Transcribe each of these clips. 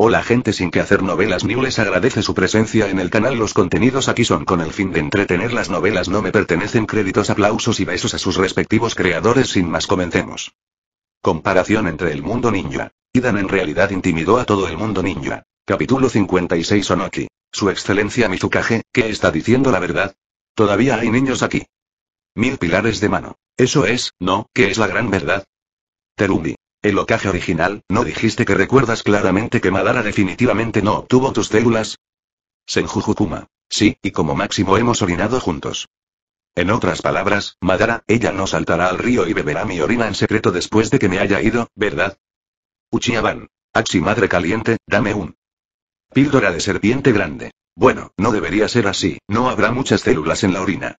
Hola gente sin que hacer novelas ni les agradece su presencia en el canal. Los contenidos aquí son con el fin de entretener las novelas no me pertenecen créditos, aplausos y besos a sus respectivos creadores sin más comencemos. Comparación entre el mundo ninja. Idan en realidad intimidó a todo el mundo ninja. Capítulo 56 Onoki. Su excelencia Mizukage, ¿qué está diciendo la verdad? Todavía hay niños aquí. Mil pilares de mano. Eso es, ¿no? ¿Qué es la gran verdad? Terumi. El ocaje original, ¿no dijiste que recuerdas claramente que Madara definitivamente no obtuvo tus células? Senjujukuma. Sí, y como máximo hemos orinado juntos. En otras palabras, Madara, ella no saltará al río y beberá mi orina en secreto después de que me haya ido, ¿verdad? Uchiha-ban. Axi madre caliente, dame un. Píldora de serpiente grande. Bueno, no debería ser así, no habrá muchas células en la orina.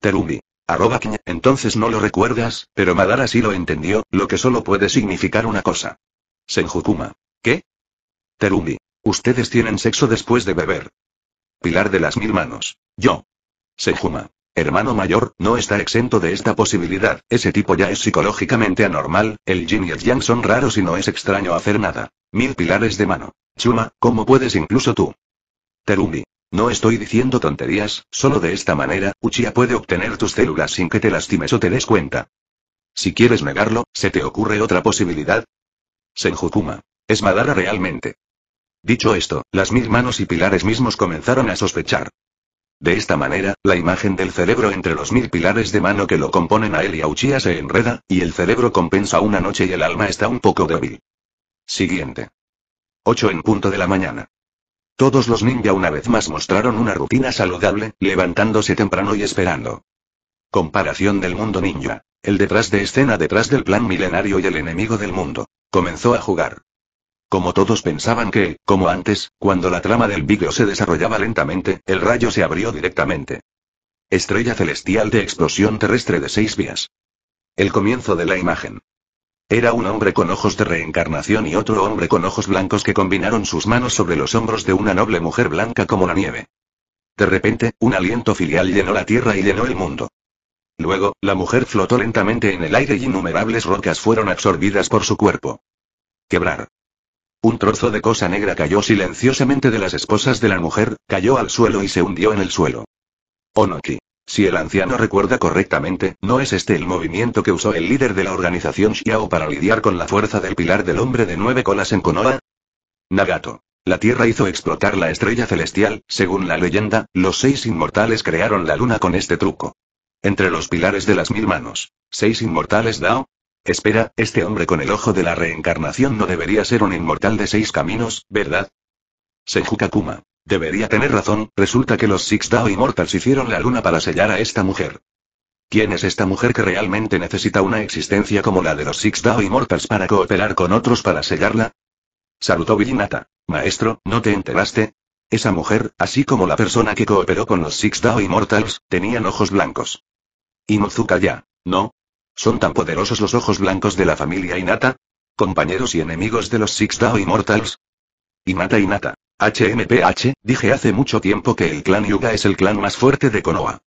Terumi. Arroba entonces no lo recuerdas, pero Madara sí lo entendió, lo que solo puede significar una cosa. Senjukuma. ¿Qué? Terumi. Ustedes tienen sexo después de beber. Pilar de las mil manos. Yo. Senjuma. Hermano mayor, no está exento de esta posibilidad, ese tipo ya es psicológicamente anormal, el Jin y el yang son raros y no es extraño hacer nada. Mil pilares de mano. Chuma, ¿cómo puedes incluso tú? Terumi. No estoy diciendo tonterías, solo de esta manera, Uchiha puede obtener tus células sin que te lastimes o te des cuenta. Si quieres negarlo, ¿se te ocurre otra posibilidad? Senjukuma. Es Madara realmente. Dicho esto, las mil manos y pilares mismos comenzaron a sospechar. De esta manera, la imagen del cerebro entre los mil pilares de mano que lo componen a él y a Uchiha se enreda, y el cerebro compensa una noche y el alma está un poco débil. Siguiente. 8 en punto de la mañana. Todos los ninja una vez más mostraron una rutina saludable, levantándose temprano y esperando. Comparación del mundo ninja. El detrás de escena detrás del plan milenario y el enemigo del mundo. Comenzó a jugar. Como todos pensaban que, como antes, cuando la trama del vídeo se desarrollaba lentamente, el rayo se abrió directamente. Estrella celestial de explosión terrestre de seis vías. El comienzo de la imagen. Era un hombre con ojos de reencarnación y otro hombre con ojos blancos que combinaron sus manos sobre los hombros de una noble mujer blanca como la nieve. De repente, un aliento filial llenó la tierra y llenó el mundo. Luego, la mujer flotó lentamente en el aire y innumerables rocas fueron absorbidas por su cuerpo. Quebrar. Un trozo de cosa negra cayó silenciosamente de las esposas de la mujer, cayó al suelo y se hundió en el suelo. Onoki. Si el anciano recuerda correctamente, no es este el movimiento que usó el líder de la organización Xiao para lidiar con la fuerza del pilar del hombre de nueve colas en Konoha. Nagato. La Tierra hizo explotar la estrella celestial, según la leyenda, los seis inmortales crearon la luna con este truco. Entre los pilares de las mil manos. ¿Seis inmortales Dao? Espera, este hombre con el ojo de la reencarnación no debería ser un inmortal de seis caminos, ¿verdad? Senju Kakuma. Debería tener razón, resulta que los Six Dao Immortals hicieron la luna para sellar a esta mujer. ¿Quién es esta mujer que realmente necesita una existencia como la de los Six Dao Immortals para cooperar con otros para sellarla? Saludó Villinata. Maestro, ¿no te enteraste? Esa mujer, así como la persona que cooperó con los Six Dao Immortals, tenían ojos blancos. Inuzuka ya. ¿No? ¿Son tan poderosos los ojos blancos de la familia Inata? ¿Compañeros y enemigos de los Six Dao Immortals? Inata Inata. HMPH, dije hace mucho tiempo que el clan Yuga es el clan más fuerte de Konoha.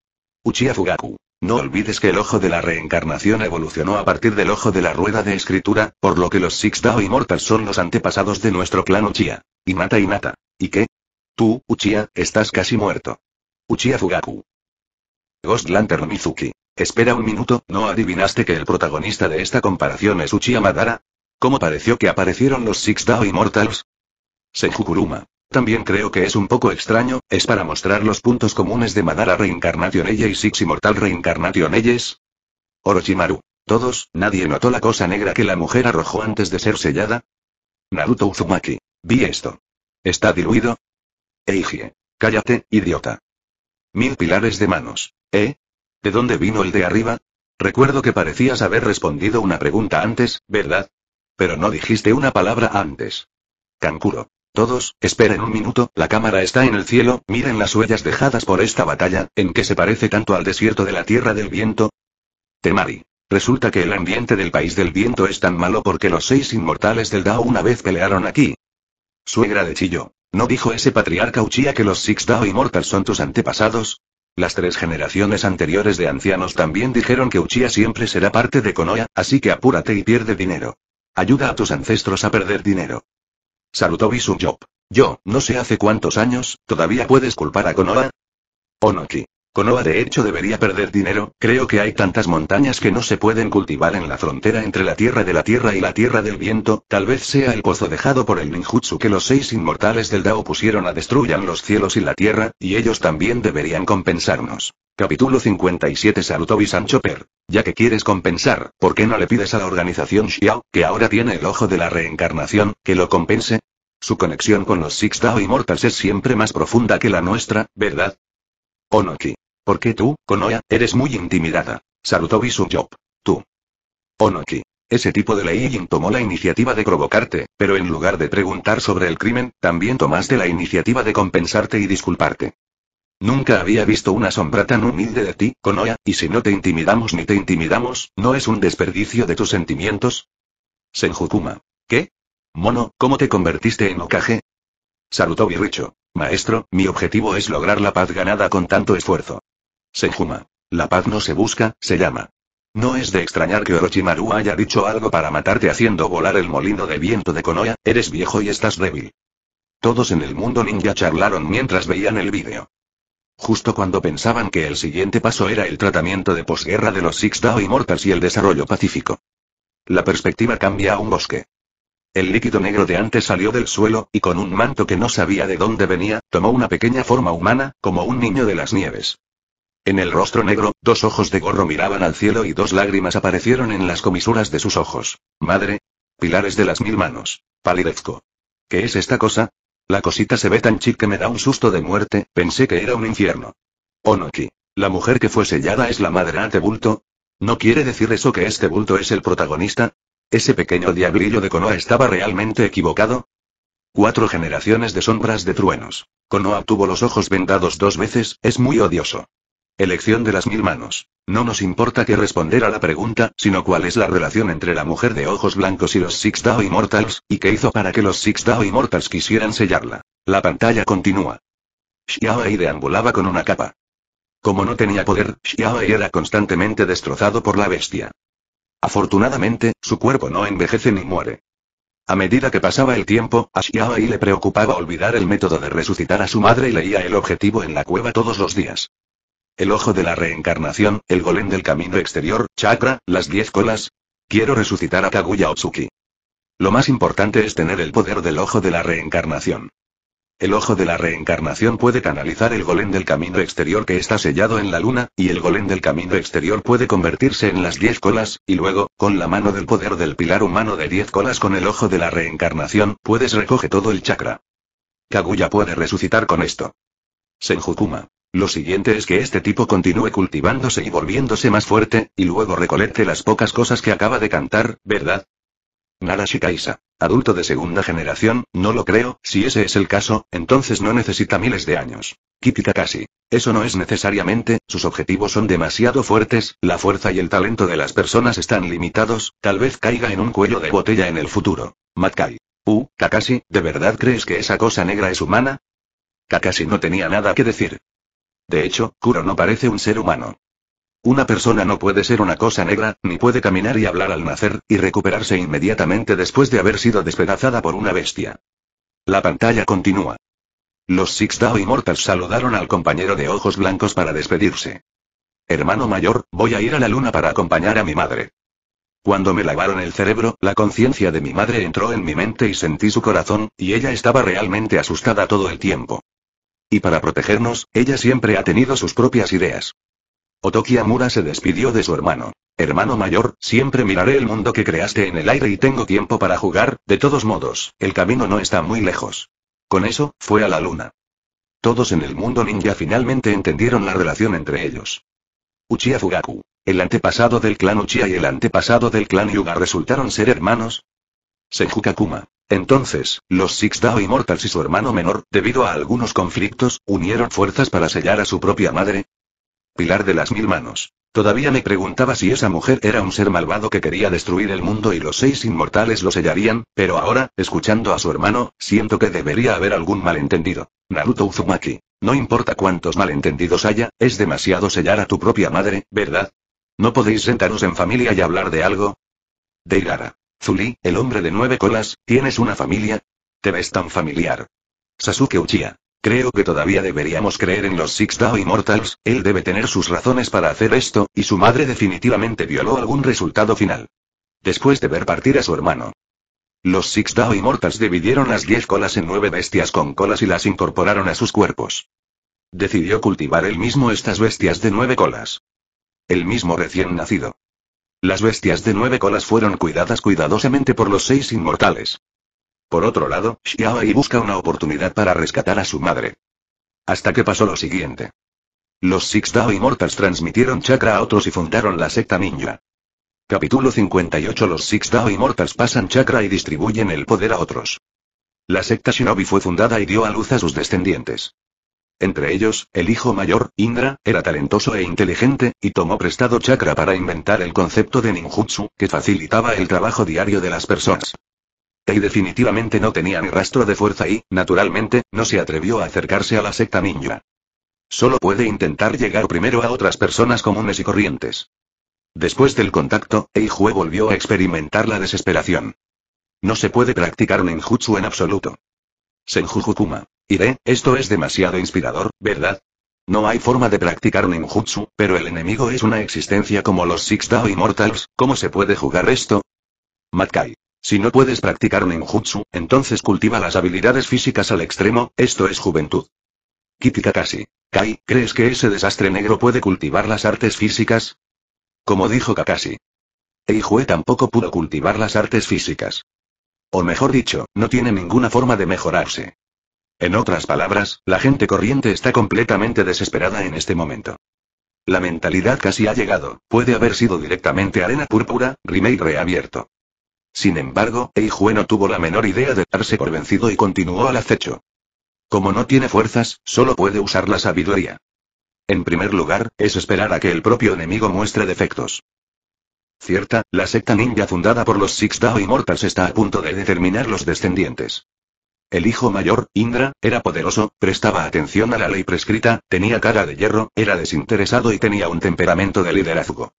Uchiha Fugaku. No olvides que el ojo de la reencarnación evolucionó a partir del ojo de la rueda de escritura, por lo que los Six Dao Immortals son los antepasados de nuestro clan Uchiha. Y mata ¿Y ¿Y qué? Tú, Uchiha, estás casi muerto. Uchiha Fugaku. Ghost Lantern Mizuki. Espera un minuto, ¿no adivinaste que el protagonista de esta comparación es Uchiha Madara? ¿Cómo pareció que aparecieron los Six Dao Immortals? Senjukuruma. También creo que es un poco extraño, es para mostrar los puntos comunes de Madara Reincarnation ella y Six Immortal Reincarnation ellas. Orochimaru. Todos, nadie notó la cosa negra que la mujer arrojó antes de ser sellada. Naruto Uzumaki. Vi esto. ¿Está diluido? Eiji. Cállate, idiota. Mil pilares de manos. ¿Eh? ¿De dónde vino el de arriba? Recuerdo que parecías haber respondido una pregunta antes, ¿verdad? Pero no dijiste una palabra antes. Kankuro. Todos, esperen un minuto, la cámara está en el cielo, miren las huellas dejadas por esta batalla, en que se parece tanto al desierto de la Tierra del Viento. Temari. Resulta que el ambiente del país del viento es tan malo porque los seis inmortales del Dao una vez pelearon aquí. Suegra de Chillo. ¿No dijo ese patriarca Uchía que los Six Dao inmortales son tus antepasados? Las tres generaciones anteriores de ancianos también dijeron que Uchía siempre será parte de Konoha, así que apúrate y pierde dinero. Ayuda a tus ancestros a perder dinero. Saludó un Job. Yo, no sé hace cuántos años, ¿todavía puedes culpar a no Onoki. Konoha de hecho debería perder dinero, creo que hay tantas montañas que no se pueden cultivar en la frontera entre la tierra de la tierra y la tierra del viento, tal vez sea el pozo dejado por el ninjutsu que los seis inmortales del Dao pusieron a destruyan los cielos y la tierra, y ellos también deberían compensarnos. Capítulo 57 y Sancho Per. Ya que quieres compensar, ¿por qué no le pides a la organización Xiao, que ahora tiene el ojo de la reencarnación, que lo compense? Su conexión con los Six Dao Immortals es siempre más profunda que la nuestra, ¿verdad? Onoki. Porque tú, Konoha, eres muy intimidada. Su Job. Tú. Onoki. Ese tipo de Leijin tomó la iniciativa de provocarte, pero en lugar de preguntar sobre el crimen, también tomaste la iniciativa de compensarte y disculparte. Nunca había visto una sombra tan humilde de ti, Konoha, y si no te intimidamos ni te intimidamos, ¿no es un desperdicio de tus sentimientos? Senjukuma. ¿Qué? Mono, ¿cómo te convertiste en Okage? Salutobi Richo. Maestro, mi objetivo es lograr la paz ganada con tanto esfuerzo. Sejuma. La paz no se busca, se llama. No es de extrañar que Orochimaru haya dicho algo para matarte haciendo volar el molino de viento de Konoya, eres viejo y estás débil. Todos en el mundo ninja charlaron mientras veían el vídeo. Justo cuando pensaban que el siguiente paso era el tratamiento de posguerra de los Six Dao Immortals y el desarrollo pacífico. La perspectiva cambia a un bosque. El líquido negro de antes salió del suelo, y con un manto que no sabía de dónde venía, tomó una pequeña forma humana, como un niño de las nieves. En el rostro negro, dos ojos de gorro miraban al cielo y dos lágrimas aparecieron en las comisuras de sus ojos. Madre. Pilares de las mil manos. Palidezco. ¿Qué es esta cosa? La cosita se ve tan chica que me da un susto de muerte, pensé que era un infierno. Onoki. La mujer que fue sellada es la madre ante bulto. ¿No quiere decir eso que este bulto es el protagonista? ¿Ese pequeño diablillo de Konoha estaba realmente equivocado? Cuatro generaciones de sombras de truenos. Konoha tuvo los ojos vendados dos veces, es muy odioso. Elección de las mil manos. No nos importa qué responder a la pregunta, sino cuál es la relación entre la mujer de ojos blancos y los Six Dao Immortals, y qué hizo para que los Six Dao Immortals quisieran sellarla. La pantalla continúa. Xiaoai deambulaba con una capa. Como no tenía poder, Xiaoai era constantemente destrozado por la bestia. Afortunadamente, su cuerpo no envejece ni muere. A medida que pasaba el tiempo, a Xiaoai le preocupaba olvidar el método de resucitar a su madre y leía el objetivo en la cueva todos los días. El ojo de la reencarnación, el golem del camino exterior, chakra, las diez colas. Quiero resucitar a Kaguya Otsuki. Lo más importante es tener el poder del ojo de la reencarnación. El ojo de la reencarnación puede canalizar el golem del camino exterior que está sellado en la luna, y el golem del camino exterior puede convertirse en las diez colas, y luego, con la mano del poder del pilar humano de diez colas con el ojo de la reencarnación, puedes recoge todo el chakra. Kaguya puede resucitar con esto. Senjukuma. Lo siguiente es que este tipo continúe cultivándose y volviéndose más fuerte, y luego recolecte las pocas cosas que acaba de cantar, ¿verdad? Nara Adulto de segunda generación, no lo creo, si ese es el caso, entonces no necesita miles de años. Kiki Eso no es necesariamente, sus objetivos son demasiado fuertes, la fuerza y el talento de las personas están limitados, tal vez caiga en un cuello de botella en el futuro. Matkai. Uh, Kakashi, ¿de verdad crees que esa cosa negra es humana? Kakashi no tenía nada que decir. De hecho, Kuro no parece un ser humano. Una persona no puede ser una cosa negra, ni puede caminar y hablar al nacer, y recuperarse inmediatamente después de haber sido despedazada por una bestia. La pantalla continúa. Los Six Dao Immortals saludaron al compañero de ojos blancos para despedirse. Hermano mayor, voy a ir a la luna para acompañar a mi madre. Cuando me lavaron el cerebro, la conciencia de mi madre entró en mi mente y sentí su corazón, y ella estaba realmente asustada todo el tiempo. Y para protegernos, ella siempre ha tenido sus propias ideas. Otoki Amura se despidió de su hermano. Hermano mayor, siempre miraré el mundo que creaste en el aire y tengo tiempo para jugar, de todos modos, el camino no está muy lejos. Con eso, fue a la luna. Todos en el mundo ninja finalmente entendieron la relación entre ellos. Uchiha Fugaku, el antepasado del clan Uchiha y el antepasado del clan Yuga resultaron ser hermanos. Senju Kakuma, entonces, los Six Dao Immortals y su hermano menor, debido a algunos conflictos, unieron fuerzas para sellar a su propia madre. Pilar de las Mil Manos. Todavía me preguntaba si esa mujer era un ser malvado que quería destruir el mundo y los seis inmortales lo sellarían, pero ahora, escuchando a su hermano, siento que debería haber algún malentendido. Naruto Uzumaki. No importa cuántos malentendidos haya, es demasiado sellar a tu propia madre, ¿verdad? ¿No podéis sentaros en familia y hablar de algo? Deirara. Zulí, el hombre de nueve colas, ¿tienes una familia? Te ves tan familiar. Sasuke Uchiha. Creo que todavía deberíamos creer en los Six Dao Immortals, él debe tener sus razones para hacer esto, y su madre definitivamente violó algún resultado final. Después de ver partir a su hermano. Los Six Dao Immortals dividieron las diez colas en nueve bestias con colas y las incorporaron a sus cuerpos. Decidió cultivar él mismo estas bestias de nueve colas. El mismo recién nacido. Las bestias de nueve colas fueron cuidadas cuidadosamente por los seis inmortales. Por otro lado, Xiaoyi busca una oportunidad para rescatar a su madre. Hasta que pasó lo siguiente. Los Six Dao Immortals transmitieron chakra a otros y fundaron la secta ninja. Capítulo 58 Los Six Dao Immortals pasan chakra y distribuyen el poder a otros. La secta Shinobi fue fundada y dio a luz a sus descendientes. Entre ellos, el hijo mayor, Indra, era talentoso e inteligente, y tomó prestado chakra para inventar el concepto de ninjutsu, que facilitaba el trabajo diario de las personas. Ei definitivamente no tenía ni rastro de fuerza y, naturalmente, no se atrevió a acercarse a la secta ninja. Solo puede intentar llegar primero a otras personas comunes y corrientes. Después del contacto, Eihue volvió a experimentar la desesperación. No se puede practicar ninjutsu en absoluto. Senju Iré, esto es demasiado inspirador, ¿verdad? No hay forma de practicar ninjutsu, pero el enemigo es una existencia como los Six Dao Immortals, ¿cómo se puede jugar esto? Matkai. Si no puedes practicar ninjutsu, entonces cultiva las habilidades físicas al extremo, esto es juventud. Kitty Kakashi. Kai, ¿crees que ese desastre negro puede cultivar las artes físicas? Como dijo Kakashi. Eijue tampoco pudo cultivar las artes físicas. O mejor dicho, no tiene ninguna forma de mejorarse. En otras palabras, la gente corriente está completamente desesperada en este momento. La mentalidad casi ha llegado, puede haber sido directamente arena púrpura, remake reabierto. Sin embargo, Eijue no tuvo la menor idea de darse por vencido y continuó al acecho. Como no tiene fuerzas, solo puede usar la sabiduría. En primer lugar, es esperar a que el propio enemigo muestre defectos. Cierta, la secta ninja fundada por los Six Dao Immortals está a punto de determinar los descendientes. El hijo mayor, Indra, era poderoso, prestaba atención a la ley prescrita, tenía cara de hierro, era desinteresado y tenía un temperamento de liderazgo.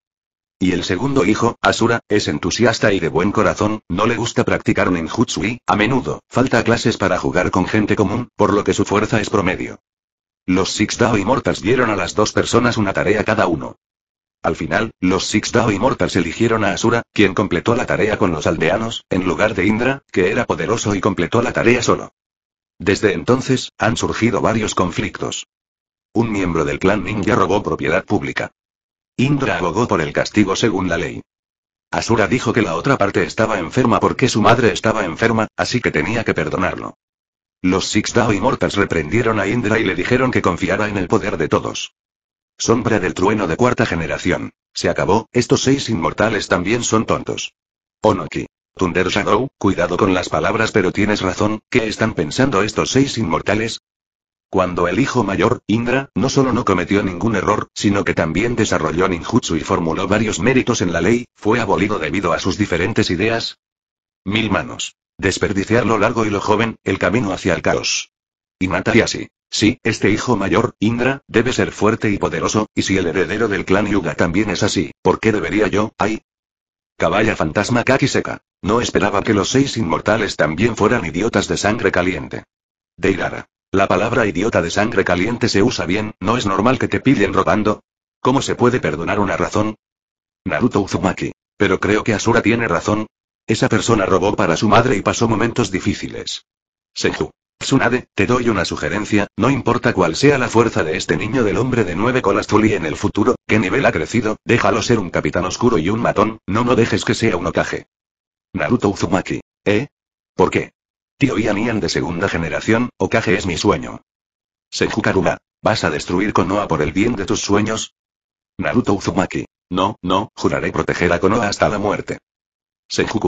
Y el segundo hijo, Asura, es entusiasta y de buen corazón, no le gusta practicar ninjutsu y, a menudo, falta clases para jugar con gente común, por lo que su fuerza es promedio. Los Six Dao y dieron a las dos personas una tarea cada uno. Al final, los Six Dao Immortals eligieron a Asura, quien completó la tarea con los aldeanos, en lugar de Indra, que era poderoso y completó la tarea solo. Desde entonces, han surgido varios conflictos. Un miembro del clan ninja robó propiedad pública. Indra abogó por el castigo según la ley. Asura dijo que la otra parte estaba enferma porque su madre estaba enferma, así que tenía que perdonarlo. Los Six Dao Immortals reprendieron a Indra y le dijeron que confiara en el poder de todos. Sombra del trueno de cuarta generación. Se acabó, estos seis inmortales también son tontos. Onoki. Thunder Shadow, cuidado con las palabras pero tienes razón, ¿qué están pensando estos seis inmortales? Cuando el hijo mayor, Indra, no solo no cometió ningún error, sino que también desarrolló ninjutsu y formuló varios méritos en la ley, fue abolido debido a sus diferentes ideas. Mil manos. Desperdiciar lo largo y lo joven, el camino hacia el caos. Y y así. Sí, este hijo mayor, Indra, debe ser fuerte y poderoso, y si el heredero del clan Yuga también es así, ¿por qué debería yo, ay? Caballa fantasma Kakiseka. No esperaba que los seis inmortales también fueran idiotas de sangre caliente. Deirara. La palabra idiota de sangre caliente se usa bien, ¿no es normal que te pillen robando? ¿Cómo se puede perdonar una razón? Naruto Uzumaki. Pero creo que Asura tiene razón. Esa persona robó para su madre y pasó momentos difíciles. Senju. Tsunade, te doy una sugerencia, no importa cuál sea la fuerza de este niño del hombre de nueve colas Tuli en el futuro, qué nivel ha crecido, déjalo ser un capitán oscuro y un matón, no no dejes que sea un Okage. Naruto Uzumaki. ¿Eh? ¿Por qué? Tío Ian de segunda generación, Okage es mi sueño. Senju ¿vas a destruir Konoha por el bien de tus sueños? Naruto Uzumaki. No, no, juraré proteger a Konoha hasta la muerte. Senju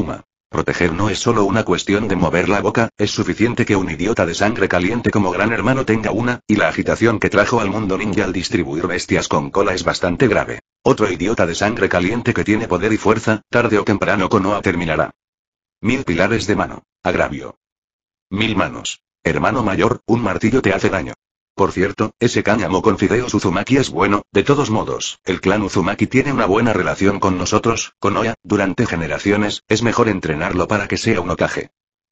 Proteger no es solo una cuestión de mover la boca, es suficiente que un idiota de sangre caliente como gran hermano tenga una, y la agitación que trajo al mundo ninja al distribuir bestias con cola es bastante grave. Otro idiota de sangre caliente que tiene poder y fuerza, tarde o temprano Konoha terminará. Mil pilares de mano. Agravio. Mil manos. Hermano mayor, un martillo te hace daño. Por cierto, ese cáñamo con fideos Uzumaki es bueno, de todos modos, el clan Uzumaki tiene una buena relación con nosotros, con Oya, durante generaciones, es mejor entrenarlo para que sea un ocaje.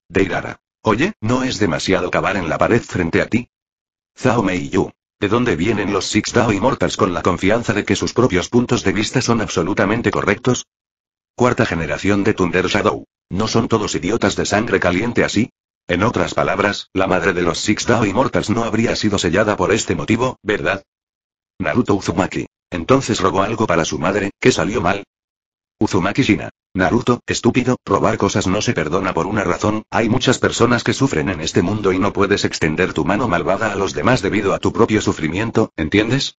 Deirara. Oye, ¿no es demasiado cavar en la pared frente a ti? Zhao Yu. ¿De dónde vienen los Six Dao Immortals con la confianza de que sus propios puntos de vista son absolutamente correctos? Cuarta generación de Thunder Shadow. ¿No son todos idiotas de sangre caliente así? En otras palabras, la madre de los Six Dao Immortals no habría sido sellada por este motivo, ¿verdad? Naruto Uzumaki. Entonces robó algo para su madre, que salió mal. Uzumaki Shina. Naruto, estúpido, robar cosas no se perdona por una razón, hay muchas personas que sufren en este mundo y no puedes extender tu mano malvada a los demás debido a tu propio sufrimiento, ¿entiendes?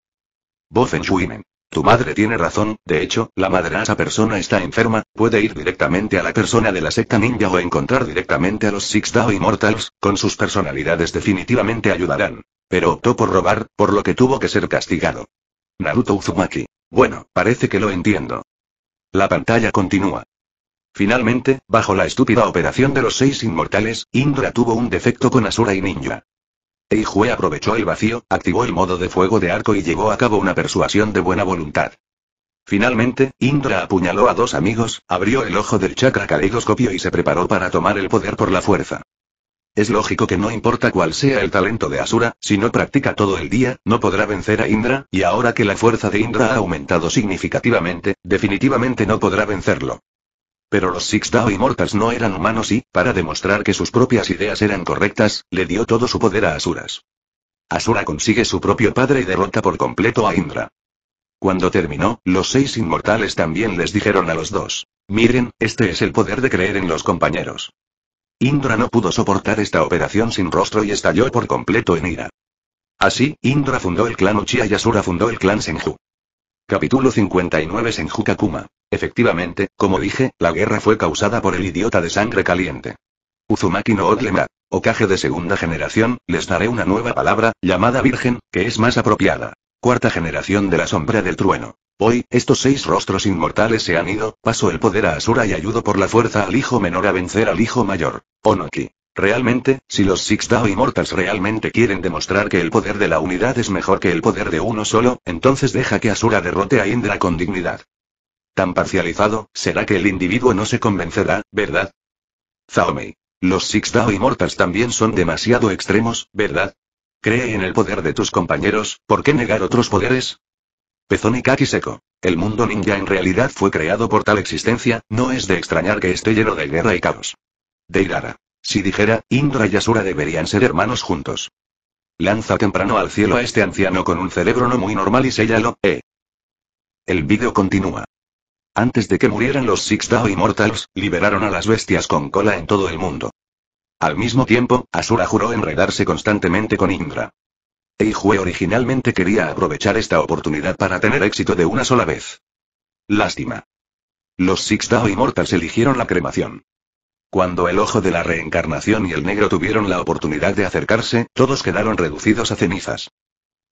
Bofen Shuimen. Tu madre tiene razón, de hecho, la madre esa persona está enferma, puede ir directamente a la persona de la secta ninja o encontrar directamente a los Six Dao Immortals, con sus personalidades definitivamente ayudarán. Pero optó por robar, por lo que tuvo que ser castigado. Naruto Uzumaki. Bueno, parece que lo entiendo. La pantalla continúa. Finalmente, bajo la estúpida operación de los seis inmortales, Indra tuvo un defecto con Asura y Ninja. Eijue aprovechó el vacío, activó el modo de fuego de arco y llevó a cabo una persuasión de buena voluntad. Finalmente, Indra apuñaló a dos amigos, abrió el ojo del chakra caleidoscopio y se preparó para tomar el poder por la fuerza. Es lógico que no importa cuál sea el talento de Asura, si no practica todo el día, no podrá vencer a Indra, y ahora que la fuerza de Indra ha aumentado significativamente, definitivamente no podrá vencerlo. Pero los Six Dao Immortals no eran humanos y, para demostrar que sus propias ideas eran correctas, le dio todo su poder a Asuras. Asura consigue su propio padre y derrota por completo a Indra. Cuando terminó, los seis inmortales también les dijeron a los dos, miren, este es el poder de creer en los compañeros. Indra no pudo soportar esta operación sin rostro y estalló por completo en ira. Así, Indra fundó el clan Uchiha y Asura fundó el clan Senju. Capítulo 59 en Jukakuma. Efectivamente, como dije, la guerra fue causada por el idiota de sangre caliente. Uzumaki no Odlema, Okage de segunda generación, les daré una nueva palabra, llamada Virgen, que es más apropiada. Cuarta generación de la sombra del trueno. Hoy, estos seis rostros inmortales se han ido, paso el poder a Asura y ayudo por la fuerza al hijo menor a vencer al hijo mayor. Onoki. Realmente, si los Six Dao Immortals realmente quieren demostrar que el poder de la unidad es mejor que el poder de uno solo, entonces deja que Asura derrote a Indra con dignidad. Tan parcializado, será que el individuo no se convencerá, ¿verdad? Zaomei. Los Six Dao Immortals también son demasiado extremos, ¿verdad? Cree en el poder de tus compañeros, ¿por qué negar otros poderes? Pezón y Kaki seco. El mundo ninja en realidad fue creado por tal existencia, no es de extrañar que esté lleno de guerra y caos. Deirara. Si dijera, Indra y Asura deberían ser hermanos juntos. Lanza temprano al cielo a este anciano con un cerebro no muy normal y séllalo, eh. El vídeo continúa. Antes de que murieran los Six Dao Immortals, liberaron a las bestias con cola en todo el mundo. Al mismo tiempo, Asura juró enredarse constantemente con Indra. Eijue originalmente quería aprovechar esta oportunidad para tener éxito de una sola vez. Lástima. Los Six Dao Immortals eligieron la cremación. Cuando el ojo de la reencarnación y el negro tuvieron la oportunidad de acercarse, todos quedaron reducidos a cenizas.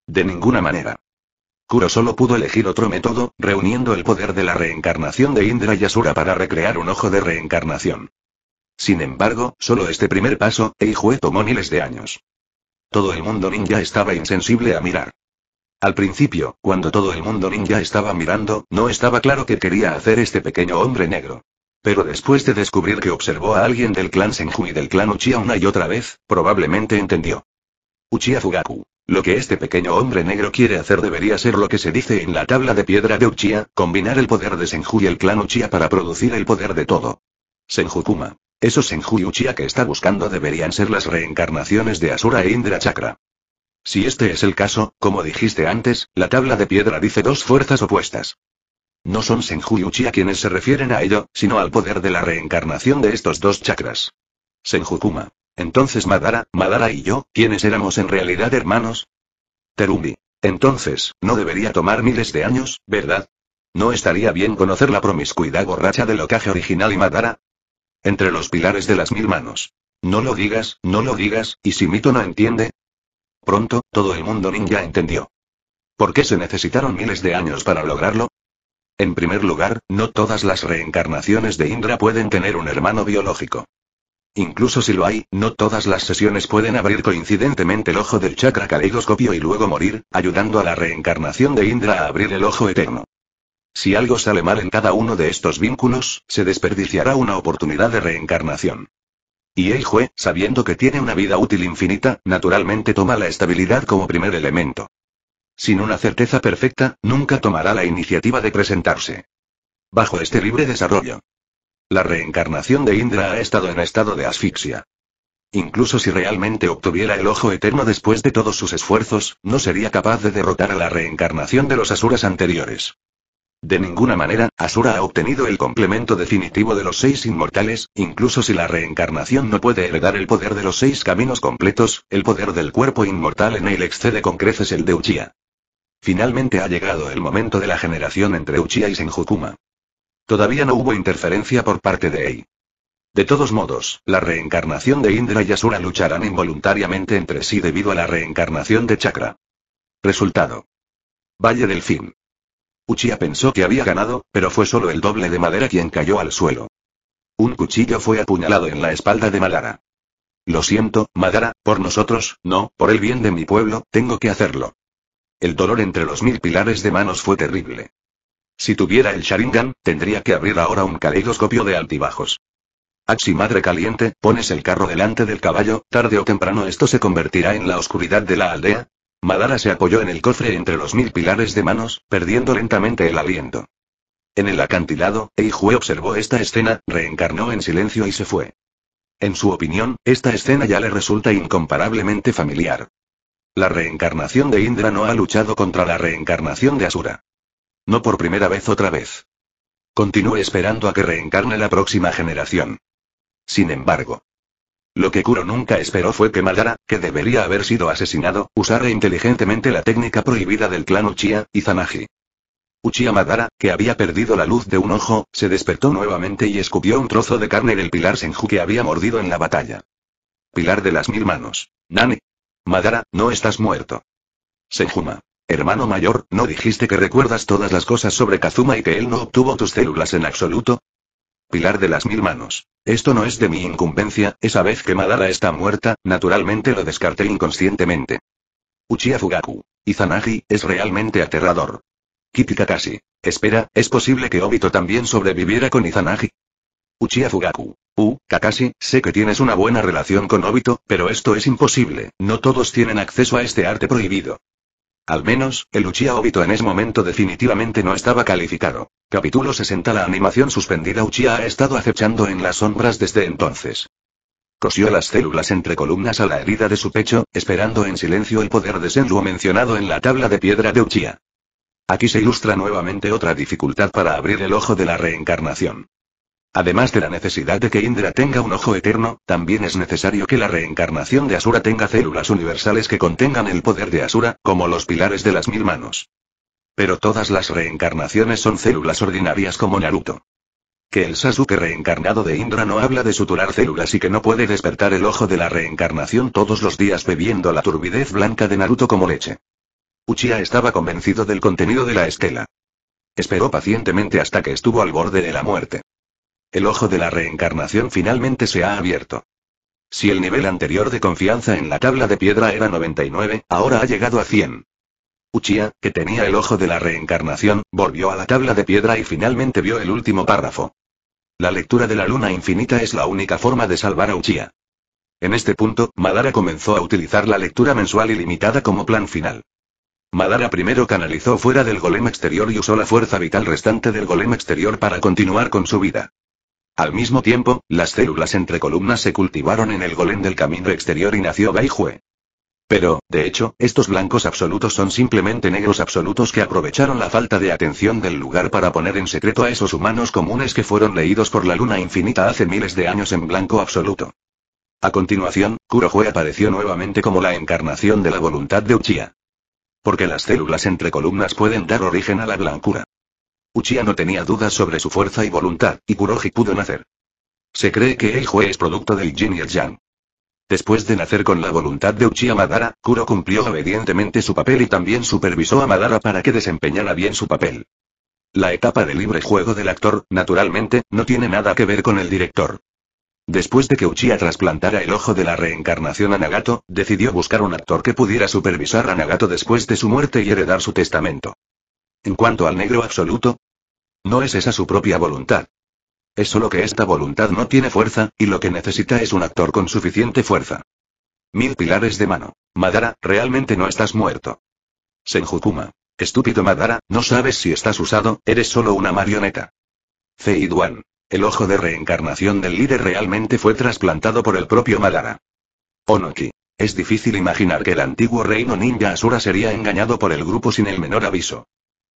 De ninguna manera. Kuro solo pudo elegir otro método, reuniendo el poder de la reencarnación de Indra y Asura para recrear un ojo de reencarnación. Sin embargo, solo este primer paso, Eijue tomó miles de años. Todo el mundo ninja estaba insensible a mirar. Al principio, cuando todo el mundo ninja estaba mirando, no estaba claro qué quería hacer este pequeño hombre negro. Pero después de descubrir que observó a alguien del clan Senju y del clan Uchiha una y otra vez, probablemente entendió. Uchiha Fugaku. Lo que este pequeño hombre negro quiere hacer debería ser lo que se dice en la tabla de piedra de Uchiha, combinar el poder de Senju y el clan Uchiha para producir el poder de todo. Senju Kuma. Esos Senju y Uchiha que está buscando deberían ser las reencarnaciones de Asura e Indra Chakra. Si este es el caso, como dijiste antes, la tabla de piedra dice dos fuerzas opuestas. No son Senju a quienes se refieren a ello, sino al poder de la reencarnación de estos dos chakras. Senju Kuma. Entonces Madara, Madara y yo, ¿quiénes éramos en realidad hermanos? Terumi. Entonces, no debería tomar miles de años, ¿verdad? ¿No estaría bien conocer la promiscuidad borracha del ocaje original y Madara? Entre los pilares de las mil manos. No lo digas, no lo digas, y si Mito no entiende. Pronto, todo el mundo ninja entendió. ¿Por qué se necesitaron miles de años para lograrlo? En primer lugar, no todas las reencarnaciones de Indra pueden tener un hermano biológico. Incluso si lo hay, no todas las sesiones pueden abrir coincidentemente el ojo del chakra caleidoscopio y luego morir, ayudando a la reencarnación de Indra a abrir el ojo eterno. Si algo sale mal en cada uno de estos vínculos, se desperdiciará una oportunidad de reencarnación. Y jue, sabiendo que tiene una vida útil infinita, naturalmente toma la estabilidad como primer elemento. Sin una certeza perfecta, nunca tomará la iniciativa de presentarse. Bajo este libre desarrollo. La reencarnación de Indra ha estado en estado de asfixia. Incluso si realmente obtuviera el ojo eterno después de todos sus esfuerzos, no sería capaz de derrotar a la reencarnación de los asuras anteriores. De ninguna manera, Asura ha obtenido el complemento definitivo de los seis inmortales, incluso si la reencarnación no puede heredar el poder de los seis caminos completos, el poder del cuerpo inmortal en él excede con creces el de Uchiha. Finalmente ha llegado el momento de la generación entre Uchiha y Senjukuma. Todavía no hubo interferencia por parte de Ei. De todos modos, la reencarnación de Indra y Asura lucharán involuntariamente entre sí debido a la reencarnación de Chakra. Resultado. Valle del Fin. Uchiha pensó que había ganado, pero fue solo el doble de madera quien cayó al suelo. Un cuchillo fue apuñalado en la espalda de Madara. Lo siento, Madara, por nosotros, no, por el bien de mi pueblo, tengo que hacerlo. El dolor entre los mil pilares de manos fue terrible. Si tuviera el Sharingan, tendría que abrir ahora un caleidoscopio de altibajos. Axi madre caliente, pones el carro delante del caballo, tarde o temprano esto se convertirá en la oscuridad de la aldea. Madara se apoyó en el cofre entre los mil pilares de manos, perdiendo lentamente el aliento. En el acantilado, Eijue observó esta escena, reencarnó en silencio y se fue. En su opinión, esta escena ya le resulta incomparablemente familiar. La reencarnación de Indra no ha luchado contra la reencarnación de Asura. No por primera vez otra vez. Continúe esperando a que reencarne la próxima generación. Sin embargo. Lo que Kuro nunca esperó fue que Madara, que debería haber sido asesinado, usara inteligentemente la técnica prohibida del clan Uchiha, y Zanagi. Uchiha Madara, que había perdido la luz de un ojo, se despertó nuevamente y escupió un trozo de carne del pilar Senju que había mordido en la batalla. Pilar de las mil manos. Nani. Madara, no estás muerto. Senjuma. Hermano mayor, ¿no dijiste que recuerdas todas las cosas sobre Kazuma y que él no obtuvo tus células en absoluto? Pilar de las mil manos. Esto no es de mi incumbencia, esa vez que Madara está muerta, naturalmente lo descarté inconscientemente. Uchiha Fugaku. Izanagi, es realmente aterrador. Kitikakashi. Espera, ¿es posible que Obito también sobreviviera con Izanagi? Uchiha Fugaku. U, Kakashi, sé que tienes una buena relación con Obito, pero esto es imposible, no todos tienen acceso a este arte prohibido. Al menos, el Uchiha Obito en ese momento definitivamente no estaba calificado. Capítulo 60 La animación suspendida Uchiha ha estado acechando en las sombras desde entonces. Cosió las células entre columnas a la herida de su pecho, esperando en silencio el poder de Senju mencionado en la tabla de piedra de Uchiha. Aquí se ilustra nuevamente otra dificultad para abrir el ojo de la reencarnación. Además de la necesidad de que Indra tenga un ojo eterno, también es necesario que la reencarnación de Asura tenga células universales que contengan el poder de Asura, como los pilares de las mil manos. Pero todas las reencarnaciones son células ordinarias como Naruto. Que el Sasuke reencarnado de Indra no habla de suturar células y que no puede despertar el ojo de la reencarnación todos los días bebiendo la turbidez blanca de Naruto como leche. Uchiha estaba convencido del contenido de la estela. Esperó pacientemente hasta que estuvo al borde de la muerte. El ojo de la reencarnación finalmente se ha abierto. Si el nivel anterior de confianza en la tabla de piedra era 99, ahora ha llegado a 100. Uchia, que tenía el ojo de la reencarnación, volvió a la tabla de piedra y finalmente vio el último párrafo. La lectura de la luna infinita es la única forma de salvar a Uchia. En este punto, Madara comenzó a utilizar la lectura mensual ilimitada como plan final. Madara primero canalizó fuera del golem exterior y usó la fuerza vital restante del golem exterior para continuar con su vida. Al mismo tiempo, las células entre columnas se cultivaron en el golem del camino exterior y nació Jue. Pero, de hecho, estos blancos absolutos son simplemente negros absolutos que aprovecharon la falta de atención del lugar para poner en secreto a esos humanos comunes que fueron leídos por la luna infinita hace miles de años en blanco absoluto. A continuación, Kurohue apareció nuevamente como la encarnación de la voluntad de Uchiha. Porque las células entre columnas pueden dar origen a la blancura. Uchiha no tenía dudas sobre su fuerza y voluntad, y Kuroji pudo nacer. Se cree que el juez es producto del Jin y el Después de nacer con la voluntad de Uchiha Madara, Kuro cumplió obedientemente su papel y también supervisó a Madara para que desempeñara bien su papel. La etapa de libre juego del actor, naturalmente, no tiene nada que ver con el director. Después de que Uchiha trasplantara el ojo de la reencarnación a Nagato, decidió buscar un actor que pudiera supervisar a Nagato después de su muerte y heredar su testamento. En cuanto al negro absoluto, no es esa su propia voluntad. Es solo que esta voluntad no tiene fuerza, y lo que necesita es un actor con suficiente fuerza. Mil pilares de mano. Madara, realmente no estás muerto. Senjukuma. Estúpido Madara, no sabes si estás usado, eres solo una marioneta. Zeiduan. El ojo de reencarnación del líder realmente fue trasplantado por el propio Madara. Onoki. Es difícil imaginar que el antiguo reino ninja Asura sería engañado por el grupo sin el menor aviso.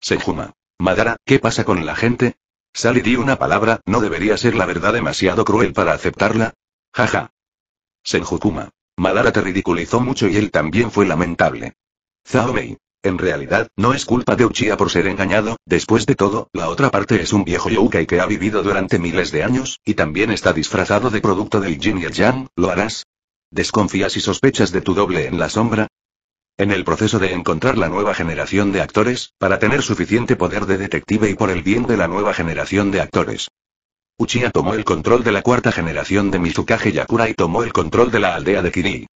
Sejuma. Madara, ¿qué pasa con la gente? Sally di una palabra, ¿no debería ser la verdad demasiado cruel para aceptarla? Jaja. Senjukuma. Madara te ridiculizó mucho y él también fue lamentable. Zaomei. En realidad, no es culpa de Uchiha por ser engañado, después de todo, la otra parte es un viejo Yokai que ha vivido durante miles de años, y también está disfrazado de producto del Jin y el ¿lo harás? ¿Desconfías y sospechas de tu doble en la sombra? En el proceso de encontrar la nueva generación de actores, para tener suficiente poder de detective y por el bien de la nueva generación de actores. Uchiha tomó el control de la cuarta generación de Mizukage Yakura y tomó el control de la aldea de Kiri.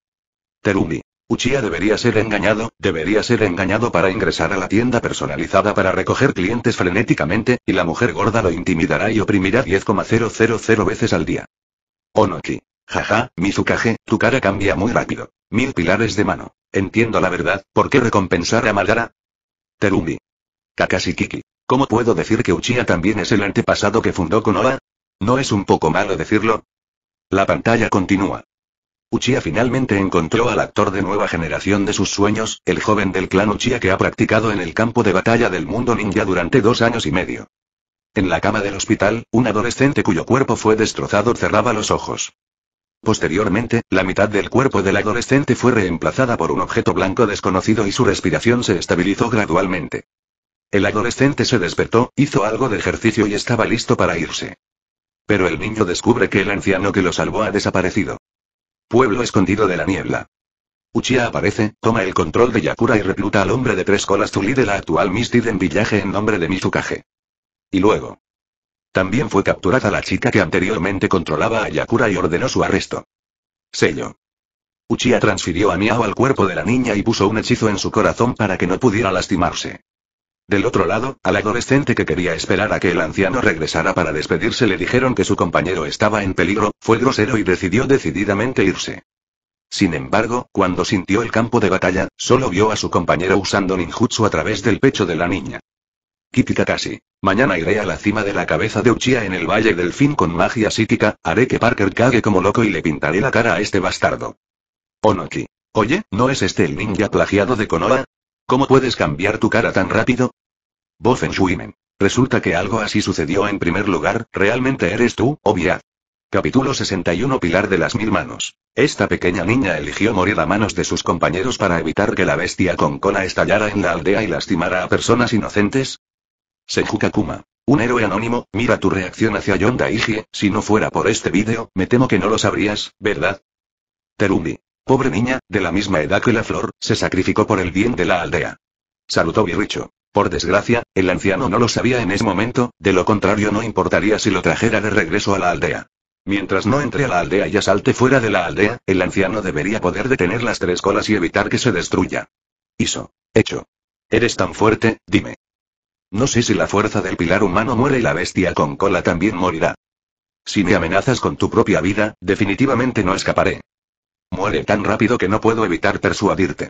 Terumi. Uchiha debería ser engañado, debería ser engañado para ingresar a la tienda personalizada para recoger clientes frenéticamente, y la mujer gorda lo intimidará y oprimirá 10,000 veces al día. Onoki. Jaja, Mizukage, tu cara cambia muy rápido. Mil pilares de mano. Entiendo la verdad, ¿por qué recompensar a Madara? Terumi. Kakashi Kiki. ¿Cómo puedo decir que Uchiha también es el antepasado que fundó Konoha? ¿No es un poco malo decirlo? La pantalla continúa. Uchiha finalmente encontró al actor de nueva generación de sus sueños, el joven del clan Uchiha que ha practicado en el campo de batalla del mundo ninja durante dos años y medio. En la cama del hospital, un adolescente cuyo cuerpo fue destrozado cerraba los ojos. Posteriormente, la mitad del cuerpo del adolescente fue reemplazada por un objeto blanco desconocido y su respiración se estabilizó gradualmente. El adolescente se despertó, hizo algo de ejercicio y estaba listo para irse. Pero el niño descubre que el anciano que lo salvó ha desaparecido. Pueblo escondido de la niebla. Uchiha aparece, toma el control de Yakura y recluta al hombre de tres colas Zulí de la actual en Villaje en nombre de Mizukage. Y luego. También fue capturada la chica que anteriormente controlaba a Yakura y ordenó su arresto. Sello. Uchiha transfirió a Miao al cuerpo de la niña y puso un hechizo en su corazón para que no pudiera lastimarse. Del otro lado, al adolescente que quería esperar a que el anciano regresara para despedirse le dijeron que su compañero estaba en peligro, fue grosero y decidió decididamente irse. Sin embargo, cuando sintió el campo de batalla, solo vio a su compañero usando ninjutsu a través del pecho de la niña. Kiki Mañana iré a la cima de la cabeza de Uchiha en el Valle del Fin con magia psíquica, haré que Parker cague como loco y le pintaré la cara a este bastardo. Onoki. Oye, ¿no es este el ninja plagiado de Konoha? ¿Cómo puedes cambiar tu cara tan rápido? Bofen Shuimen. Resulta que algo así sucedió en primer lugar, realmente eres tú, obviad. Capítulo 61 Pilar de las Mil Manos. Esta pequeña niña eligió morir a manos de sus compañeros para evitar que la bestia con cola estallara en la aldea y lastimara a personas inocentes, Senju Kakuma, Un héroe anónimo, mira tu reacción hacia Yonda Iji, si no fuera por este vídeo, me temo que no lo sabrías, ¿verdad? Terumi. Pobre niña, de la misma edad que la flor, se sacrificó por el bien de la aldea. Saludó Biricho. Por desgracia, el anciano no lo sabía en ese momento, de lo contrario no importaría si lo trajera de regreso a la aldea. Mientras no entre a la aldea y salte fuera de la aldea, el anciano debería poder detener las tres colas y evitar que se destruya. Hizo. Hecho. Eres tan fuerte, dime, no sé si la fuerza del pilar humano muere y la bestia con cola también morirá. Si me amenazas con tu propia vida, definitivamente no escaparé. Muere tan rápido que no puedo evitar persuadirte.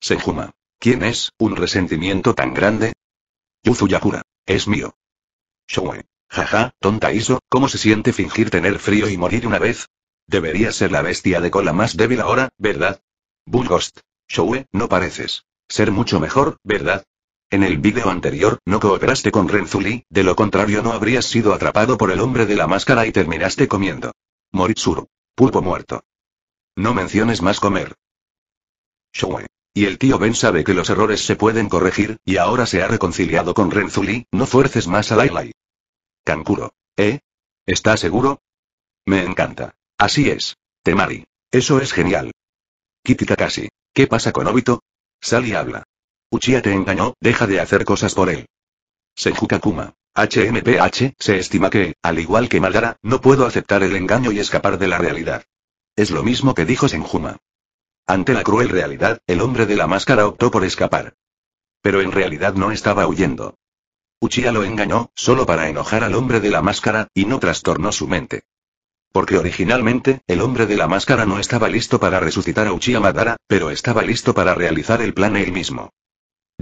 Senjuma. ¿Quién es, un resentimiento tan grande? Yuzu Es mío. Shoue. Jaja, tonta Iso, ¿cómo se siente fingir tener frío y morir una vez? Debería ser la bestia de cola más débil ahora, ¿verdad? Bulgost. Shoue, no pareces ser mucho mejor, ¿verdad? En el vídeo anterior, no cooperaste con Renzuli, de lo contrario no habrías sido atrapado por el hombre de la máscara y terminaste comiendo. Moritsuru. Pulpo muerto. No menciones más comer. Showe. Y el tío Ben sabe que los errores se pueden corregir, y ahora se ha reconciliado con Renzuli, no fuerces más a Lailai. Kankuro. ¿Eh? ¿Estás seguro? Me encanta. Así es. Temari. Eso es genial. Kitty ¿Qué pasa con Obito? Sal y habla. Uchiha te engañó, deja de hacer cosas por él. Senjukakuma, HMPH, se estima que, al igual que Madara, no puedo aceptar el engaño y escapar de la realidad. Es lo mismo que dijo Senjuma. Ante la cruel realidad, el hombre de la máscara optó por escapar. Pero en realidad no estaba huyendo. Uchiha lo engañó, solo para enojar al hombre de la máscara, y no trastornó su mente. Porque originalmente, el hombre de la máscara no estaba listo para resucitar a Uchiha Madara, pero estaba listo para realizar el plan él mismo.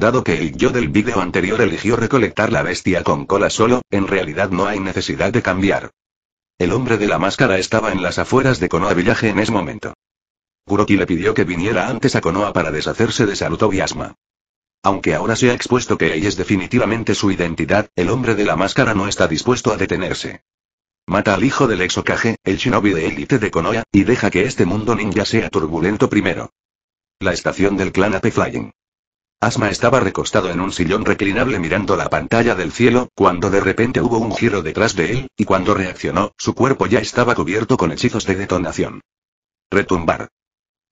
Dado que el yo del vídeo anterior eligió recolectar la bestia con cola solo, en realidad no hay necesidad de cambiar. El hombre de la máscara estaba en las afueras de Konoha Village en ese momento. Kuroki le pidió que viniera antes a Konoha para deshacerse de Saruto Aunque ahora se ha expuesto que ella es definitivamente su identidad, el hombre de la máscara no está dispuesto a detenerse. Mata al hijo del exocaje, el shinobi de élite de Konoha, y deja que este mundo ninja sea turbulento primero. La estación del clan Ape Flying. Asma estaba recostado en un sillón reclinable mirando la pantalla del cielo, cuando de repente hubo un giro detrás de él, y cuando reaccionó, su cuerpo ya estaba cubierto con hechizos de detonación. Retumbar.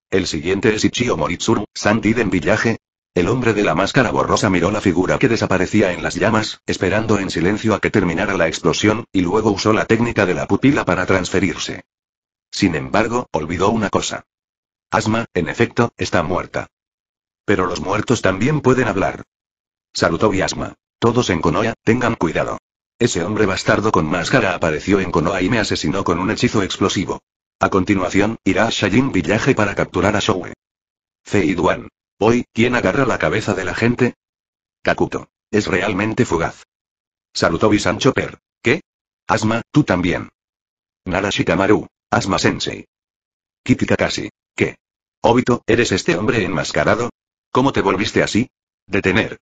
El siguiente es Ichio Moritsuru, en Villaje. El hombre de la máscara borrosa miró la figura que desaparecía en las llamas, esperando en silencio a que terminara la explosión, y luego usó la técnica de la pupila para transferirse. Sin embargo, olvidó una cosa. Asma, en efecto, está muerta. Pero los muertos también pueden hablar. y Asma. Todos en Konoha, tengan cuidado. Ese hombre bastardo con máscara apareció en Konoha y me asesinó con un hechizo explosivo. A continuación, irá a Shajin Villaje para capturar a Showe. Duan. Hoy, ¿quién agarra la cabeza de la gente? Kakuto. Es realmente fugaz. Saludó Bisancho Per. ¿Qué? Asma, tú también. Nara Shikamaru. Asma Sensei. Kiki ¿Qué? Obito, ¿eres este hombre enmascarado? ¿Cómo te volviste así? Detener.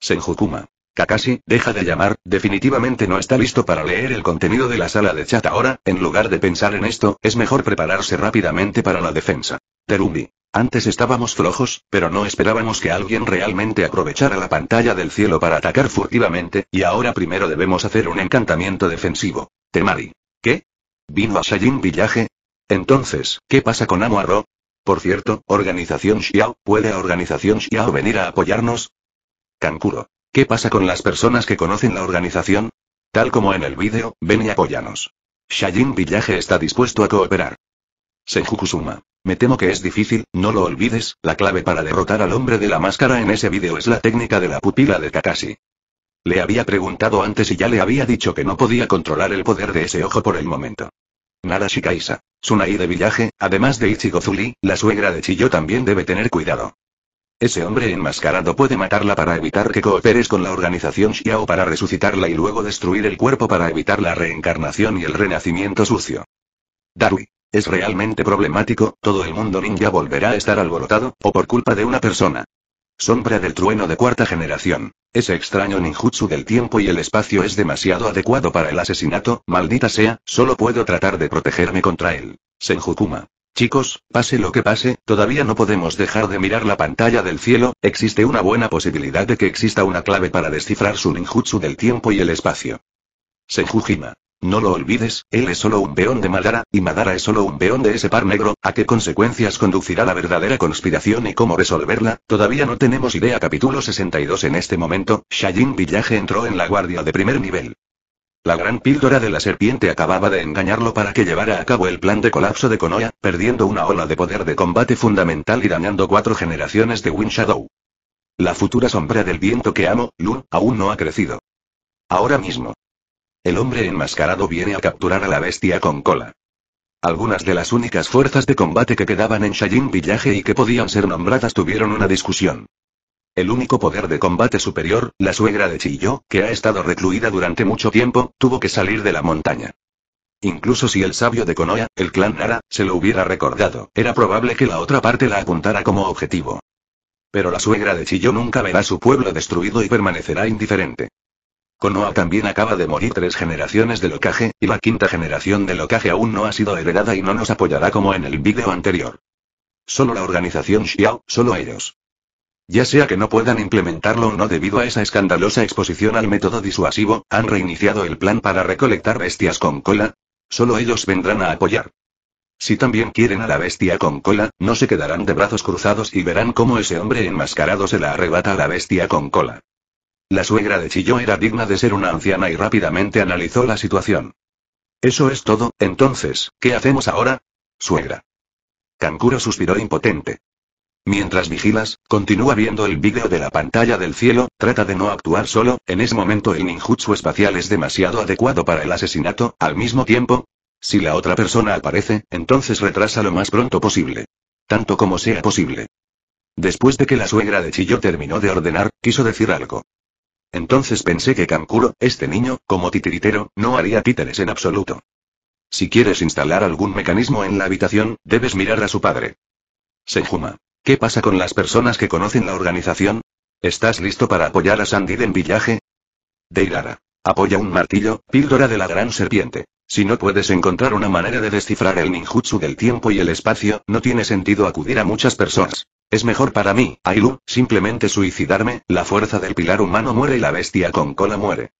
Senjukuma. Kakashi, deja de llamar, definitivamente no está listo para leer el contenido de la sala de chat ahora, en lugar de pensar en esto, es mejor prepararse rápidamente para la defensa. Terumi. Antes estábamos flojos, pero no esperábamos que alguien realmente aprovechara la pantalla del cielo para atacar furtivamente, y ahora primero debemos hacer un encantamiento defensivo. Temari. ¿Qué? ¿Vino a Shajin Village? Entonces, ¿qué pasa con Arro? Por cierto, organización Xiao, ¿puede organización Xiao venir a apoyarnos? Kankuro. ¿Qué pasa con las personas que conocen la organización? Tal como en el vídeo, ven y apoyanos. Shajin Villaje está dispuesto a cooperar. Senjukusuma. Me temo que es difícil, no lo olvides, la clave para derrotar al hombre de la máscara en ese vídeo es la técnica de la pupila de Kakashi. Le había preguntado antes y ya le había dicho que no podía controlar el poder de ese ojo por el momento. Nara Shikaisa. Sunai de villaje, además de Ichigo Zuli, la suegra de Chiyo también debe tener cuidado. Ese hombre enmascarado puede matarla para evitar que cooperes con la organización Xiao para resucitarla y luego destruir el cuerpo para evitar la reencarnación y el renacimiento sucio. Darui. Es realmente problemático, todo el mundo ninja volverá a estar alborotado, o por culpa de una persona. Sombra del trueno de cuarta generación. Ese extraño ninjutsu del tiempo y el espacio es demasiado adecuado para el asesinato, maldita sea, solo puedo tratar de protegerme contra él. Senjukuma. Chicos, pase lo que pase, todavía no podemos dejar de mirar la pantalla del cielo, existe una buena posibilidad de que exista una clave para descifrar su ninjutsu del tiempo y el espacio. Senjujima. No lo olvides, él es solo un peón de Madara, y Madara es solo un peón de ese par negro, ¿a qué consecuencias conducirá la verdadera conspiración y cómo resolverla? Todavía no tenemos idea capítulo 62 en este momento, Shajin Villaje entró en la guardia de primer nivel. La gran píldora de la serpiente acababa de engañarlo para que llevara a cabo el plan de colapso de Konoha, perdiendo una ola de poder de combate fundamental y dañando cuatro generaciones de Wind Shadow. La futura sombra del viento que amo, Lun, aún no ha crecido. Ahora mismo, el hombre enmascarado viene a capturar a la bestia con cola. Algunas de las únicas fuerzas de combate que quedaban en Shayin Villaje y que podían ser nombradas tuvieron una discusión. El único poder de combate superior, la suegra de Chiyo, que ha estado recluida durante mucho tiempo, tuvo que salir de la montaña. Incluso si el sabio de Konoha, el clan Nara, se lo hubiera recordado, era probable que la otra parte la apuntara como objetivo. Pero la suegra de Chiyo nunca verá su pueblo destruido y permanecerá indiferente. Konoha también acaba de morir tres generaciones de locaje, y la quinta generación de locaje aún no ha sido heredada y no nos apoyará como en el vídeo anterior. Solo la organización Xiao, solo ellos. Ya sea que no puedan implementarlo o no debido a esa escandalosa exposición al método disuasivo, han reiniciado el plan para recolectar bestias con cola. Solo ellos vendrán a apoyar. Si también quieren a la bestia con cola, no se quedarán de brazos cruzados y verán cómo ese hombre enmascarado se la arrebata a la bestia con cola. La suegra de Chillo era digna de ser una anciana y rápidamente analizó la situación. Eso es todo, entonces, ¿qué hacemos ahora? Suegra. Kankuro suspiró impotente. Mientras vigilas, continúa viendo el vídeo de la pantalla del cielo, trata de no actuar solo, en ese momento el ninjutsu espacial es demasiado adecuado para el asesinato, al mismo tiempo, si la otra persona aparece, entonces retrasa lo más pronto posible. Tanto como sea posible. Después de que la suegra de Chillo terminó de ordenar, quiso decir algo. Entonces pensé que Kankuro, este niño, como titiritero, no haría títeres en absoluto. Si quieres instalar algún mecanismo en la habitación, debes mirar a su padre. Senjuma. ¿Qué pasa con las personas que conocen la organización? ¿Estás listo para apoyar a Sandy en Villaje? Deirara. Apoya un martillo, píldora de la gran serpiente. Si no puedes encontrar una manera de descifrar el ninjutsu del tiempo y el espacio, no tiene sentido acudir a muchas personas. Es mejor para mí, Ailu, simplemente suicidarme, la fuerza del pilar humano muere y la bestia con cola muere.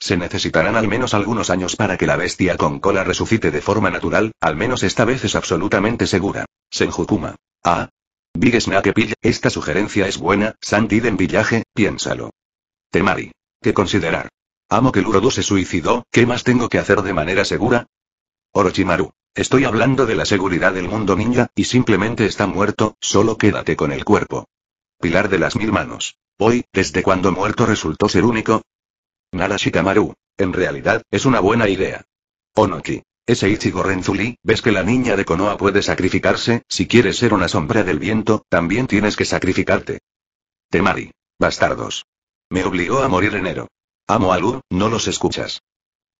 Se necesitarán al menos algunos años para que la bestia con cola resucite de forma natural, al menos esta vez es absolutamente segura. Senjukuma. Ah. Big Snake Pill, esta sugerencia es buena, de Villaje, piénsalo. Temari. ¿Qué considerar? Amo que Lurodu se suicidó, ¿qué más tengo que hacer de manera segura? Orochimaru. Estoy hablando de la seguridad del mundo ninja, y simplemente está muerto, solo quédate con el cuerpo. Pilar de las mil manos. Hoy, desde cuando muerto resultó ser único. Nara En realidad, es una buena idea. Onoki. Ese Ichigo Renzuli, ves que la niña de Konoha puede sacrificarse, si quieres ser una sombra del viento, también tienes que sacrificarte. Temari. Bastardos. Me obligó a morir enero. Amo a Lu, no los escuchas.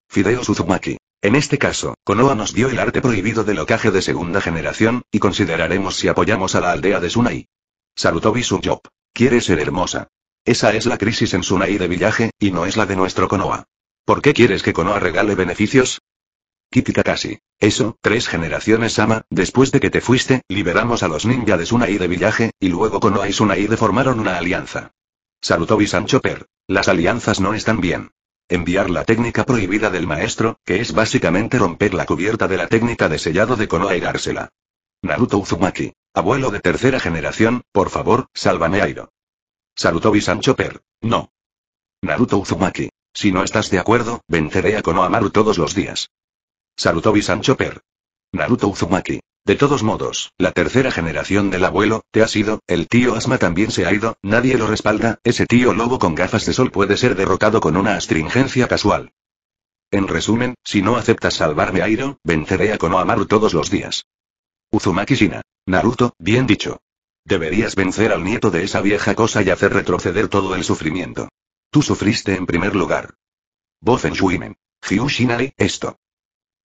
Fideo Suzumaki. En este caso, Konoha nos dio el arte prohibido del ocaje de segunda generación, y consideraremos si apoyamos a la aldea de Sunai. Sarutobi Job. Quiere ser hermosa. Esa es la crisis en Sunai de Villaje, y no es la de nuestro Konoha. ¿Por qué quieres que Konoha regale beneficios? Kititakasi. Eso, tres generaciones ama, después de que te fuiste, liberamos a los ninja de Sunai de Villaje, y luego Konoha y Sunai formaron una alianza. Sarutobi Sanchoper Chopper. Las alianzas no están bien. Enviar la técnica prohibida del maestro, que es básicamente romper la cubierta de la técnica de sellado de Konoha y dársela. Naruto Uzumaki. Abuelo de tercera generación, por favor, sálvame Airo. Sarutobi Sancho Per. No. Naruto Uzumaki. Si no estás de acuerdo, venceré a Maru todos los días. Sarutobi Sancho Per. Naruto Uzumaki. De todos modos, la tercera generación del abuelo, te ha sido, el tío Asma también se ha ido, nadie lo respalda, ese tío lobo con gafas de sol puede ser derrotado con una astringencia casual. En resumen, si no aceptas salvarme Airo, venceré a Konohamaru todos los días. Uzumaki Shina. Naruto, bien dicho. Deberías vencer al nieto de esa vieja cosa y hacer retroceder todo el sufrimiento. Tú sufriste en primer lugar. en Shuimen. Hyushinai, esto.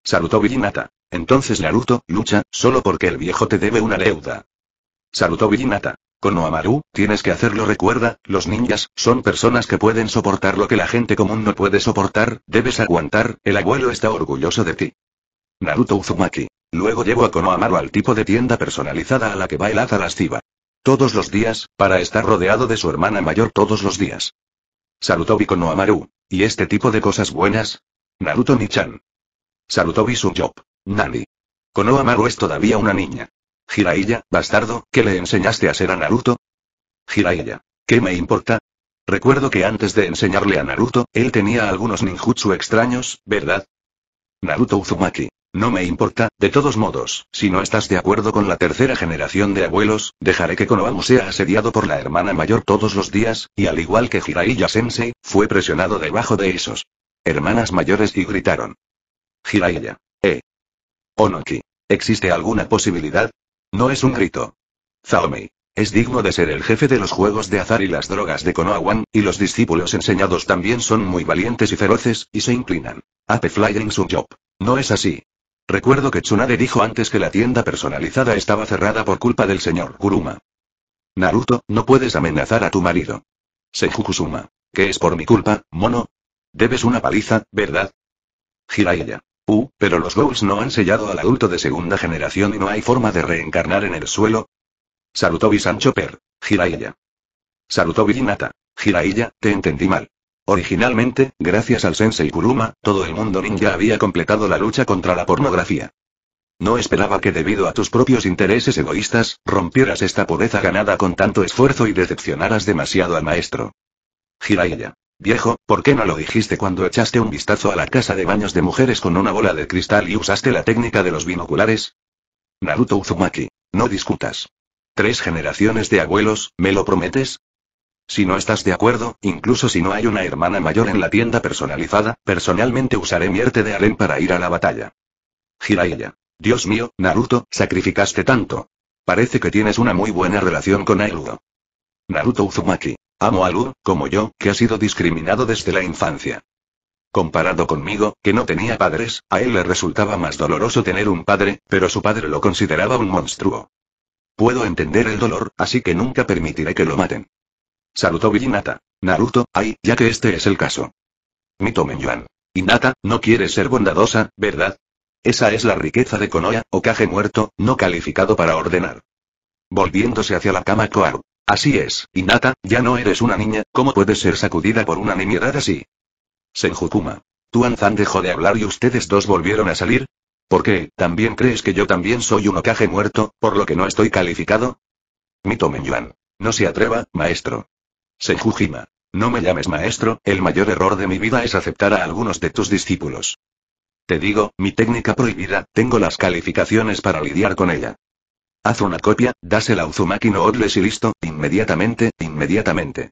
Saludó Villinata. Entonces Naruto, lucha, solo porque el viejo te debe una deuda. Saluto Hinata. Konohamaru, tienes que hacerlo recuerda, los ninjas, son personas que pueden soportar lo que la gente común no puede soportar, debes aguantar, el abuelo está orgulloso de ti. Naruto Uzumaki. Luego llevo a Konohamaru al tipo de tienda personalizada a la que va el Aza Todos los días, para estar rodeado de su hermana mayor todos los días. Sarutobi Konohamaru. ¿Y este tipo de cosas buenas? Naruto Nichan. Su Job. Nani. Konoha Maru es todavía una niña. Jiraiya, bastardo, ¿qué le enseñaste a ser a Naruto? Jiraiya. ¿Qué me importa? Recuerdo que antes de enseñarle a Naruto, él tenía algunos ninjutsu extraños, ¿verdad? Naruto Uzumaki. No me importa, de todos modos, si no estás de acuerdo con la tercera generación de abuelos, dejaré que Konohamu sea asediado por la hermana mayor todos los días, y al igual que Jiraiya Sensei, fue presionado debajo de esos hermanas mayores y gritaron. Jiraiya. Onoki. ¿Existe alguna posibilidad? No es un grito. Zaomi. Es digno de ser el jefe de los juegos de azar y las drogas de Konoawan, y los discípulos enseñados también son muy valientes y feroces, y se inclinan. Ape flying su job. No es así. Recuerdo que Tsunade dijo antes que la tienda personalizada estaba cerrada por culpa del señor Kuruma. Naruto, no puedes amenazar a tu marido. Seijukusuma. ¿Qué es por mi culpa, mono? Debes una paliza, ¿verdad? Jiraiya. Uh, pero los Ghouls no han sellado al adulto de segunda generación y no hay forma de reencarnar en el suelo. Salutobi Sancho Per, Girailla. Salutobi Nata, Girailla, te entendí mal. Originalmente, gracias al sensei Kuruma, todo el mundo ninja había completado la lucha contra la pornografía. No esperaba que debido a tus propios intereses egoístas, rompieras esta pobreza ganada con tanto esfuerzo y decepcionaras demasiado al maestro. Jiraiya. Viejo, ¿por qué no lo dijiste cuando echaste un vistazo a la casa de baños de mujeres con una bola de cristal y usaste la técnica de los binoculares? Naruto Uzumaki, no discutas. Tres generaciones de abuelos, ¿me lo prometes? Si no estás de acuerdo, incluso si no hay una hermana mayor en la tienda personalizada, personalmente usaré mierte de harén para ir a la batalla. Jiraiya. Dios mío, Naruto, sacrificaste tanto. Parece que tienes una muy buena relación con Ailudo. Naruto Uzumaki, Amo a Lu, como yo, que ha sido discriminado desde la infancia. Comparado conmigo, que no tenía padres, a él le resultaba más doloroso tener un padre, pero su padre lo consideraba un monstruo. Puedo entender el dolor, así que nunca permitiré que lo maten. Saludó Villinata. Naruto, ay, ya que este es el caso. Mito Menyuan. Inata, no quiere ser bondadosa, ¿verdad? Esa es la riqueza de o caje muerto, no calificado para ordenar. Volviéndose hacia la cama Koaru. Así es, Hinata, ya no eres una niña, ¿cómo puedes ser sacudida por una nimiedad así? Senjukuma. tú dejó de hablar y ustedes dos volvieron a salir. ¿Por qué? ¿También crees que yo también soy un ocaje muerto, por lo que no estoy calificado? Mito Menyuan. No se atreva, maestro. Senjujima. No me llames maestro, el mayor error de mi vida es aceptar a algunos de tus discípulos. Te digo, mi técnica prohibida, tengo las calificaciones para lidiar con ella. Haz una copia, dásela a Uzumaki no Odles y listo, inmediatamente, inmediatamente.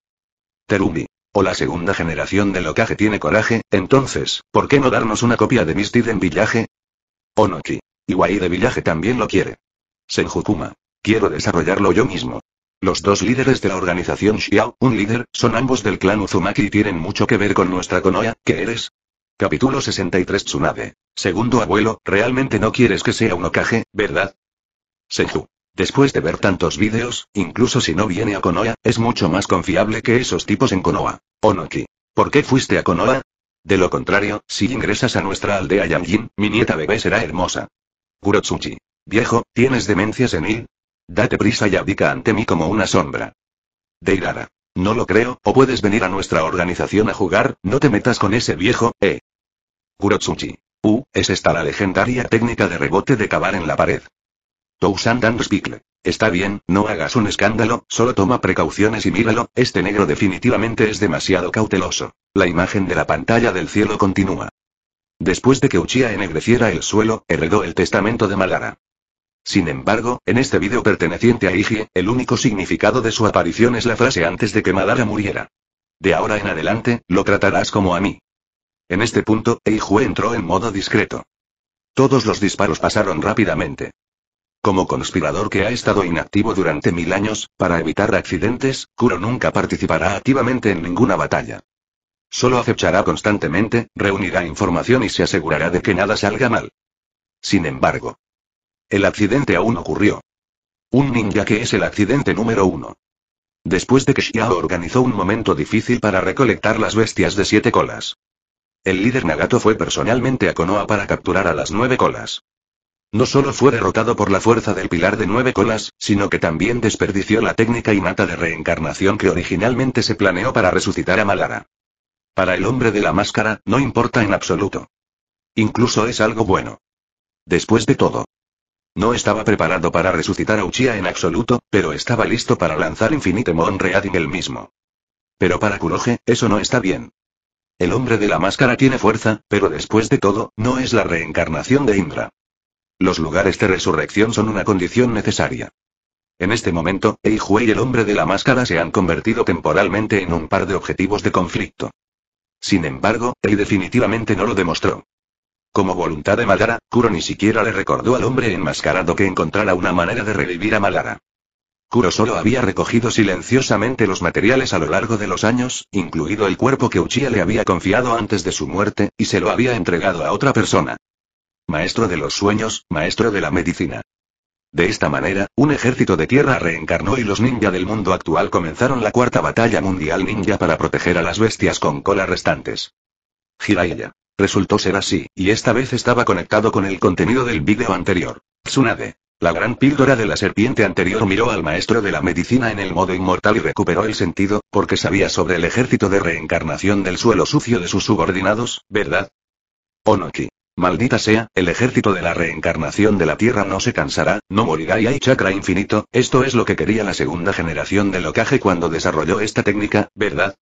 Terumi. O la segunda generación del Okage tiene coraje, entonces, ¿por qué no darnos una copia de Misty en Villaje? Onoki. Iwai de Villaje también lo quiere. Senjukuma. Quiero desarrollarlo yo mismo. Los dos líderes de la organización Xiao, un líder, son ambos del clan Uzumaki y tienen mucho que ver con nuestra Konoha, ¿qué eres? Capítulo 63 Tsunade. Segundo abuelo, realmente no quieres que sea un Okage, ¿verdad? Seju. Después de ver tantos vídeos, incluso si no viene a Konoha, es mucho más confiable que esos tipos en Konoha. Onoki. ¿Por qué fuiste a Konoha? De lo contrario, si ingresas a nuestra aldea Yangjin, mi nieta bebé será hermosa. Kurotsuchi. Viejo, ¿tienes demencia senil? Date prisa y abdica ante mí como una sombra. Deirara. No lo creo, o puedes venir a nuestra organización a jugar, no te metas con ese viejo, eh. Kurotsuchi. Uh, es esta la legendaria técnica de rebote de cavar en la pared. Toussaint Spikle. Está bien, no hagas un escándalo, solo toma precauciones y míralo, este negro definitivamente es demasiado cauteloso. La imagen de la pantalla del cielo continúa. Después de que Uchiha ennegreciera el suelo, heredó el testamento de Malara. Sin embargo, en este vídeo perteneciente a Iji, el único significado de su aparición es la frase antes de que Malara muriera. De ahora en adelante, lo tratarás como a mí. En este punto, Eijue entró en modo discreto. Todos los disparos pasaron rápidamente. Como conspirador que ha estado inactivo durante mil años, para evitar accidentes, Kuro nunca participará activamente en ninguna batalla. Solo acechará constantemente, reunirá información y se asegurará de que nada salga mal. Sin embargo, el accidente aún ocurrió. Un ninja que es el accidente número uno. Después de que Xiao organizó un momento difícil para recolectar las bestias de siete colas. El líder Nagato fue personalmente a Konoha para capturar a las nueve colas. No solo fue derrotado por la fuerza del pilar de nueve colas, sino que también desperdició la técnica innata de reencarnación que originalmente se planeó para resucitar a Malara. Para el hombre de la máscara, no importa en absoluto. Incluso es algo bueno. Después de todo. No estaba preparado para resucitar a Uchiha en absoluto, pero estaba listo para lanzar Infinite en el mismo. Pero para Kuroge, eso no está bien. El hombre de la máscara tiene fuerza, pero después de todo, no es la reencarnación de Indra. Los lugares de resurrección son una condición necesaria. En este momento, Huey y el hombre de la máscara se han convertido temporalmente en un par de objetivos de conflicto. Sin embargo, Ei definitivamente no lo demostró. Como voluntad de Madara, Kuro ni siquiera le recordó al hombre enmascarado que encontrara una manera de revivir a Madara. Kuro solo había recogido silenciosamente los materiales a lo largo de los años, incluido el cuerpo que Uchiha le había confiado antes de su muerte, y se lo había entregado a otra persona maestro de los sueños, maestro de la medicina. De esta manera, un ejército de tierra reencarnó y los ninja del mundo actual comenzaron la cuarta batalla mundial ninja para proteger a las bestias con cola restantes. Jiraiya. Resultó ser así, y esta vez estaba conectado con el contenido del vídeo anterior. Tsunade. La gran píldora de la serpiente anterior miró al maestro de la medicina en el modo inmortal y recuperó el sentido, porque sabía sobre el ejército de reencarnación del suelo sucio de sus subordinados, ¿verdad? Onoki. Maldita sea, el ejército de la reencarnación de la Tierra no se cansará, no morirá y hay chakra infinito, esto es lo que quería la segunda generación de locaje cuando desarrolló esta técnica, ¿verdad?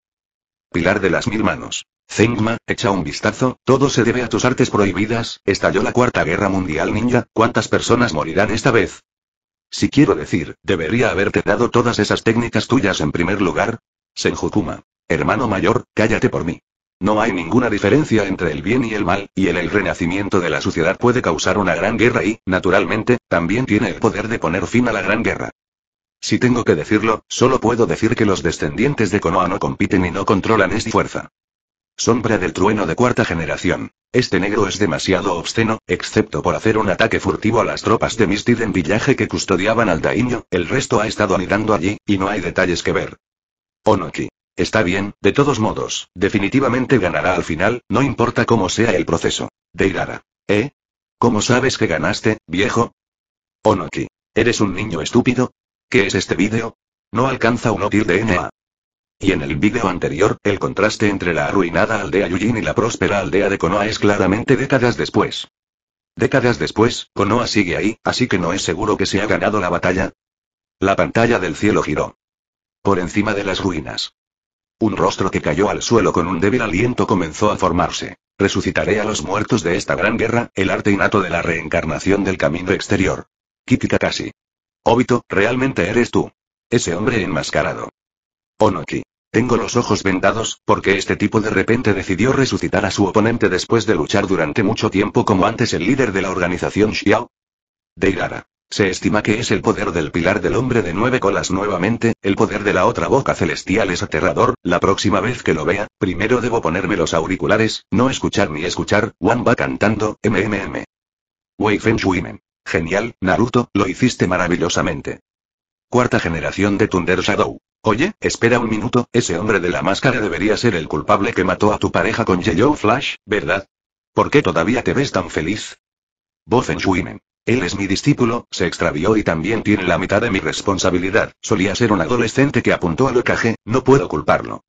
Pilar de las mil manos. Zengma, echa un vistazo, todo se debe a tus artes prohibidas, estalló la Cuarta Guerra Mundial ninja, ¿cuántas personas morirán esta vez? Si quiero decir, debería haberte dado todas esas técnicas tuyas en primer lugar. Senjukuma. Hermano mayor, cállate por mí. No hay ninguna diferencia entre el bien y el mal, y en el renacimiento de la sociedad puede causar una gran guerra y, naturalmente, también tiene el poder de poner fin a la gran guerra. Si tengo que decirlo, solo puedo decir que los descendientes de Konoha no compiten y no controlan esta fuerza. Sombra del trueno de cuarta generación. Este negro es demasiado obsceno, excepto por hacer un ataque furtivo a las tropas de Mistid en villaje que custodiaban al Daimyo, el resto ha estado anidando allí, y no hay detalles que ver. Onoki. Está bien, de todos modos, definitivamente ganará al final, no importa cómo sea el proceso. Deirara. ¿Eh? ¿Cómo sabes que ganaste, viejo? Onoki. ¿Eres un niño estúpido? ¿Qué es este vídeo? No alcanza un útil de Y en el vídeo anterior, el contraste entre la arruinada aldea Yujin y la próspera aldea de Konoha es claramente décadas después. Décadas después, Konoha sigue ahí, así que no es seguro que se ha ganado la batalla. La pantalla del cielo giró. Por encima de las ruinas. Un rostro que cayó al suelo con un débil aliento comenzó a formarse. Resucitaré a los muertos de esta gran guerra, el arte innato de la reencarnación del camino exterior. Kitty casi. Obito, realmente eres tú. Ese hombre enmascarado. Onoki. Tengo los ojos vendados, porque este tipo de repente decidió resucitar a su oponente después de luchar durante mucho tiempo como antes el líder de la organización Xiao. Deigara. Se estima que es el poder del pilar del hombre de nueve colas nuevamente, el poder de la otra boca celestial es aterrador, la próxima vez que lo vea, primero debo ponerme los auriculares, no escuchar ni escuchar, Wan va cantando, MMM. Shui-men. Genial, Naruto, lo hiciste maravillosamente. Cuarta generación de Thunder Shadow. Oye, espera un minuto, ese hombre de la máscara debería ser el culpable que mató a tu pareja con Yellow Flash, ¿verdad? ¿Por qué todavía te ves tan feliz? Bofen Shuimen. Él es mi discípulo, se extravió y también tiene la mitad de mi responsabilidad. Solía ser un adolescente que apuntó al ocaje, no puedo culparlo.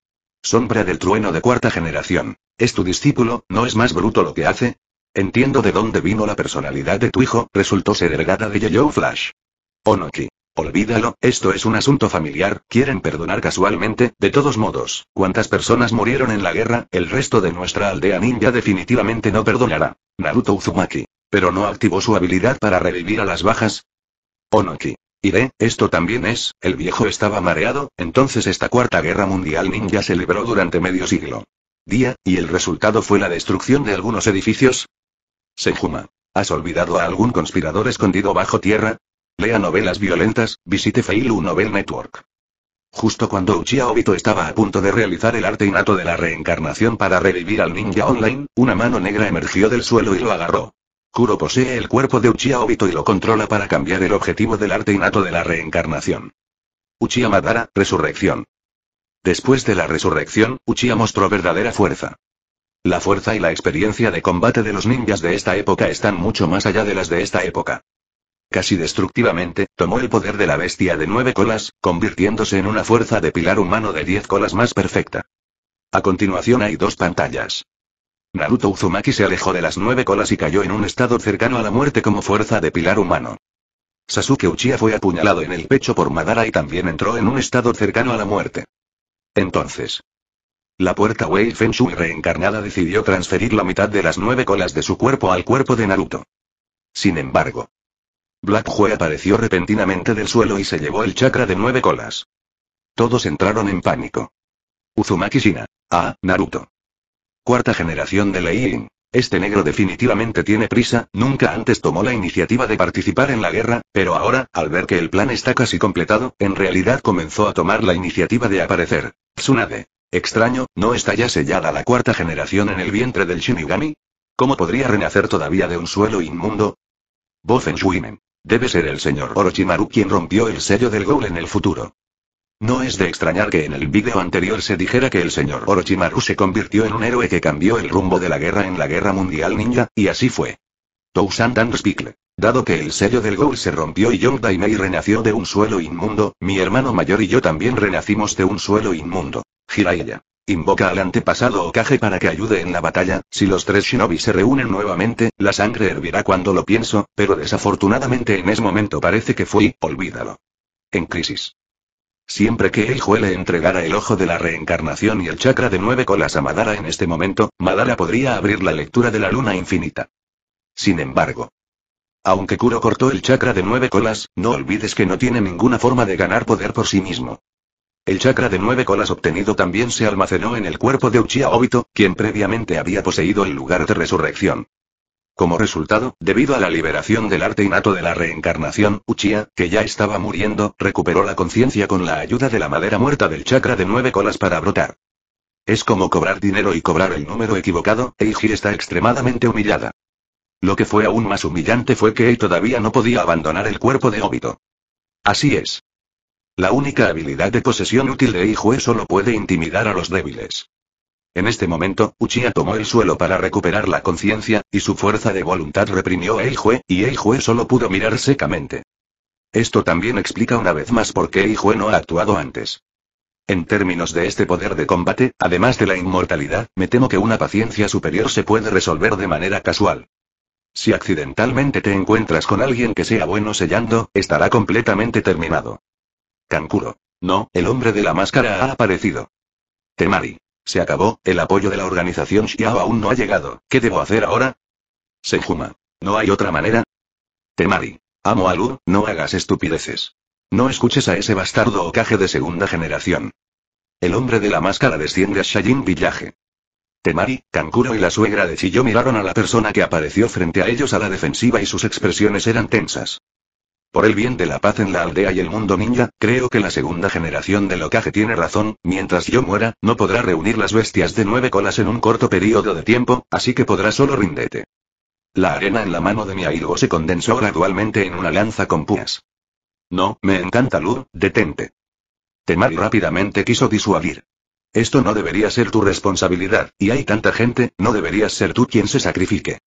Sombra del trueno de cuarta generación. Es tu discípulo, ¿no es más bruto lo que hace? Entiendo de dónde vino la personalidad de tu hijo, resultó ser heredada de Yellow Flash. Onoki. Olvídalo, esto es un asunto familiar, quieren perdonar casualmente, de todos modos, Cuántas personas murieron en la guerra, el resto de nuestra aldea ninja definitivamente no perdonará. Naruto Uzumaki. Pero no activó su habilidad para revivir a las bajas. Onoki. Iré, esto también es, el viejo estaba mareado, entonces esta cuarta guerra mundial ninja celebró durante medio siglo. Día, y el resultado fue la destrucción de algunos edificios. Senjuma. ¿Has olvidado a algún conspirador escondido bajo tierra? Lea novelas violentas, visite Feilu Novel Network. Justo cuando Uchiha Obito estaba a punto de realizar el arte innato de la reencarnación para revivir al ninja online, una mano negra emergió del suelo y lo agarró. Kuro posee el cuerpo de Uchiha Obito y lo controla para cambiar el objetivo del arte innato de la reencarnación. Uchiha Madara, resurrección. Después de la resurrección, Uchiha mostró verdadera fuerza. La fuerza y la experiencia de combate de los ninjas de esta época están mucho más allá de las de esta época. Casi destructivamente, tomó el poder de la bestia de nueve colas, convirtiéndose en una fuerza de pilar humano de diez colas más perfecta. A continuación hay dos pantallas. Naruto Uzumaki se alejó de las nueve colas y cayó en un estado cercano a la muerte como fuerza de pilar humano. Sasuke Uchiha fue apuñalado en el pecho por Madara y también entró en un estado cercano a la muerte. Entonces. La puerta Wei Shui reencarnada decidió transferir la mitad de las nueve colas de su cuerpo al cuerpo de Naruto. Sin embargo. Black Hue apareció repentinamente del suelo y se llevó el chakra de nueve colas. Todos entraron en pánico. Uzumaki Shina. Ah, Naruto. Cuarta generación de Leirin. Este negro definitivamente tiene prisa, nunca antes tomó la iniciativa de participar en la guerra, pero ahora, al ver que el plan está casi completado, en realidad comenzó a tomar la iniciativa de aparecer. Tsunade. Extraño, ¿no está ya sellada la cuarta generación en el vientre del Shinigami? ¿Cómo podría renacer todavía de un suelo inmundo? Bofen Debe ser el señor Orochimaru quien rompió el sello del Ghoul en el futuro. No es de extrañar que en el vídeo anterior se dijera que el señor Orochimaru se convirtió en un héroe que cambió el rumbo de la guerra en la Guerra Mundial Ninja, y así fue. Tousan Dado que el sello del Ghoul se rompió y Young Daimei renació de un suelo inmundo, mi hermano mayor y yo también renacimos de un suelo inmundo. Jiraiya. Invoca al antepasado Okage para que ayude en la batalla, si los tres shinobi se reúnen nuevamente, la sangre hervirá cuando lo pienso, pero desafortunadamente en ese momento parece que fui, olvídalo. En crisis. Siempre que el le entregara el ojo de la reencarnación y el chakra de nueve colas a Madara en este momento, Madara podría abrir la lectura de la luna infinita. Sin embargo. Aunque Kuro cortó el chakra de nueve colas, no olvides que no tiene ninguna forma de ganar poder por sí mismo. El chakra de nueve colas obtenido también se almacenó en el cuerpo de Uchiha Obito, quien previamente había poseído el lugar de resurrección. Como resultado, debido a la liberación del arte innato de la reencarnación, Uchiha, que ya estaba muriendo, recuperó la conciencia con la ayuda de la madera muerta del chakra de nueve colas para brotar. Es como cobrar dinero y cobrar el número equivocado, Eiji está extremadamente humillada. Lo que fue aún más humillante fue que él todavía no podía abandonar el cuerpo de Obito. Así es. La única habilidad de posesión útil de Eiji solo puede intimidar a los débiles. En este momento, Uchiha tomó el suelo para recuperar la conciencia, y su fuerza de voluntad reprimió a Eijue, y Eijue solo pudo mirar secamente. Esto también explica una vez más por qué Eijue no ha actuado antes. En términos de este poder de combate, además de la inmortalidad, me temo que una paciencia superior se puede resolver de manera casual. Si accidentalmente te encuentras con alguien que sea bueno sellando, estará completamente terminado. Kankuro. No, el hombre de la máscara ha aparecido. Temari. Se acabó, el apoyo de la organización Xiao aún no ha llegado. ¿Qué debo hacer ahora? Sejuma. ¿No hay otra manera? Temari. Amo a Lu, no hagas estupideces. No escuches a ese bastardo ocaje de segunda generación. El hombre de la máscara desciende a Shajin Village. Temari, Kankuro y la suegra de Chiyo miraron a la persona que apareció frente a ellos a la defensiva y sus expresiones eran tensas. Por el bien de la paz en la aldea y el mundo ninja, creo que la segunda generación de locaje tiene razón, mientras yo muera, no podrá reunir las bestias de nueve colas en un corto periodo de tiempo, así que podrá solo rindete. La arena en la mano de mi airgo se condensó gradualmente en una lanza con púas. No, me encanta Lu, detente. Temari rápidamente quiso disuadir. Esto no debería ser tu responsabilidad, y hay tanta gente, no deberías ser tú quien se sacrifique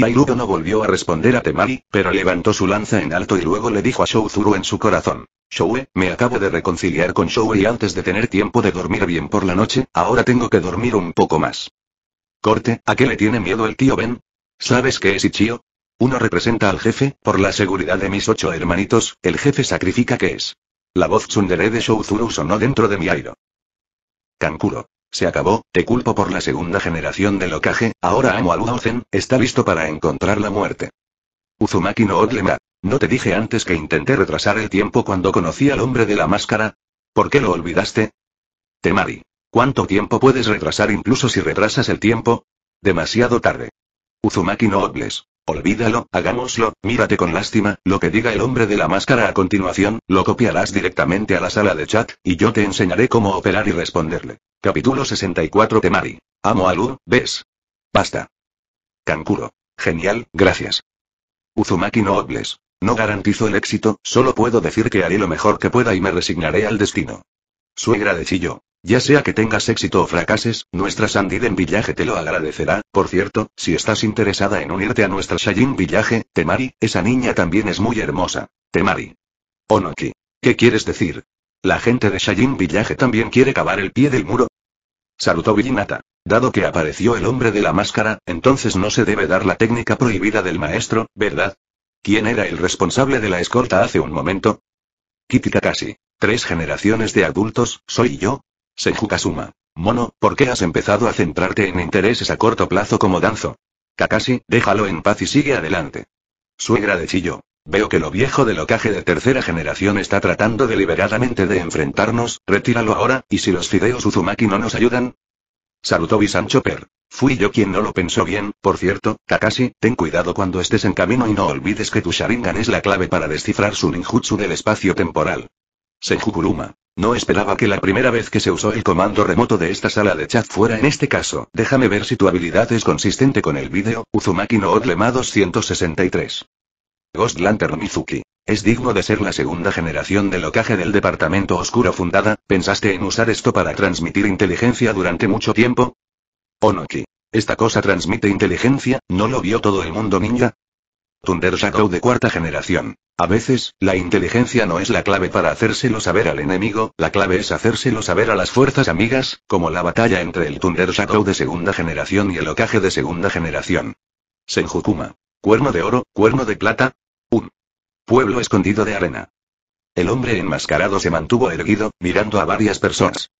no volvió a responder a Temari, pero levantó su lanza en alto y luego le dijo a Shouzuru en su corazón. Shoue, me acabo de reconciliar con Shoue y antes de tener tiempo de dormir bien por la noche, ahora tengo que dormir un poco más. Corte, ¿a qué le tiene miedo el tío Ben? ¿Sabes qué es Ichio? Uno representa al jefe, por la seguridad de mis ocho hermanitos, el jefe sacrifica que es. La voz tsundere de Shouzuru sonó dentro de mi aire Kankuro. Se acabó, te culpo por la segunda generación del locaje, ahora amo a Luozen, está listo para encontrar la muerte. Uzumaki no Odlema, ¿No te dije antes que intenté retrasar el tiempo cuando conocí al hombre de la máscara? ¿Por qué lo olvidaste? Temari. ¿Cuánto tiempo puedes retrasar incluso si retrasas el tiempo? Demasiado tarde. Uzumaki no Obles. Olvídalo, hagámoslo, mírate con lástima, lo que diga el hombre de la máscara a continuación, lo copiarás directamente a la sala de chat, y yo te enseñaré cómo operar y responderle. Capítulo 64 Temari. Amo a Lu, ¿ves? Basta. Kankuro. Genial, gracias. Uzumaki no obles. No garantizo el éxito, solo puedo decir que haré lo mejor que pueda y me resignaré al destino. Suegra de Chillo. Ya sea que tengas éxito o fracases, nuestra Sandiden Villaje te lo agradecerá, por cierto, si estás interesada en unirte a nuestra Shajin Villaje, Temari, esa niña también es muy hermosa. Temari. Onoki. ¿Qué quieres decir? ¿La gente de Shajin Villaje también quiere cavar el pie del muro? Saludó Villinata. Dado que apareció el hombre de la máscara, entonces no se debe dar la técnica prohibida del maestro, ¿verdad? ¿Quién era el responsable de la escolta hace un momento? Kitty Tres generaciones de adultos, soy yo, Seiju Mono, ¿por qué has empezado a centrarte en intereses a corto plazo como Danzo? Kakashi, déjalo en paz y sigue adelante. Suegra de Chillo. Veo que lo viejo del locaje de tercera generación está tratando deliberadamente de enfrentarnos, retíralo ahora, y si los fideos Uzumaki no nos ayudan. Salutó Sancho Per. Fui yo quien no lo pensó bien, por cierto, Kakashi, ten cuidado cuando estés en camino y no olvides que tu Sharingan es la clave para descifrar su ninjutsu del espacio temporal. Senju no esperaba que la primera vez que se usó el comando remoto de esta sala de chat fuera en este caso. Déjame ver si tu habilidad es consistente con el vídeo, Uzumaki no Odlema 263. Ghost Lantern Mizuki. Es digno de ser la segunda generación de locaje del Departamento Oscuro fundada, ¿pensaste en usar esto para transmitir inteligencia durante mucho tiempo? Onoki. Esta cosa transmite inteligencia, ¿no lo vio todo el mundo ninja? Thunder de cuarta generación. A veces, la inteligencia no es la clave para hacérselo saber al enemigo, la clave es hacérselo saber a las fuerzas amigas, como la batalla entre el Thunder de segunda generación y el Okage de segunda generación. Senjukuma. Cuerno de oro, cuerno de plata. Un pueblo escondido de arena. El hombre enmascarado se mantuvo erguido, mirando a varias personas.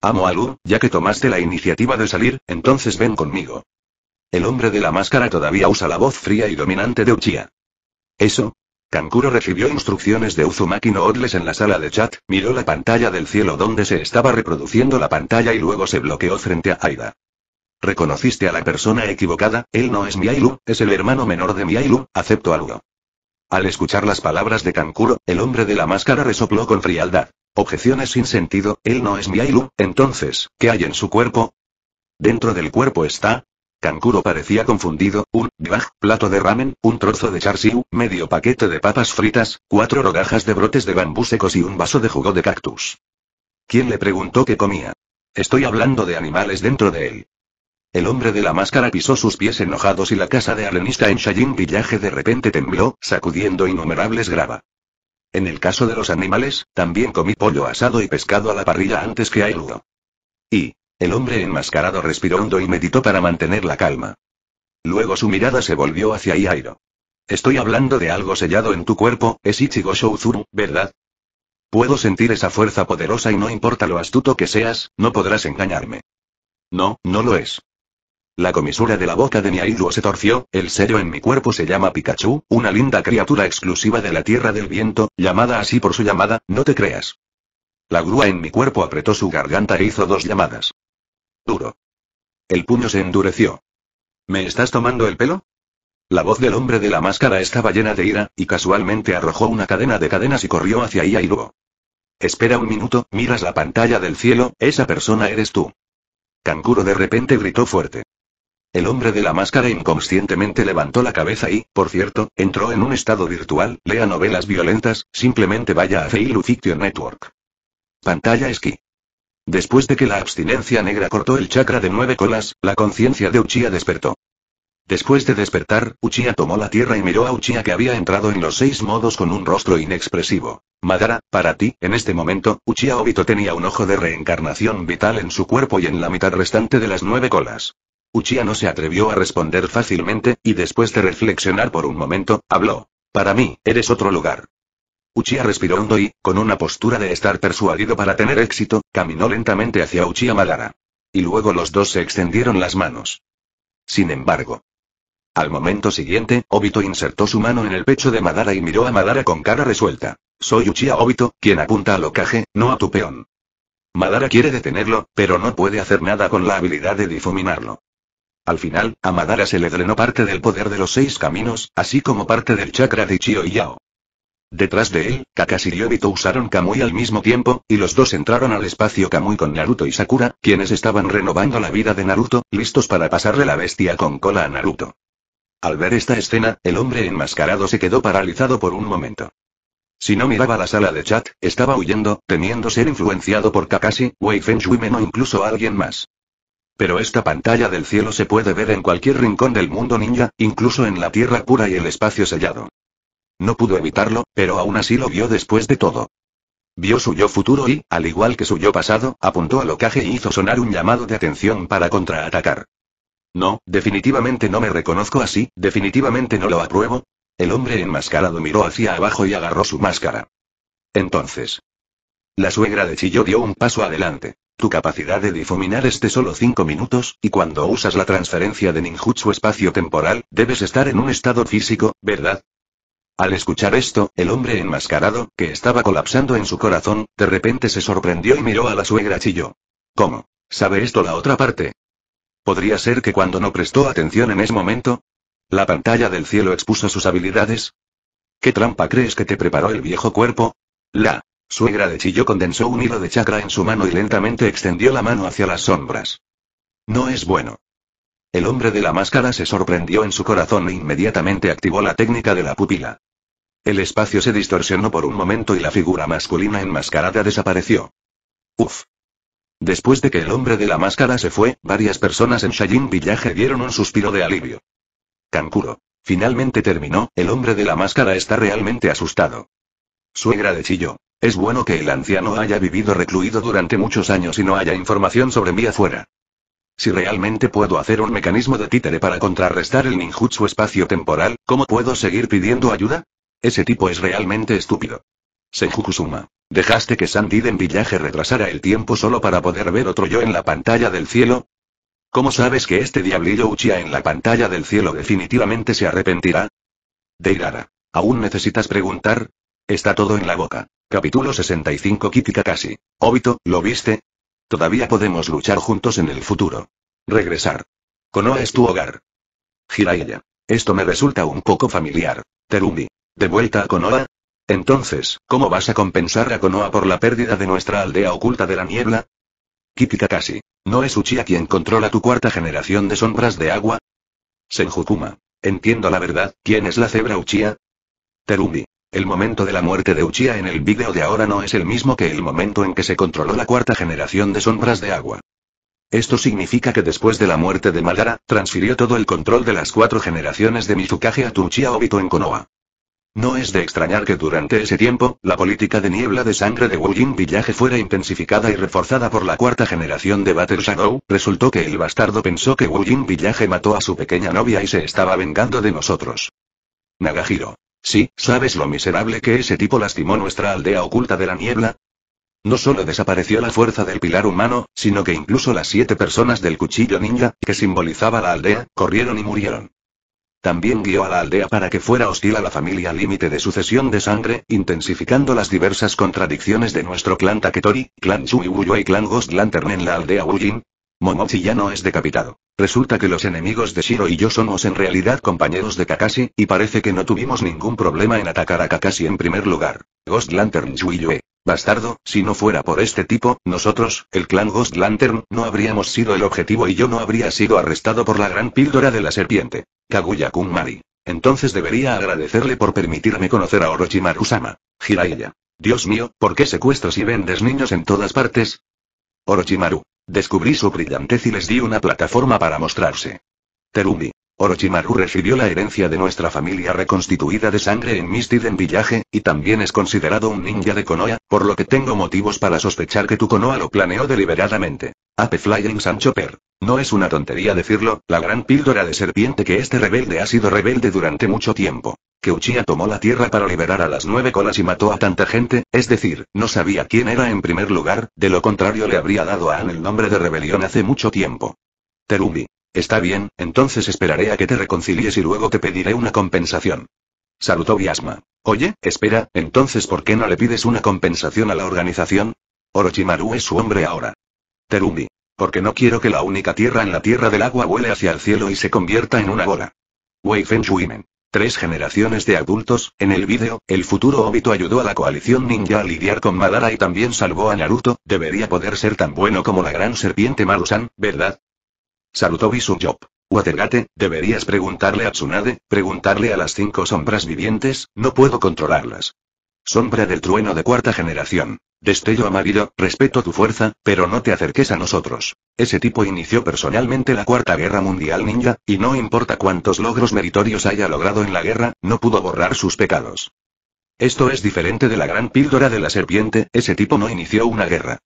Amo a Lu, ya que tomaste la iniciativa de salir, entonces ven conmigo. El hombre de la máscara todavía usa la voz fría y dominante de Uchiha. Eso. Kankuro recibió instrucciones de Uzumaki no Odles en la sala de chat, miró la pantalla del cielo donde se estaba reproduciendo la pantalla y luego se bloqueó frente a Aida. Reconociste a la persona equivocada, él no es Miailu, es el hermano menor de Miailu, acepto algo. Al escuchar las palabras de Kankuro, el hombre de la máscara resopló con frialdad. Objeciones sin sentido, él no es Miailu, entonces, ¿qué hay en su cuerpo? Dentro del cuerpo está, Kankuro parecía confundido, un, plato de ramen, un trozo de char siu, medio paquete de papas fritas, cuatro rodajas de brotes de bambú secos y un vaso de jugo de cactus. ¿Quién le preguntó qué comía? Estoy hablando de animales dentro de él. El hombre de la máscara pisó sus pies enojados y la casa de arenista en Shayin Villaje de repente tembló, sacudiendo innumerables grava. En el caso de los animales, también comí pollo asado y pescado a la parrilla antes que a Y, el hombre enmascarado respiró hondo y meditó para mantener la calma. Luego su mirada se volvió hacia Iairo. Estoy hablando de algo sellado en tu cuerpo, es Ichigo Shouzuru, ¿verdad? Puedo sentir esa fuerza poderosa y no importa lo astuto que seas, no podrás engañarme. No, no lo es. La comisura de la boca de Iairo se torció, el sello en mi cuerpo se llama Pikachu, una linda criatura exclusiva de la Tierra del Viento, llamada así por su llamada, no te creas. La grúa en mi cuerpo apretó su garganta e hizo dos llamadas. Duro. El puño se endureció. ¿Me estás tomando el pelo? La voz del hombre de la máscara estaba llena de ira, y casualmente arrojó una cadena de cadenas y corrió hacia luego. Espera un minuto, miras la pantalla del cielo, esa persona eres tú. Kankuro de repente gritó fuerte. El hombre de la máscara inconscientemente levantó la cabeza y, por cierto, entró en un estado virtual, lea novelas violentas, simplemente vaya a Feilu Fiction Network. Pantalla esquí. Después de que la abstinencia negra cortó el chakra de nueve colas, la conciencia de Uchiha despertó. Después de despertar, Uchiha tomó la tierra y miró a Uchiha que había entrado en los seis modos con un rostro inexpresivo. Madara, para ti, en este momento, Uchiha Obito tenía un ojo de reencarnación vital en su cuerpo y en la mitad restante de las nueve colas. Uchiha no se atrevió a responder fácilmente, y después de reflexionar por un momento, habló. Para mí, eres otro lugar. Uchiha respiró hondo y, con una postura de estar persuadido para tener éxito, caminó lentamente hacia Uchiha Madara. Y luego los dos se extendieron las manos. Sin embargo. Al momento siguiente, Obito insertó su mano en el pecho de Madara y miró a Madara con cara resuelta. Soy Uchiha Obito, quien apunta a ocaje, no a tu peón. Madara quiere detenerlo, pero no puede hacer nada con la habilidad de difuminarlo. Al final, a Madara se le drenó parte del poder de los seis caminos, así como parte del chakra de Chio y Yao. Detrás de él, Kakashi y Obito usaron Kamui al mismo tiempo, y los dos entraron al espacio Kamui con Naruto y Sakura, quienes estaban renovando la vida de Naruto, listos para pasarle la bestia con cola a Naruto. Al ver esta escena, el hombre enmascarado se quedó paralizado por un momento. Si no miraba la sala de chat, estaba huyendo, temiendo ser influenciado por Kakashi, Wei Feng o incluso alguien más. Pero esta pantalla del cielo se puede ver en cualquier rincón del mundo ninja, incluso en la tierra pura y el espacio sellado. No pudo evitarlo, pero aún así lo vio después de todo. Vio su yo futuro y, al igual que su yo pasado, apuntó al ocaje y hizo sonar un llamado de atención para contraatacar. No, definitivamente no me reconozco así, definitivamente no lo apruebo. El hombre enmascarado miró hacia abajo y agarró su máscara. Entonces. La suegra de Chillo dio un paso adelante. Tu capacidad de difuminar es de solo cinco minutos, y cuando usas la transferencia de ninjutsu espacio-temporal, debes estar en un estado físico, ¿verdad? Al escuchar esto, el hombre enmascarado, que estaba colapsando en su corazón, de repente se sorprendió y miró a la suegra Chillo. ¿Cómo? ¿Sabe esto la otra parte? ¿Podría ser que cuando no prestó atención en ese momento? ¿La pantalla del cielo expuso sus habilidades? ¿Qué trampa crees que te preparó el viejo cuerpo? La suegra de Chillo condensó un hilo de chakra en su mano y lentamente extendió la mano hacia las sombras. No es bueno. El hombre de la máscara se sorprendió en su corazón e inmediatamente activó la técnica de la pupila. El espacio se distorsionó por un momento y la figura masculina enmascarada desapareció. Uf. Después de que el hombre de la máscara se fue, varias personas en Shayin Village dieron un suspiro de alivio. Kankuro. Finalmente terminó, el hombre de la máscara está realmente asustado. Suegra de Chillo. Es bueno que el anciano haya vivido recluido durante muchos años y no haya información sobre mí afuera. Si realmente puedo hacer un mecanismo de títere para contrarrestar el ninjutsu espacio-temporal, ¿cómo puedo seguir pidiendo ayuda? Ese tipo es realmente estúpido. Senjukusuma. ¿Dejaste que en Villaje retrasara el tiempo solo para poder ver otro yo en la pantalla del cielo? ¿Cómo sabes que este diablillo Uchiha en la pantalla del cielo definitivamente se arrepentirá? Deirara. ¿Aún necesitas preguntar? Está todo en la boca. Capítulo 65 Kitika casi. Obito, ¿lo viste? Todavía podemos luchar juntos en el futuro. Regresar. Konoha es tu hogar. Jiraiya. Esto me resulta un poco familiar. Terumi. ¿De vuelta a Konoha? Entonces, ¿cómo vas a compensar a Konoha por la pérdida de nuestra aldea oculta de la niebla? Kiki ¿No es Uchiha quien controla tu cuarta generación de sombras de agua? Senjukuma. Entiendo la verdad, ¿quién es la cebra Uchiha? Terumi. El momento de la muerte de Uchiha en el vídeo de ahora no es el mismo que el momento en que se controló la cuarta generación de sombras de agua. Esto significa que después de la muerte de Madara, transfirió todo el control de las cuatro generaciones de Mizukage a Uchiha Obito en Konoha. No es de extrañar que durante ese tiempo, la política de niebla de sangre de Wujin Villaje fuera intensificada y reforzada por la cuarta generación de Battle Shadow, resultó que el bastardo pensó que Wujin Villaje mató a su pequeña novia y se estaba vengando de nosotros. Nagahiro. Sí, ¿sabes lo miserable que ese tipo lastimó nuestra aldea oculta de la niebla? No solo desapareció la fuerza del pilar humano, sino que incluso las siete personas del cuchillo ninja, que simbolizaba la aldea, corrieron y murieron. También guió a la aldea para que fuera hostil a la familia límite de sucesión de sangre, intensificando las diversas contradicciones de nuestro clan Taketori, clan Yuiwuyo y clan Ghost Lantern en la aldea Wujin. Momochi ya no es decapitado. Resulta que los enemigos de Shiro y yo somos en realidad compañeros de Kakashi, y parece que no tuvimos ningún problema en atacar a Kakashi en primer lugar. Ghost Lantern Yue. Bastardo, si no fuera por este tipo, nosotros, el clan Ghost Lantern, no habríamos sido el objetivo y yo no habría sido arrestado por la gran píldora de la serpiente. Kaguya-kun Entonces debería agradecerle por permitirme conocer a Orochimaru-sama. Jiraiya. Dios mío, ¿por qué secuestras y vendes niños en todas partes? Orochimaru. Descubrí su brillantez y les di una plataforma para mostrarse. Terumi. Orochimaru recibió la herencia de nuestra familia reconstituida de sangre en en Villaje, y también es considerado un ninja de Konoha, por lo que tengo motivos para sospechar que tu Konoha lo planeó deliberadamente. Ape Flying Sancho Per. No es una tontería decirlo, la gran píldora de serpiente que este rebelde ha sido rebelde durante mucho tiempo. Que Uchiha tomó la tierra para liberar a las nueve colas y mató a tanta gente, es decir, no sabía quién era en primer lugar, de lo contrario le habría dado a An el nombre de rebelión hace mucho tiempo. Terumi. Está bien, entonces esperaré a que te reconcilies y luego te pediré una compensación. Salutó Viasma. Oye, espera, entonces ¿por qué no le pides una compensación a la organización? Orochimaru es su hombre ahora. Terumi. Porque no quiero que la única tierra en la tierra del agua vuele hacia el cielo y se convierta en una bola. Wei Feng Tres generaciones de adultos, en el vídeo, el futuro Obito ayudó a la coalición ninja a lidiar con Madara y también salvó a Naruto, debería poder ser tan bueno como la gran serpiente Marusan, ¿verdad? Saludó Job. Watergate, deberías preguntarle a Tsunade, preguntarle a las cinco sombras vivientes, no puedo controlarlas. Sombra del trueno de cuarta generación. Destello amarillo, respeto tu fuerza, pero no te acerques a nosotros. Ese tipo inició personalmente la Cuarta Guerra Mundial Ninja, y no importa cuántos logros meritorios haya logrado en la guerra, no pudo borrar sus pecados. Esto es diferente de la gran píldora de la serpiente, ese tipo no inició una guerra.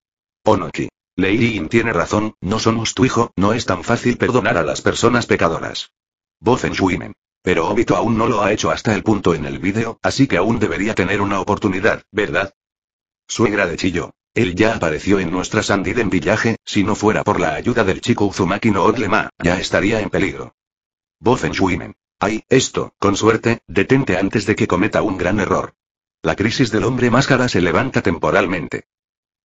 Onoki. Leirin tiene razón, no somos tu hijo, no es tan fácil perdonar a las personas pecadoras. Shuimen. Pero Obito aún no lo ha hecho hasta el punto en el vídeo, así que aún debería tener una oportunidad, ¿verdad? Suegra de Chillo. Él ya apareció en nuestra Sandiden Villaje, si no fuera por la ayuda del chico Uzumaki no Odlema, ya estaría en peligro. Shuimen. Ay, esto, con suerte, detente antes de que cometa un gran error. La crisis del hombre máscara se levanta temporalmente.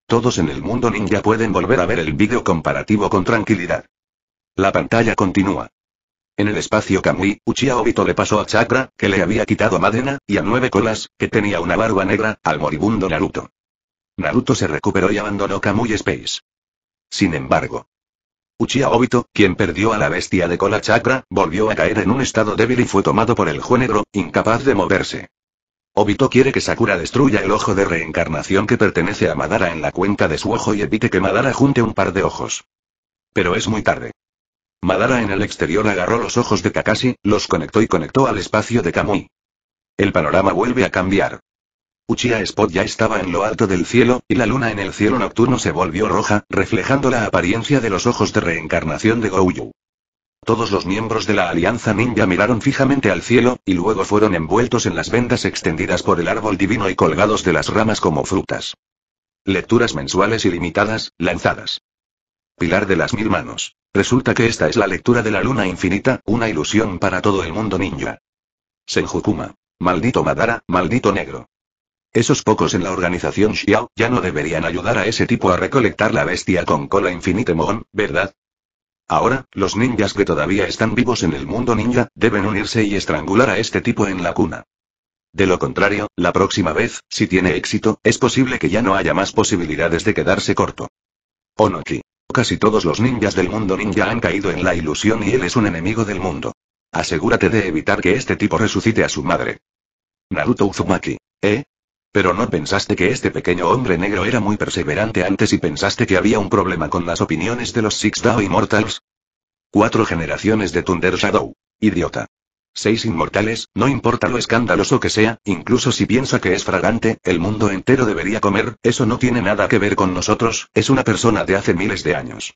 Todos en el mundo ninja pueden volver a ver el vídeo comparativo con tranquilidad. La pantalla continúa. En el espacio Kamui, Uchiha Obito le pasó a Chakra, que le había quitado Madena, y a Nueve Colas, que tenía una barba negra, al moribundo Naruto. Naruto se recuperó y abandonó Kamui Space. Sin embargo, Uchiha Obito, quien perdió a la bestia de cola chakra, volvió a caer en un estado débil y fue tomado por el juego incapaz de moverse. Obito quiere que Sakura destruya el ojo de reencarnación que pertenece a Madara en la cuenta de su ojo y evite que Madara junte un par de ojos. Pero es muy tarde. Madara en el exterior agarró los ojos de Kakashi, los conectó y conectó al espacio de Kamui. El panorama vuelve a cambiar. Uchiha Spot ya estaba en lo alto del cielo, y la luna en el cielo nocturno se volvió roja, reflejando la apariencia de los ojos de reencarnación de Gouyu. Todos los miembros de la Alianza Ninja miraron fijamente al cielo, y luego fueron envueltos en las vendas extendidas por el árbol divino y colgados de las ramas como frutas. Lecturas mensuales ilimitadas, lanzadas. Pilar de las mil manos. Resulta que esta es la lectura de la luna infinita, una ilusión para todo el mundo ninja. Senjukuma. Maldito Madara, maldito negro. Esos pocos en la organización Xiao ya no deberían ayudar a ese tipo a recolectar la bestia con cola infinite ¿verdad? Ahora, los ninjas que todavía están vivos en el mundo ninja, deben unirse y estrangular a este tipo en la cuna. De lo contrario, la próxima vez, si tiene éxito, es posible que ya no haya más posibilidades de quedarse corto. Onoki. Casi todos los ninjas del mundo ninja han caído en la ilusión y él es un enemigo del mundo. Asegúrate de evitar que este tipo resucite a su madre. Naruto Uzumaki. ¿Eh? Pero no pensaste que este pequeño hombre negro era muy perseverante antes y pensaste que había un problema con las opiniones de los Six Dao Immortals. Cuatro generaciones de Thunder Shadow. Idiota. Seis inmortales, no importa lo escandaloso que sea, incluso si piensa que es fragante, el mundo entero debería comer, eso no tiene nada que ver con nosotros, es una persona de hace miles de años.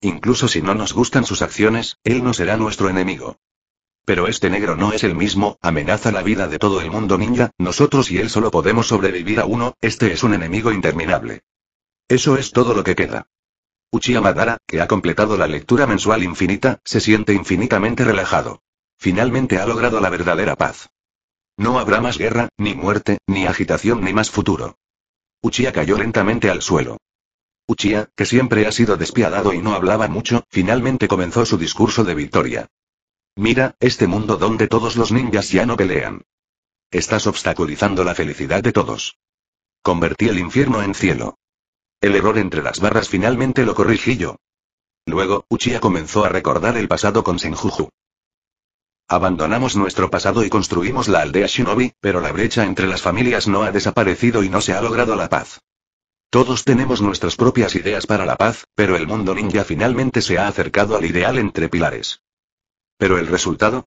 Incluso si no nos gustan sus acciones, él no será nuestro enemigo. Pero este negro no es el mismo, amenaza la vida de todo el mundo ninja, nosotros y él solo podemos sobrevivir a uno, este es un enemigo interminable. Eso es todo lo que queda. Uchiha Madara, que ha completado la lectura mensual infinita, se siente infinitamente relajado. Finalmente ha logrado la verdadera paz. No habrá más guerra, ni muerte, ni agitación, ni más futuro. Uchiha cayó lentamente al suelo. Uchiha, que siempre ha sido despiadado y no hablaba mucho, finalmente comenzó su discurso de victoria. Mira, este mundo donde todos los ninjas ya no pelean. Estás obstaculizando la felicidad de todos. Convertí el infierno en cielo. El error entre las barras finalmente lo corrigí yo. Luego, Uchiha comenzó a recordar el pasado con Senjuju. Abandonamos nuestro pasado y construimos la aldea Shinobi, pero la brecha entre las familias no ha desaparecido y no se ha logrado la paz. Todos tenemos nuestras propias ideas para la paz, pero el mundo ninja finalmente se ha acercado al ideal entre pilares. Pero el resultado,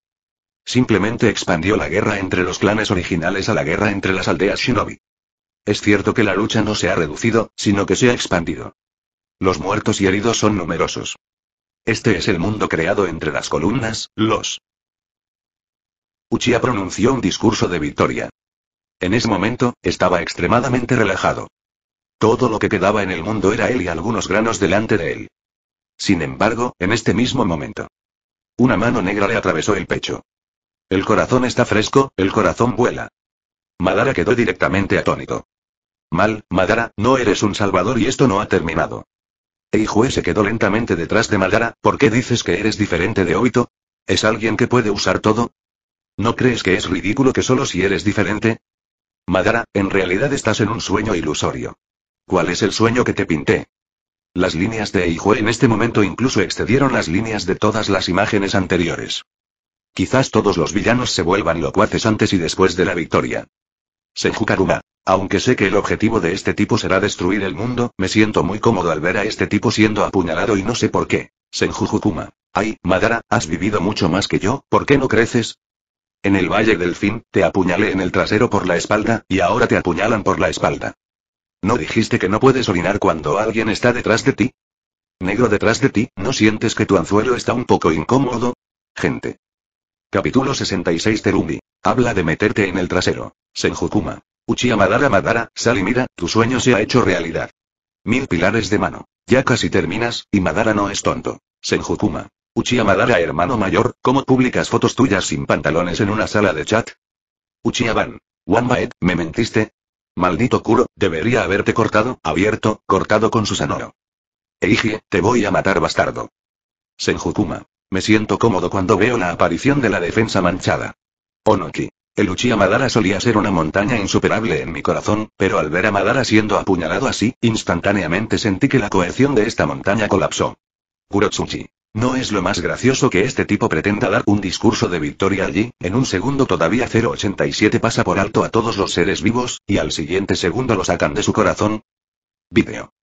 simplemente expandió la guerra entre los clanes originales a la guerra entre las aldeas shinobi. Es cierto que la lucha no se ha reducido, sino que se ha expandido. Los muertos y heridos son numerosos. Este es el mundo creado entre las columnas, los. Uchiha pronunció un discurso de victoria. En ese momento, estaba extremadamente relajado. Todo lo que quedaba en el mundo era él y algunos granos delante de él. Sin embargo, en este mismo momento, una mano negra le atravesó el pecho. El corazón está fresco, el corazón vuela. Madara quedó directamente atónito. Mal, Madara, no eres un salvador y esto no ha terminado. Eijue se quedó lentamente detrás de Madara, ¿por qué dices que eres diferente de Oito? ¿Es alguien que puede usar todo? ¿No crees que es ridículo que solo si eres diferente? Madara, en realidad estás en un sueño ilusorio. ¿Cuál es el sueño que te pinté? Las líneas de Eijue en este momento incluso excedieron las líneas de todas las imágenes anteriores. Quizás todos los villanos se vuelvan locuaces antes y después de la victoria. Senjukaruma, Aunque sé que el objetivo de este tipo será destruir el mundo, me siento muy cómodo al ver a este tipo siendo apuñalado y no sé por qué. Senjujukuma. Ay, Madara, has vivido mucho más que yo, ¿por qué no creces? En el Valle del Fin, te apuñalé en el trasero por la espalda, y ahora te apuñalan por la espalda. ¿No dijiste que no puedes orinar cuando alguien está detrás de ti? Negro detrás de ti, ¿no sientes que tu anzuelo está un poco incómodo? Gente. Capítulo 66 Terumi. Habla de meterte en el trasero. Senjukuma. Uchiha Madara Madara, sal y mira, tu sueño se ha hecho realidad. Mil pilares de mano. Ya casi terminas, y Madara no es tonto. Senjukuma. Uchiha Madara hermano mayor, ¿cómo publicas fotos tuyas sin pantalones en una sala de chat? Uchiha Ban. Wanbaet, me mentiste, Maldito Kuro, debería haberte cortado, abierto, cortado con su sanoro. Eiji, te voy a matar bastardo. Senjukuma. Me siento cómodo cuando veo la aparición de la defensa manchada. Onoki. El Uchiha Madara solía ser una montaña insuperable en mi corazón, pero al ver a Madara siendo apuñalado así, instantáneamente sentí que la cohesión de esta montaña colapsó. Kurotsuchi. No es lo más gracioso que este tipo pretenda dar un discurso de victoria allí, en un segundo todavía 087 pasa por alto a todos los seres vivos, y al siguiente segundo lo sacan de su corazón. Video.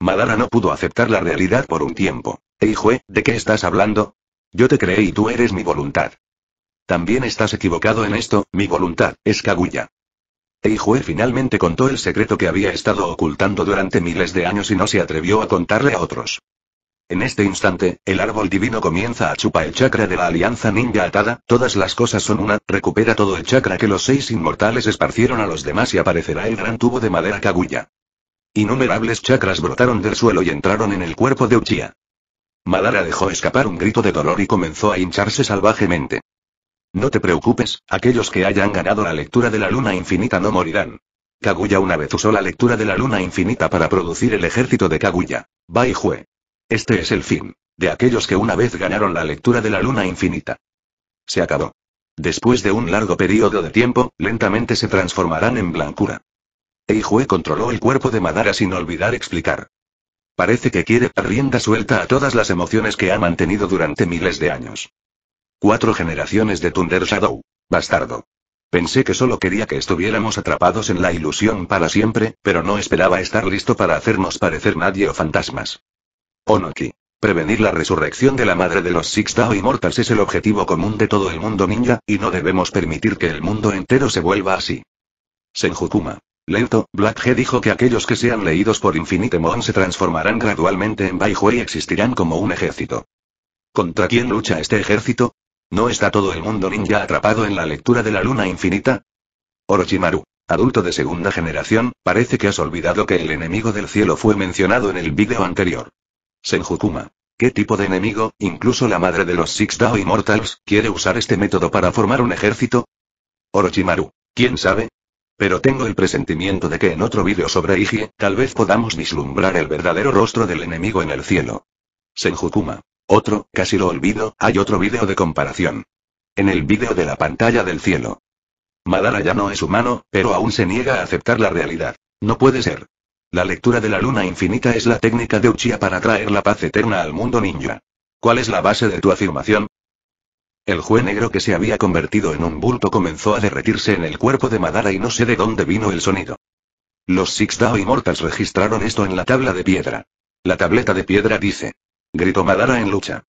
Madara no pudo aceptar la realidad por un tiempo. Eijue, ¿de qué estás hablando? Yo te creé y tú eres mi voluntad. También estás equivocado en esto, mi voluntad, es Kaguya. Eijue finalmente contó el secreto que había estado ocultando durante miles de años y no se atrevió a contarle a otros. En este instante, el árbol divino comienza a chupar el chakra de la alianza ninja atada, todas las cosas son una, recupera todo el chakra que los seis inmortales esparcieron a los demás y aparecerá el gran tubo de madera Kaguya. Innumerables chakras brotaron del suelo y entraron en el cuerpo de Uchiha. Madara dejó escapar un grito de dolor y comenzó a hincharse salvajemente. No te preocupes, aquellos que hayan ganado la lectura de la luna infinita no morirán. Kaguya una vez usó la lectura de la luna infinita para producir el ejército de Kaguya. Bai Jue. Este es el fin. De aquellos que una vez ganaron la lectura de la luna infinita. Se acabó. Después de un largo periodo de tiempo, lentamente se transformarán en blancura. Eijue controló el cuerpo de Madara sin olvidar explicar. Parece que quiere rienda suelta a todas las emociones que ha mantenido durante miles de años. Cuatro generaciones de Thunder Shadow. Bastardo. Pensé que solo quería que estuviéramos atrapados en la ilusión para siempre, pero no esperaba estar listo para hacernos parecer nadie o fantasmas. Onoki. Prevenir la resurrección de la madre de los Six y Immortals es el objetivo común de todo el mundo ninja, y no debemos permitir que el mundo entero se vuelva así. Senjukuma. Lento, Black G dijo que aquellos que sean leídos por Infinite Moon se transformarán gradualmente en Baihu y existirán como un ejército. ¿Contra quién lucha este ejército? ¿No está todo el mundo ninja atrapado en la lectura de la luna infinita? Orochimaru, adulto de segunda generación, parece que has olvidado que el enemigo del cielo fue mencionado en el vídeo anterior. Senjukuma. ¿Qué tipo de enemigo, incluso la madre de los Six Dao Immortals, quiere usar este método para formar un ejército? Orochimaru. ¿Quién sabe? Pero tengo el presentimiento de que en otro vídeo sobre Iji, tal vez podamos vislumbrar el verdadero rostro del enemigo en el cielo. Senjukuma. Otro, casi lo olvido, hay otro vídeo de comparación. En el vídeo de la pantalla del cielo. Madara ya no es humano, pero aún se niega a aceptar la realidad. No puede ser. La lectura de la luna infinita es la técnica de Uchiha para traer la paz eterna al mundo ninja. ¿Cuál es la base de tu afirmación? El juez negro que se había convertido en un bulto comenzó a derretirse en el cuerpo de Madara y no sé de dónde vino el sonido. Los Six Dao Immortals registraron esto en la tabla de piedra. La tableta de piedra dice. Gritó Madara en lucha.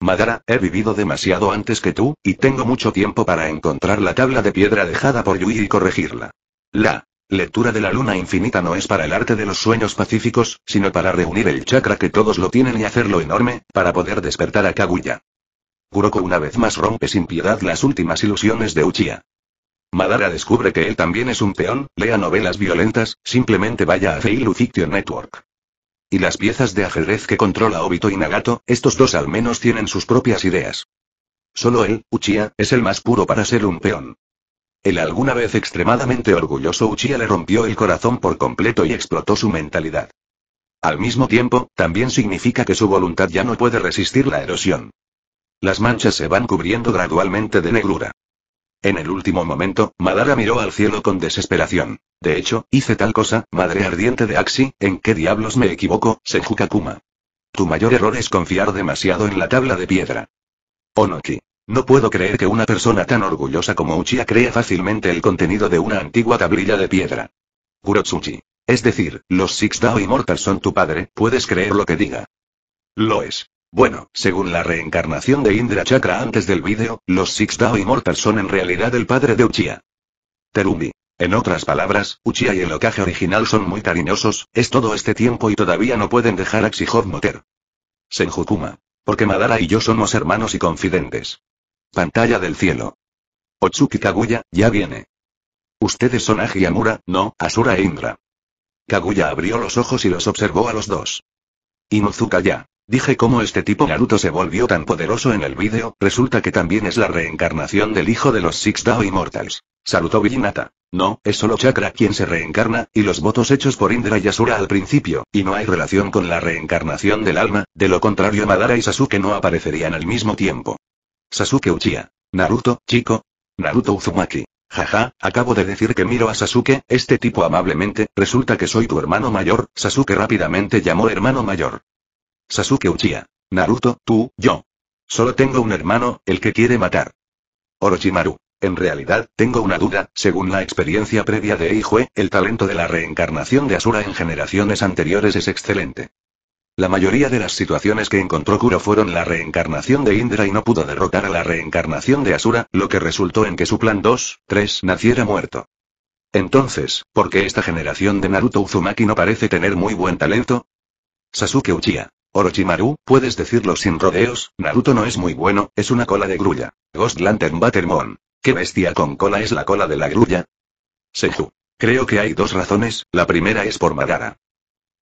Madara, he vivido demasiado antes que tú, y tengo mucho tiempo para encontrar la tabla de piedra dejada por Yui y corregirla. La Lectura de la luna infinita no es para el arte de los sueños pacíficos, sino para reunir el chakra que todos lo tienen y hacerlo enorme, para poder despertar a Kaguya. Kuroko una vez más rompe sin piedad las últimas ilusiones de Uchiha. Madara descubre que él también es un peón, lea novelas violentas, simplemente vaya a Feilu Fiction Network. Y las piezas de ajedrez que controla Obito y Nagato, estos dos al menos tienen sus propias ideas. Solo él, Uchiha, es el más puro para ser un peón. El alguna vez extremadamente orgulloso Uchiha le rompió el corazón por completo y explotó su mentalidad. Al mismo tiempo, también significa que su voluntad ya no puede resistir la erosión. Las manchas se van cubriendo gradualmente de negrura. En el último momento, Madara miró al cielo con desesperación. De hecho, hice tal cosa, madre ardiente de Axi, ¿en qué diablos me equivoco, Senju Kakuma? Tu mayor error es confiar demasiado en la tabla de piedra. Onoki. No puedo creer que una persona tan orgullosa como Uchiha crea fácilmente el contenido de una antigua tablilla de piedra. Kurotsuchi. Es decir, los Six Dao Immortals son tu padre, puedes creer lo que diga. Lo es. Bueno, según la reencarnación de Indra Chakra antes del vídeo, los Six Dao Immortals son en realidad el padre de Uchiha. Terumi. En otras palabras, Uchiha y el Okage original son muy cariñosos, es todo este tiempo y todavía no pueden dejar a Xihov Moter. Senjukuma. Porque Madara y yo somos hermanos y confidentes. Pantalla del cielo. Otsuki Kaguya, ya viene. Ustedes son Aji Amura, no, Asura e Indra. Kaguya abrió los ojos y los observó a los dos. Inuzuka ya. Dije cómo este tipo Naruto se volvió tan poderoso en el vídeo, resulta que también es la reencarnación del hijo de los Six Dao Immortals. Saludó Villinata. No, es solo Chakra quien se reencarna, y los votos hechos por Indra y Asura al principio, y no hay relación con la reencarnación del alma, de lo contrario Madara y Sasuke no aparecerían al mismo tiempo. Sasuke Uchiha. Naruto, chico. Naruto Uzumaki. Jaja, acabo de decir que miro a Sasuke, este tipo amablemente, resulta que soy tu hermano mayor, Sasuke rápidamente llamó hermano mayor. Sasuke Uchiha. Naruto, tú, yo. Solo tengo un hermano, el que quiere matar. Orochimaru. En realidad, tengo una duda, según la experiencia previa de Eijue, el talento de la reencarnación de Asura en generaciones anteriores es excelente. La mayoría de las situaciones que encontró Kuro fueron la reencarnación de Indra y no pudo derrotar a la reencarnación de Asura, lo que resultó en que su plan 2, 3 naciera muerto. Entonces, ¿por qué esta generación de Naruto Uzumaki no parece tener muy buen talento? Sasuke Uchiha. Orochimaru, puedes decirlo sin rodeos, Naruto no es muy bueno, es una cola de grulla. Ghost Lantern Battermon. ¿Qué bestia con cola es la cola de la grulla? Seju. Creo que hay dos razones, la primera es por Magara.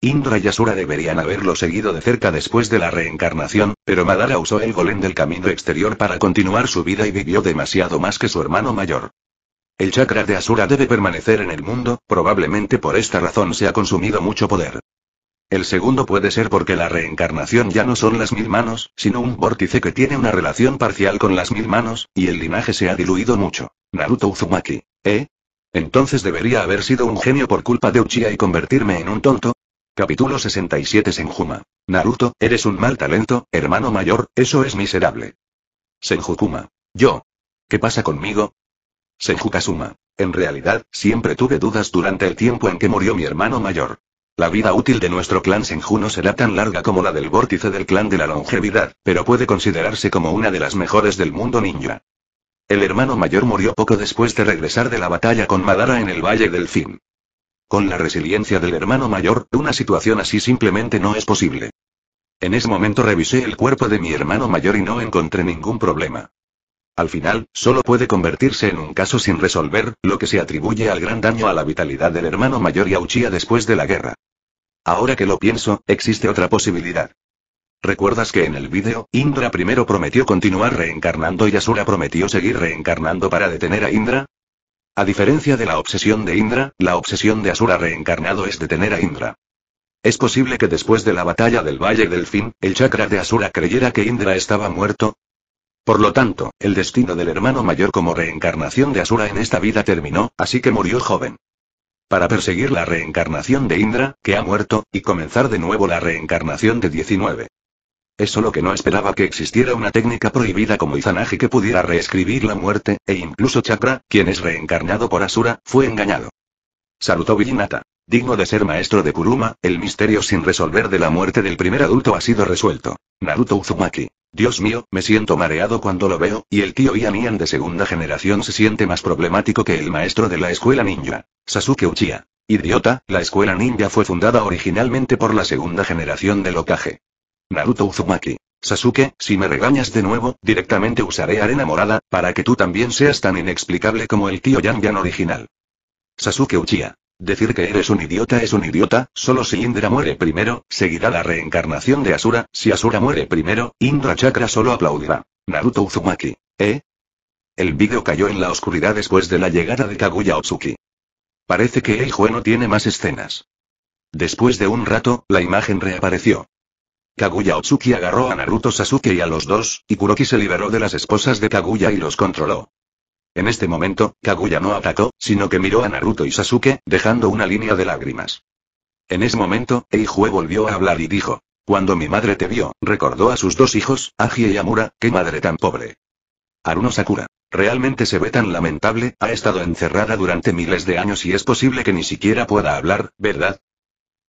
Indra y Asura deberían haberlo seguido de cerca después de la reencarnación, pero Madara usó el golem del camino exterior para continuar su vida y vivió demasiado más que su hermano mayor. El chakra de Asura debe permanecer en el mundo, probablemente por esta razón se ha consumido mucho poder. El segundo puede ser porque la reencarnación ya no son las mil manos, sino un vórtice que tiene una relación parcial con las mil manos, y el linaje se ha diluido mucho. Naruto Uzumaki, ¿eh? Entonces debería haber sido un genio por culpa de Uchiha y convertirme en un tonto, Capítulo 67 Senjuma. Naruto, eres un mal talento, hermano mayor, eso es miserable. Senjukuma. Yo. ¿Qué pasa conmigo? Senjukasuma. En realidad, siempre tuve dudas durante el tiempo en que murió mi hermano mayor. La vida útil de nuestro clan Senju no será tan larga como la del vórtice del clan de la longevidad, pero puede considerarse como una de las mejores del mundo ninja. El hermano mayor murió poco después de regresar de la batalla con Madara en el Valle del Fin. Con la resiliencia del hermano mayor, una situación así simplemente no es posible. En ese momento revisé el cuerpo de mi hermano mayor y no encontré ningún problema. Al final, solo puede convertirse en un caso sin resolver, lo que se atribuye al gran daño a la vitalidad del hermano mayor y a Uchiha después de la guerra. Ahora que lo pienso, existe otra posibilidad. ¿Recuerdas que en el vídeo, Indra primero prometió continuar reencarnando y Asura prometió seguir reencarnando para detener a Indra? A diferencia de la obsesión de Indra, la obsesión de Asura reencarnado es detener a Indra. Es posible que después de la batalla del Valle del Fin, el chakra de Asura creyera que Indra estaba muerto. Por lo tanto, el destino del hermano mayor como reencarnación de Asura en esta vida terminó, así que murió joven. Para perseguir la reencarnación de Indra, que ha muerto, y comenzar de nuevo la reencarnación de 19. Es solo que no esperaba que existiera una técnica prohibida como Izanagi que pudiera reescribir la muerte, e incluso Chakra, quien es reencarnado por Asura, fue engañado. Salutó Villinata. Digno de ser maestro de Kuruma, el misterio sin resolver de la muerte del primer adulto ha sido resuelto. Naruto Uzumaki. Dios mío, me siento mareado cuando lo veo, y el tío Ian de segunda generación se siente más problemático que el maestro de la escuela ninja. Sasuke Uchiha. Idiota, la escuela ninja fue fundada originalmente por la segunda generación de Lokage. Naruto Uzumaki. Sasuke, si me regañas de nuevo, directamente usaré arena morada, para que tú también seas tan inexplicable como el tío Yangyan original. Sasuke Uchiha. Decir que eres un idiota es un idiota, solo si Indra muere primero, seguirá la reencarnación de Asura, si Asura muere primero, Indra Chakra solo aplaudirá. Naruto Uzumaki. ¿Eh? El vídeo cayó en la oscuridad después de la llegada de Kaguya Otsuki. Parece que el juego no tiene más escenas. Después de un rato, la imagen reapareció. Kaguya Otsuki agarró a Naruto Sasuke y a los dos, y Kuroki se liberó de las esposas de Kaguya y los controló. En este momento, Kaguya no atacó, sino que miró a Naruto y Sasuke, dejando una línea de lágrimas. En ese momento, Eijue volvió a hablar y dijo. Cuando mi madre te vio, recordó a sus dos hijos, Aji y Amura, qué madre tan pobre. Aruno Sakura. Realmente se ve tan lamentable, ha estado encerrada durante miles de años y es posible que ni siquiera pueda hablar, ¿verdad?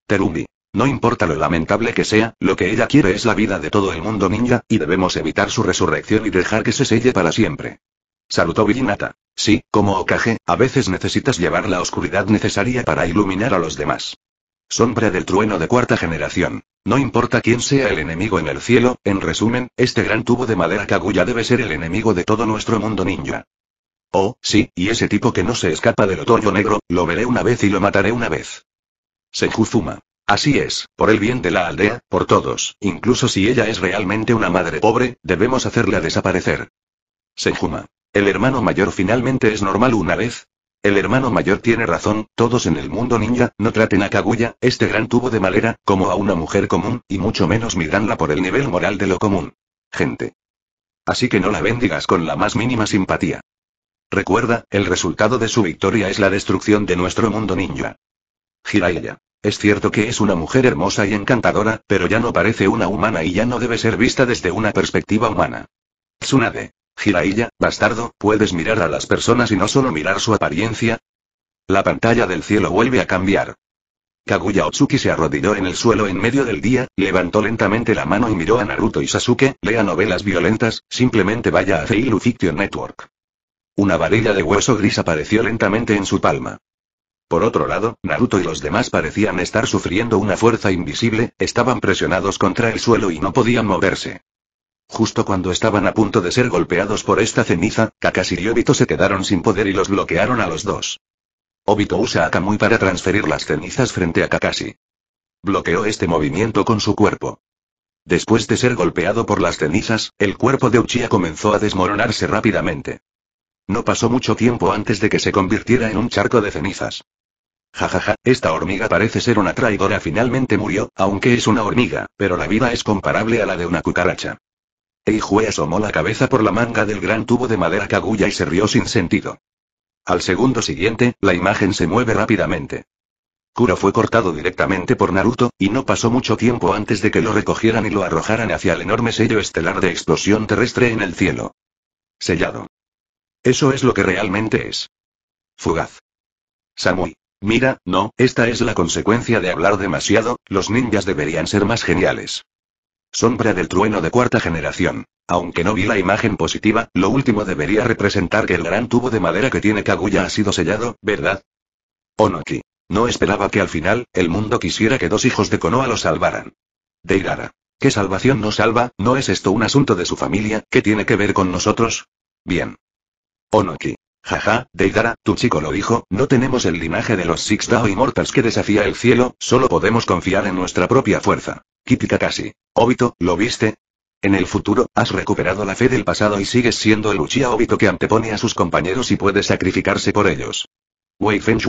Terumi. No importa lo lamentable que sea, lo que ella quiere es la vida de todo el mundo ninja, y debemos evitar su resurrección y dejar que se selle para siempre. Salutó Virinata. Sí, como Okage, a veces necesitas llevar la oscuridad necesaria para iluminar a los demás. Sombra del trueno de cuarta generación. No importa quién sea el enemigo en el cielo, en resumen, este gran tubo de madera Kaguya debe ser el enemigo de todo nuestro mundo ninja. Oh, sí, y ese tipo que no se escapa del otoño negro, lo veré una vez y lo mataré una vez. Senjuzuma. Así es, por el bien de la aldea, por todos, incluso si ella es realmente una madre pobre, debemos hacerla desaparecer. Sejuma. El hermano mayor finalmente es normal una vez. El hermano mayor tiene razón, todos en el mundo ninja, no traten a Kaguya, este gran tubo de malera, como a una mujer común, y mucho menos miranla por el nivel moral de lo común. Gente. Así que no la bendigas con la más mínima simpatía. Recuerda, el resultado de su victoria es la destrucción de nuestro mundo ninja. Jiraiya. Es cierto que es una mujer hermosa y encantadora, pero ya no parece una humana y ya no debe ser vista desde una perspectiva humana. Tsunade. Jiraiya, bastardo, ¿puedes mirar a las personas y no solo mirar su apariencia? La pantalla del cielo vuelve a cambiar. Kaguya Otsuki se arrodilló en el suelo en medio del día, levantó lentamente la mano y miró a Naruto y Sasuke, lea novelas violentas, simplemente vaya a Feilu Fiction Network. Una varilla de hueso gris apareció lentamente en su palma. Por otro lado, Naruto y los demás parecían estar sufriendo una fuerza invisible, estaban presionados contra el suelo y no podían moverse. Justo cuando estaban a punto de ser golpeados por esta ceniza, Kakashi y Obito se quedaron sin poder y los bloquearon a los dos. Obito usa Akamui Kamui para transferir las cenizas frente a Kakashi. Bloqueó este movimiento con su cuerpo. Después de ser golpeado por las cenizas, el cuerpo de Uchiha comenzó a desmoronarse rápidamente. No pasó mucho tiempo antes de que se convirtiera en un charco de cenizas. Jajaja, ja, ja, esta hormiga parece ser una traidora. Finalmente murió, aunque es una hormiga, pero la vida es comparable a la de una cucaracha. Eijue asomó la cabeza por la manga del gran tubo de madera Kaguya y se rió sin sentido. Al segundo siguiente, la imagen se mueve rápidamente. Kuro fue cortado directamente por Naruto, y no pasó mucho tiempo antes de que lo recogieran y lo arrojaran hacia el enorme sello estelar de explosión terrestre en el cielo. Sellado. Eso es lo que realmente es. Fugaz. Samui. Mira, no, esta es la consecuencia de hablar demasiado, los ninjas deberían ser más geniales. Sombra del trueno de cuarta generación. Aunque no vi la imagen positiva, lo último debería representar que el gran tubo de madera que tiene Kaguya ha sido sellado, ¿verdad? Onoki. No esperaba que al final, el mundo quisiera que dos hijos de Konoha lo salvaran. Deirara. ¿Qué salvación no salva? ¿No es esto un asunto de su familia? ¿Qué tiene que ver con nosotros? Bien. Onoki. Jaja, Deidara, tu chico lo dijo, no tenemos el linaje de los Six Dao Immortals que desafía el cielo, solo podemos confiar en nuestra propia fuerza. Kititakasi. Obito, ¿lo viste? En el futuro, has recuperado la fe del pasado y sigues siendo el Uchiha Obito que antepone a sus compañeros y puede sacrificarse por ellos. Wei Feng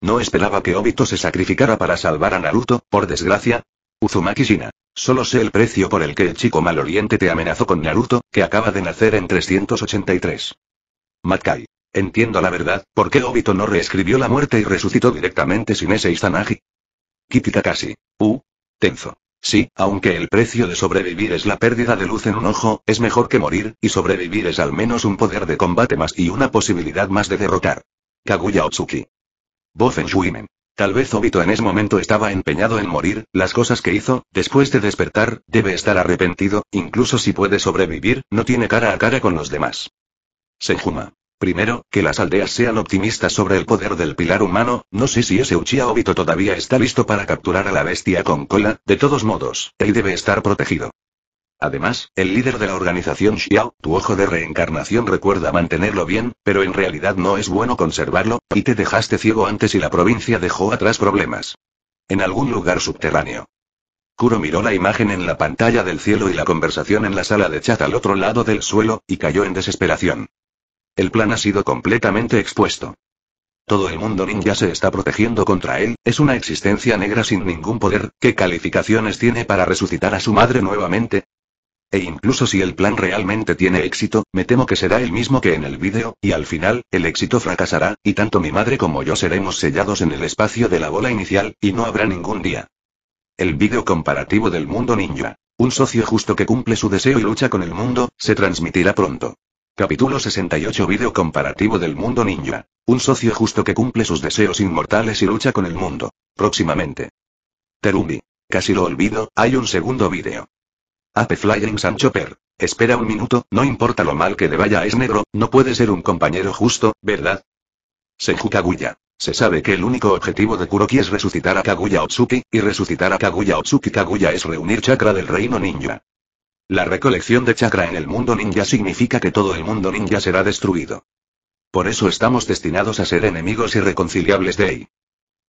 No esperaba que Obito se sacrificara para salvar a Naruto, por desgracia. Uzumaki Shina. Solo sé el precio por el que el chico maloliente te amenazó con Naruto, que acaba de nacer en 383. Matkai. Entiendo la verdad, ¿por qué Obito no reescribió la muerte y resucitó directamente sin ese Izanagi? Kititakasi. U Tenzo. Sí, aunque el precio de sobrevivir es la pérdida de luz en un ojo, es mejor que morir, y sobrevivir es al menos un poder de combate más y una posibilidad más de derrotar. Kaguya Otsuki. Bofen Tal vez Obito en ese momento estaba empeñado en morir, las cosas que hizo, después de despertar, debe estar arrepentido, incluso si puede sobrevivir, no tiene cara a cara con los demás. Sejuma. Primero, que las aldeas sean optimistas sobre el poder del pilar humano, no sé si ese Uchiha Obito todavía está listo para capturar a la bestia con cola, de todos modos, él debe estar protegido. Además, el líder de la organización Xiao, tu ojo de reencarnación recuerda mantenerlo bien, pero en realidad no es bueno conservarlo, y te dejaste ciego antes y la provincia dejó atrás problemas. En algún lugar subterráneo. Kuro miró la imagen en la pantalla del cielo y la conversación en la sala de chat al otro lado del suelo, y cayó en desesperación. El plan ha sido completamente expuesto. Todo el mundo ninja se está protegiendo contra él, es una existencia negra sin ningún poder, ¿qué calificaciones tiene para resucitar a su madre nuevamente? E incluso si el plan realmente tiene éxito, me temo que será el mismo que en el vídeo, y al final, el éxito fracasará, y tanto mi madre como yo seremos sellados en el espacio de la bola inicial, y no habrá ningún día. El vídeo comparativo del mundo ninja. Un socio justo que cumple su deseo y lucha con el mundo, se transmitirá pronto. Capítulo 68 Video comparativo del mundo ninja. Un socio justo que cumple sus deseos inmortales y lucha con el mundo. Próximamente. Terumi. Casi lo olvido, hay un segundo video. Ape Flying Sancho Per. Espera un minuto, no importa lo mal que le vaya es negro, no puede ser un compañero justo, ¿verdad? Senju Kaguya. Se sabe que el único objetivo de Kuroki es resucitar a Kaguya Otsuki, y resucitar a Kaguya Otsuki Kaguya es reunir chakra del reino ninja. La recolección de chakra en el mundo ninja significa que todo el mundo ninja será destruido. Por eso estamos destinados a ser enemigos irreconciliables de ahí.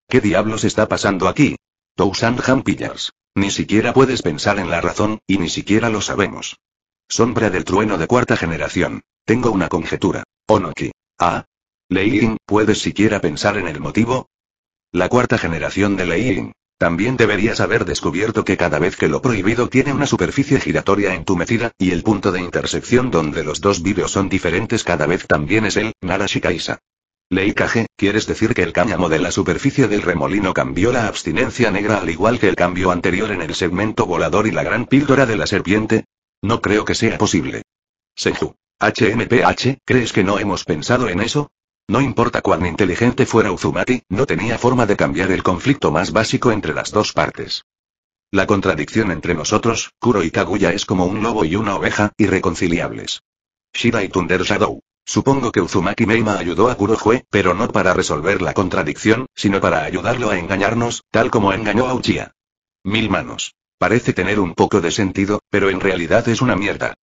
¿Qué diablos está pasando aquí? Tousan Hampillars. Ni siquiera puedes pensar en la razón, y ni siquiera lo sabemos. Sombra del trueno de cuarta generación. Tengo una conjetura. Onoki. Ah. Lei ¿puedes siquiera pensar en el motivo? La cuarta generación de Lei también deberías haber descubierto que cada vez que lo prohibido tiene una superficie giratoria entumecida, y el punto de intersección donde los dos vídeos son diferentes cada vez también es el Narashikaisa. Leikage, ¿quieres decir que el cáñamo de la superficie del remolino cambió la abstinencia negra al igual que el cambio anterior en el segmento volador y la gran píldora de la serpiente? No creo que sea posible. Senju. HMPH, ¿crees que no hemos pensado en eso? No importa cuán inteligente fuera Uzumaki, no tenía forma de cambiar el conflicto más básico entre las dos partes. La contradicción entre nosotros, Kuro y Kaguya es como un lobo y una oveja, irreconciliables. Shira y Thunder Shadow. Supongo que Uzumaki Meima ayudó a Kurohue, pero no para resolver la contradicción, sino para ayudarlo a engañarnos, tal como engañó a Uchiha. Mil manos. Parece tener un poco de sentido, pero en realidad es una mierda.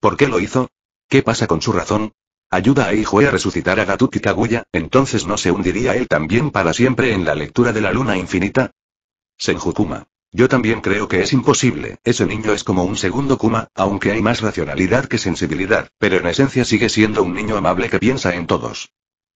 ¿Por qué lo hizo? ¿Qué pasa con su razón? Ayuda a Ijue a resucitar a Gatuki Kaguya, entonces no se hundiría él también para siempre en la lectura de la luna infinita. Senjukuma. Yo también creo que es imposible, ese niño es como un segundo Kuma, aunque hay más racionalidad que sensibilidad, pero en esencia sigue siendo un niño amable que piensa en todos.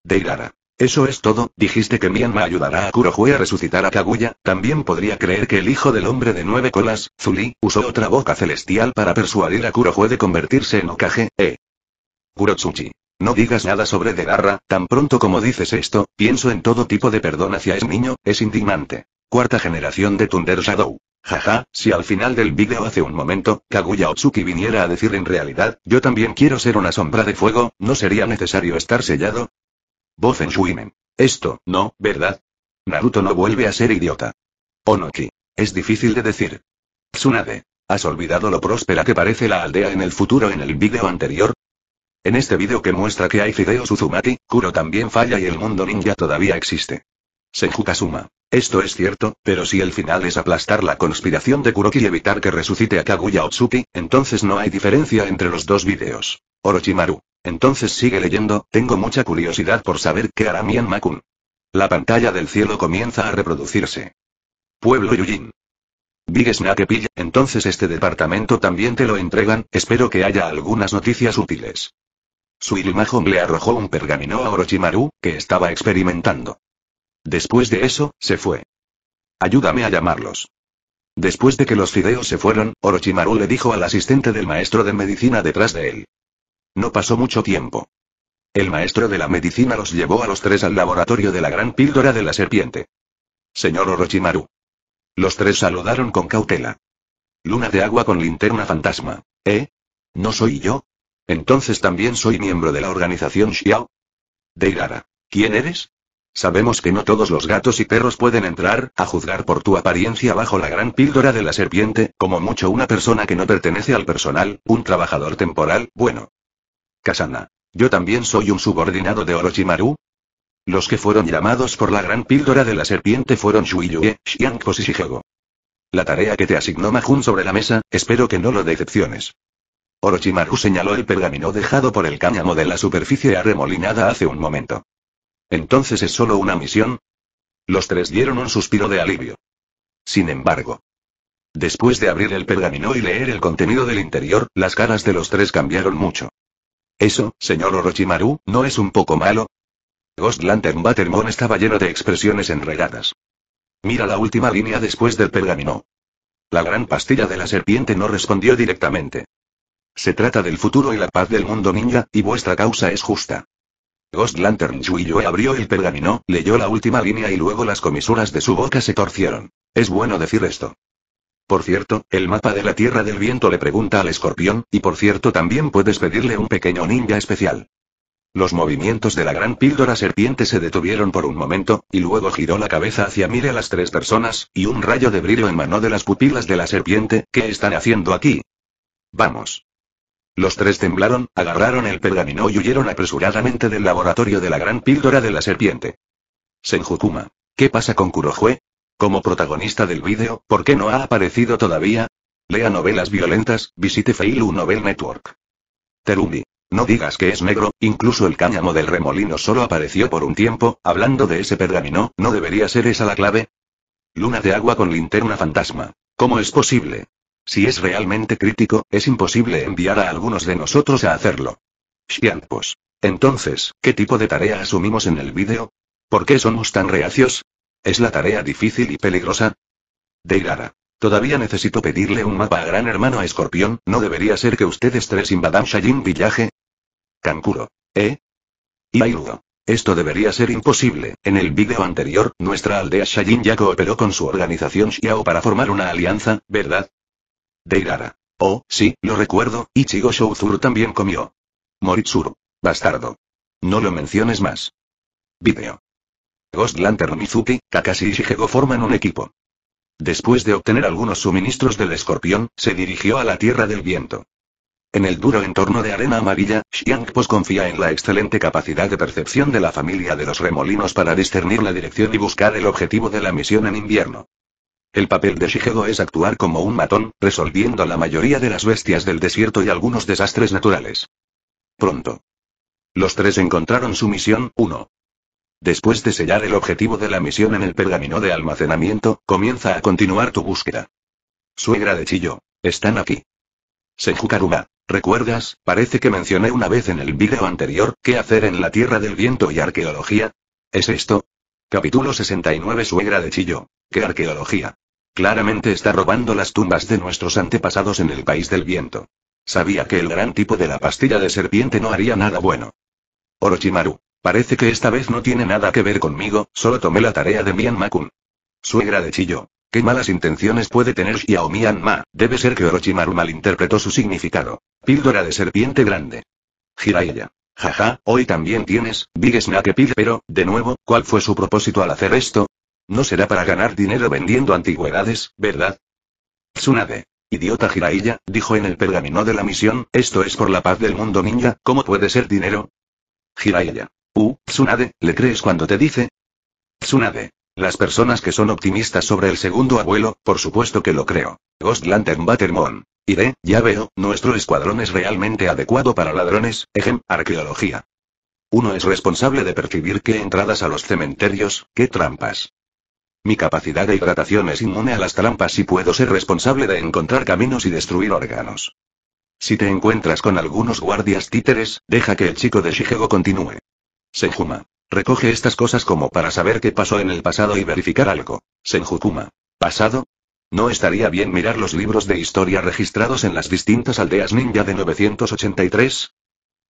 Deirara. Eso es todo, dijiste que Mianma ayudará a Kurohue a resucitar a Kaguya, también podría creer que el hijo del hombre de nueve colas, Zuli, usó otra boca celestial para persuadir a Kurohue de convertirse en Okage, eh. Kurotsuchi. No digas nada sobre Degarra, tan pronto como dices esto, pienso en todo tipo de perdón hacia ese niño, es indignante. Cuarta generación de Thunder Shadow. Jaja, si al final del vídeo hace un momento, Kaguya Otsuki viniera a decir en realidad, yo también quiero ser una sombra de fuego, ¿no sería necesario estar sellado? Voz en Esto, no, ¿verdad? Naruto no vuelve a ser idiota. Onoki. Es difícil de decir. Tsunade. ¿Has olvidado lo próspera que parece la aldea en el futuro en el vídeo anterior? En este vídeo que muestra que hay Fideo Suzumaki, Kuro también falla y el mundo ninja todavía existe. Senjukasuma. Esto es cierto, pero si el final es aplastar la conspiración de Kuroki y evitar que resucite a Kaguya Otsuki, entonces no hay diferencia entre los dos vídeos. Orochimaru. Entonces sigue leyendo, tengo mucha curiosidad por saber qué hará Mian Makun. La pantalla del cielo comienza a reproducirse. Pueblo Yujin. Big Snake pilla, entonces este departamento también te lo entregan, espero que haya algunas noticias útiles imagen le arrojó un pergamino a Orochimaru, que estaba experimentando. Después de eso, se fue. Ayúdame a llamarlos. Después de que los fideos se fueron, Orochimaru le dijo al asistente del maestro de medicina detrás de él. No pasó mucho tiempo. El maestro de la medicina los llevó a los tres al laboratorio de la gran píldora de la serpiente. Señor Orochimaru. Los tres saludaron con cautela. Luna de agua con linterna fantasma. ¿Eh? ¿No soy yo? Entonces también soy miembro de la organización Xiao. Deirara. ¿Quién eres? Sabemos que no todos los gatos y perros pueden entrar, a juzgar por tu apariencia bajo la gran píldora de la serpiente, como mucho una persona que no pertenece al personal, un trabajador temporal, bueno. Kasana. Yo también soy un subordinado de Orochimaru. Los que fueron llamados por la gran píldora de la serpiente fueron Shuiyue, Xiangpo y Shihogo. La tarea que te asignó Majun sobre la mesa, espero que no lo decepciones. Orochimaru señaló el pergamino dejado por el cáñamo de la superficie arremolinada hace un momento. ¿Entonces es solo una misión? Los tres dieron un suspiro de alivio. Sin embargo. Después de abrir el pergamino y leer el contenido del interior, las caras de los tres cambiaron mucho. Eso, señor Orochimaru, ¿no es un poco malo? Ghost Lantern Battermon estaba lleno de expresiones enredadas. Mira la última línea después del pergamino. La gran pastilla de la serpiente no respondió directamente. Se trata del futuro y la paz del mundo ninja, y vuestra causa es justa. Ghost Lantern Yuiyue abrió el pergamino, leyó la última línea y luego las comisuras de su boca se torcieron. Es bueno decir esto. Por cierto, el mapa de la Tierra del Viento le pregunta al escorpión, y por cierto también puedes pedirle un pequeño ninja especial. Los movimientos de la gran píldora serpiente se detuvieron por un momento, y luego giró la cabeza hacia Mire a las tres personas, y un rayo de brillo emanó de las pupilas de la serpiente, ¿qué están haciendo aquí? Vamos. Los tres temblaron, agarraron el pergamino y huyeron apresuradamente del laboratorio de la gran píldora de la serpiente. Senjukuma. ¿Qué pasa con Kurohue? Como protagonista del vídeo, ¿por qué no ha aparecido todavía? Lea novelas violentas, visite Feilu Novel Network. Terumi. No digas que es negro, incluso el cáñamo del remolino solo apareció por un tiempo, hablando de ese pergamino, ¿no debería ser esa la clave? Luna de agua con linterna fantasma. ¿Cómo es posible? Si es realmente crítico, es imposible enviar a algunos de nosotros a hacerlo. Xian, pues. Entonces, ¿qué tipo de tarea asumimos en el vídeo? ¿Por qué somos tan reacios? ¿Es la tarea difícil y peligrosa? Deirara. Todavía necesito pedirle un mapa a Gran Hermano Escorpión, ¿no debería ser que ustedes tres invadan Shayin Villaje? Kankuro. ¿Eh? Y Esto debería ser imposible. En el vídeo anterior, nuestra aldea Shayin ya cooperó con su organización Xiao para formar una alianza, ¿verdad? Deirara. Oh, sí, lo recuerdo, Ichigo Shouzuru también comió. Moritsuru. Bastardo. No lo menciones más. Video. Ghost Lantern Mizuki, Kakashi y Shigego forman un equipo. Después de obtener algunos suministros del escorpión, se dirigió a la Tierra del Viento. En el duro entorno de arena amarilla, pos confía en la excelente capacidad de percepción de la familia de los remolinos para discernir la dirección y buscar el objetivo de la misión en invierno. El papel de Shigedo es actuar como un matón, resolviendo la mayoría de las bestias del desierto y algunos desastres naturales. Pronto. Los tres encontraron su misión 1. Después de sellar el objetivo de la misión en el pergamino de almacenamiento, comienza a continuar tu búsqueda. Suegra de Chillo. Están aquí. Senjukaruma. ¿Recuerdas? Parece que mencioné una vez en el vídeo anterior, ¿qué hacer en la Tierra del Viento y Arqueología? ¿Es esto? Capítulo 69 Suegra de Chillo. ¡Qué arqueología! Claramente está robando las tumbas de nuestros antepasados en el país del viento. Sabía que el gran tipo de la pastilla de serpiente no haría nada bueno. Orochimaru. Parece que esta vez no tiene nada que ver conmigo, solo tomé la tarea de Mian Makun. Suegra de Chillo. ¿Qué malas intenciones puede tener Mian Ma? Debe ser que Orochimaru malinterpretó su significado. Píldora de serpiente grande. Jiraiya. Jaja, hoy también tienes, Big Snake Pig pero, de nuevo, ¿cuál fue su propósito al hacer esto? No será para ganar dinero vendiendo antigüedades, ¿verdad? Tsunade. Idiota Jiraiya, dijo en el pergamino de la misión, esto es por la paz del mundo ninja, ¿cómo puede ser dinero? Jiraiya. Uh, Tsunade, ¿le crees cuando te dice? Tsunade. Las personas que son optimistas sobre el segundo abuelo, por supuesto que lo creo. Ghost Lantern Battermon. Iré, ya veo, nuestro escuadrón es realmente adecuado para ladrones, ejem, arqueología. Uno es responsable de percibir qué entradas a los cementerios, qué trampas. Mi capacidad de hidratación es inmune a las trampas y puedo ser responsable de encontrar caminos y destruir órganos. Si te encuentras con algunos guardias títeres, deja que el chico de Shigego continúe. Sejuma. Recoge estas cosas como para saber qué pasó en el pasado y verificar algo. Senjukuma. ¿Pasado? No estaría bien mirar los libros de historia registrados en las distintas aldeas ninja de 983?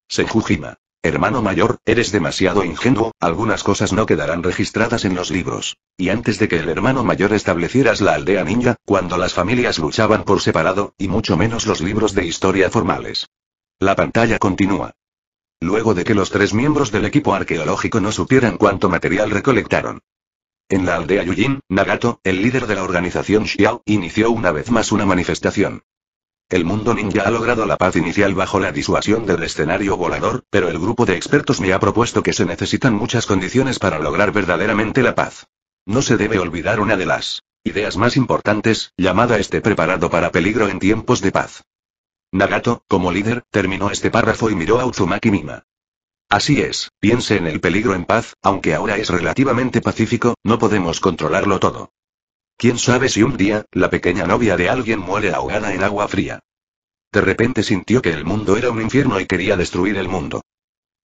Senjujima. Hermano mayor, eres demasiado ingenuo, algunas cosas no quedarán registradas en los libros. Y antes de que el hermano mayor establecieras la aldea ninja, cuando las familias luchaban por separado, y mucho menos los libros de historia formales. La pantalla continúa luego de que los tres miembros del equipo arqueológico no supieran cuánto material recolectaron. En la aldea Yujin, Nagato, el líder de la organización Xiao, inició una vez más una manifestación. El mundo ninja ha logrado la paz inicial bajo la disuasión del escenario volador, pero el grupo de expertos me ha propuesto que se necesitan muchas condiciones para lograr verdaderamente la paz. No se debe olvidar una de las ideas más importantes, llamada esté preparado para peligro en tiempos de paz. Nagato, como líder, terminó este párrafo y miró a Uzumaki Mima. Así es, piense en el peligro en paz, aunque ahora es relativamente pacífico, no podemos controlarlo todo. ¿Quién sabe si un día, la pequeña novia de alguien muere ahogada en agua fría? De repente sintió que el mundo era un infierno y quería destruir el mundo.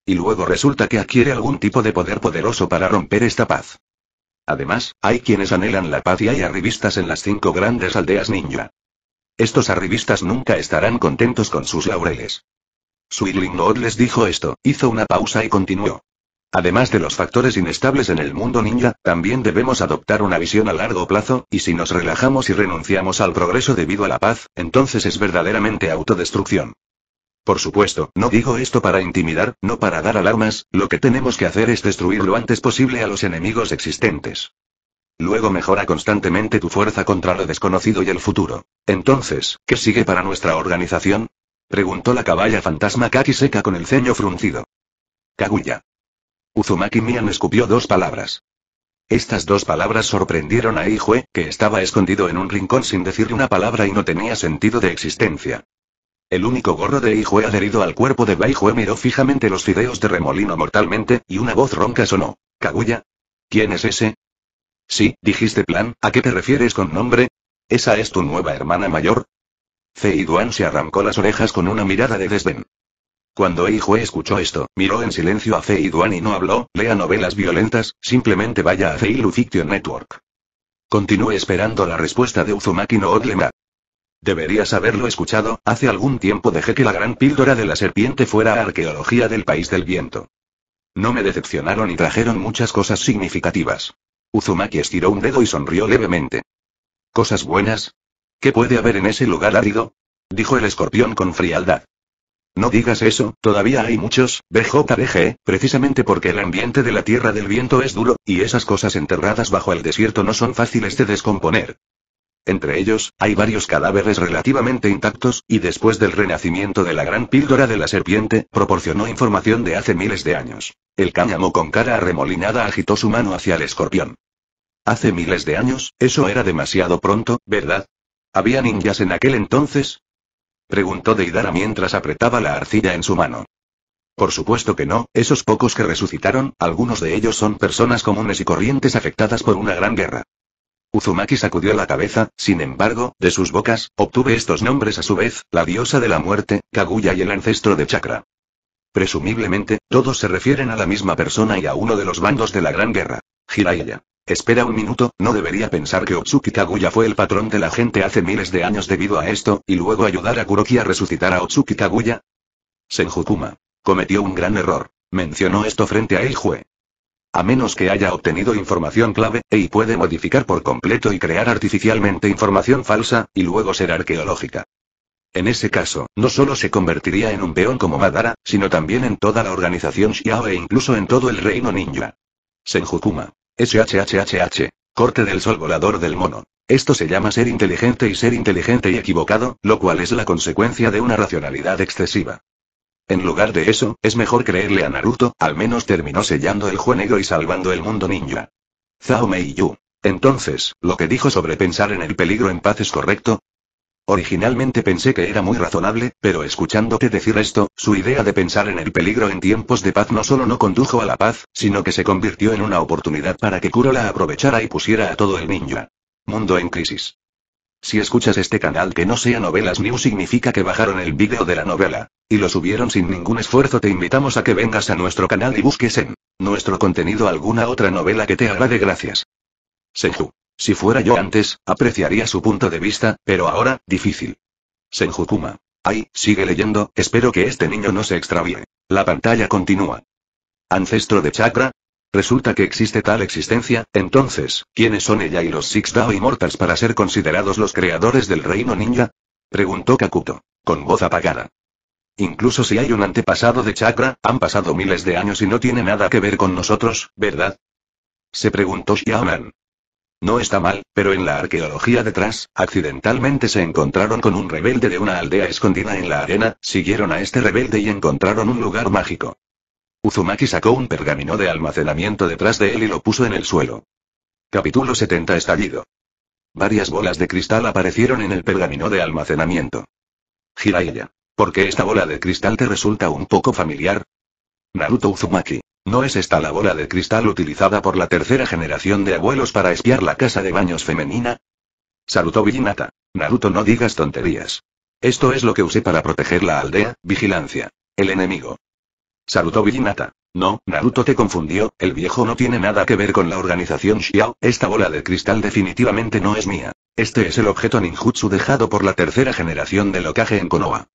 Y luego resulta que adquiere algún tipo de poder poderoso para romper esta paz. Además, hay quienes anhelan la paz y hay arribistas en las cinco grandes aldeas ninja. Estos arribistas nunca estarán contentos con sus laureles. Lord les dijo esto, hizo una pausa y continuó. Además de los factores inestables en el mundo ninja, también debemos adoptar una visión a largo plazo, y si nos relajamos y renunciamos al progreso debido a la paz, entonces es verdaderamente autodestrucción. Por supuesto, no digo esto para intimidar, no para dar alarmas, lo que tenemos que hacer es destruir lo antes posible a los enemigos existentes. Luego mejora constantemente tu fuerza contra lo desconocido y el futuro. Entonces, ¿qué sigue para nuestra organización? Preguntó la caballa fantasma Kaki seca con el ceño fruncido. Kaguya. Uzumaki Mian escupió dos palabras. Estas dos palabras sorprendieron a Ijue, que estaba escondido en un rincón sin decir una palabra y no tenía sentido de existencia. El único gorro de Ijue adherido al cuerpo de Baijue miró fijamente los fideos de remolino mortalmente, y una voz ronca sonó. Kaguya. ¿Quién es ese? Sí, dijiste plan, ¿a qué te refieres con nombre? ¿Esa es tu nueva hermana mayor? Feiduan se arrancó las orejas con una mirada de desdén. Cuando Eijue escuchó esto, miró en silencio a Feiduan y no habló, lea novelas violentas, simplemente vaya a Feilu Fiction Network. Continúe esperando la respuesta de Uzumaki no Odlema. Deberías haberlo escuchado, hace algún tiempo dejé que la gran píldora de la serpiente fuera arqueología del país del viento. No me decepcionaron y trajeron muchas cosas significativas. Uzumaki estiró un dedo y sonrió levemente. ¿Cosas buenas? ¿Qué puede haber en ese lugar árido? Dijo el escorpión con frialdad. No digas eso, todavía hay muchos, BJDG, precisamente porque el ambiente de la Tierra del Viento es duro, y esas cosas enterradas bajo el desierto no son fáciles de descomponer. Entre ellos, hay varios cadáveres relativamente intactos, y después del renacimiento de la gran píldora de la serpiente, proporcionó información de hace miles de años. El cáñamo con cara arremolinada agitó su mano hacia el escorpión. Hace miles de años, eso era demasiado pronto, ¿verdad? ¿Había ninjas en aquel entonces? Preguntó Deidara mientras apretaba la arcilla en su mano. Por supuesto que no, esos pocos que resucitaron, algunos de ellos son personas comunes y corrientes afectadas por una gran guerra. Uzumaki sacudió la cabeza, sin embargo, de sus bocas, obtuve estos nombres a su vez, la diosa de la muerte, Kaguya y el ancestro de Chakra. Presumiblemente, todos se refieren a la misma persona y a uno de los bandos de la Gran Guerra. Jiraiya. Espera un minuto, no debería pensar que Otsuki Kaguya fue el patrón de la gente hace miles de años debido a esto, y luego ayudar a Kuroki a resucitar a Otsuki Kaguya. Senjukuma. Cometió un gran error. Mencionó esto frente a Eijue. A menos que haya obtenido información clave, Ei puede modificar por completo y crear artificialmente información falsa, y luego ser arqueológica. En ese caso, no solo se convertiría en un peón como Madara, sino también en toda la organización Xiao e incluso en todo el reino ninja. Senjukuma. SHHHH. Corte del sol volador del mono. Esto se llama ser inteligente y ser inteligente y equivocado, lo cual es la consecuencia de una racionalidad excesiva. En lugar de eso, es mejor creerle a Naruto, al menos terminó sellando el juego y salvando el mundo ninja. Zhao Meiyu. Entonces, ¿lo que dijo sobre pensar en el peligro en paz es correcto? Originalmente pensé que era muy razonable, pero escuchándote decir esto, su idea de pensar en el peligro en tiempos de paz no solo no condujo a la paz, sino que se convirtió en una oportunidad para que Kuro la aprovechara y pusiera a todo el ninja. Mundo en crisis. Si escuchas este canal que no sea Novelas New significa que bajaron el vídeo de la novela. Y lo subieron sin ningún esfuerzo te invitamos a que vengas a nuestro canal y busques en nuestro contenido alguna otra novela que te de gracias. Senju. Si fuera yo antes, apreciaría su punto de vista, pero ahora, difícil. Senjukuma. Ay, sigue leyendo, espero que este niño no se extravíe. La pantalla continúa. Ancestro de chakra. Resulta que existe tal existencia, entonces, ¿quiénes son ella y los Six Dao Immortals para ser considerados los creadores del reino ninja? Preguntó Kakuto, con voz apagada. Incluso si hay un antepasado de chakra, han pasado miles de años y no tiene nada que ver con nosotros, ¿verdad? Se preguntó Xiaoman. No está mal, pero en la arqueología detrás, accidentalmente se encontraron con un rebelde de una aldea escondida en la arena, siguieron a este rebelde y encontraron un lugar mágico. Uzumaki sacó un pergamino de almacenamiento detrás de él y lo puso en el suelo. Capítulo 70 Estallido. Varias bolas de cristal aparecieron en el pergamino de almacenamiento. Jiraiya. ¿Por qué esta bola de cristal te resulta un poco familiar? Naruto Uzumaki. No es esta la bola de cristal utilizada por la tercera generación de abuelos para espiar la casa de baños femenina. Saludó Villinata. Naruto, no digas tonterías. Esto es lo que usé para proteger la aldea, vigilancia. El enemigo. Saludó Villinata. No, Naruto te confundió, el viejo no tiene nada que ver con la organización Xiao, esta bola de cristal definitivamente no es mía. Este es el objeto ninjutsu dejado por la tercera generación de locaje en Konoha.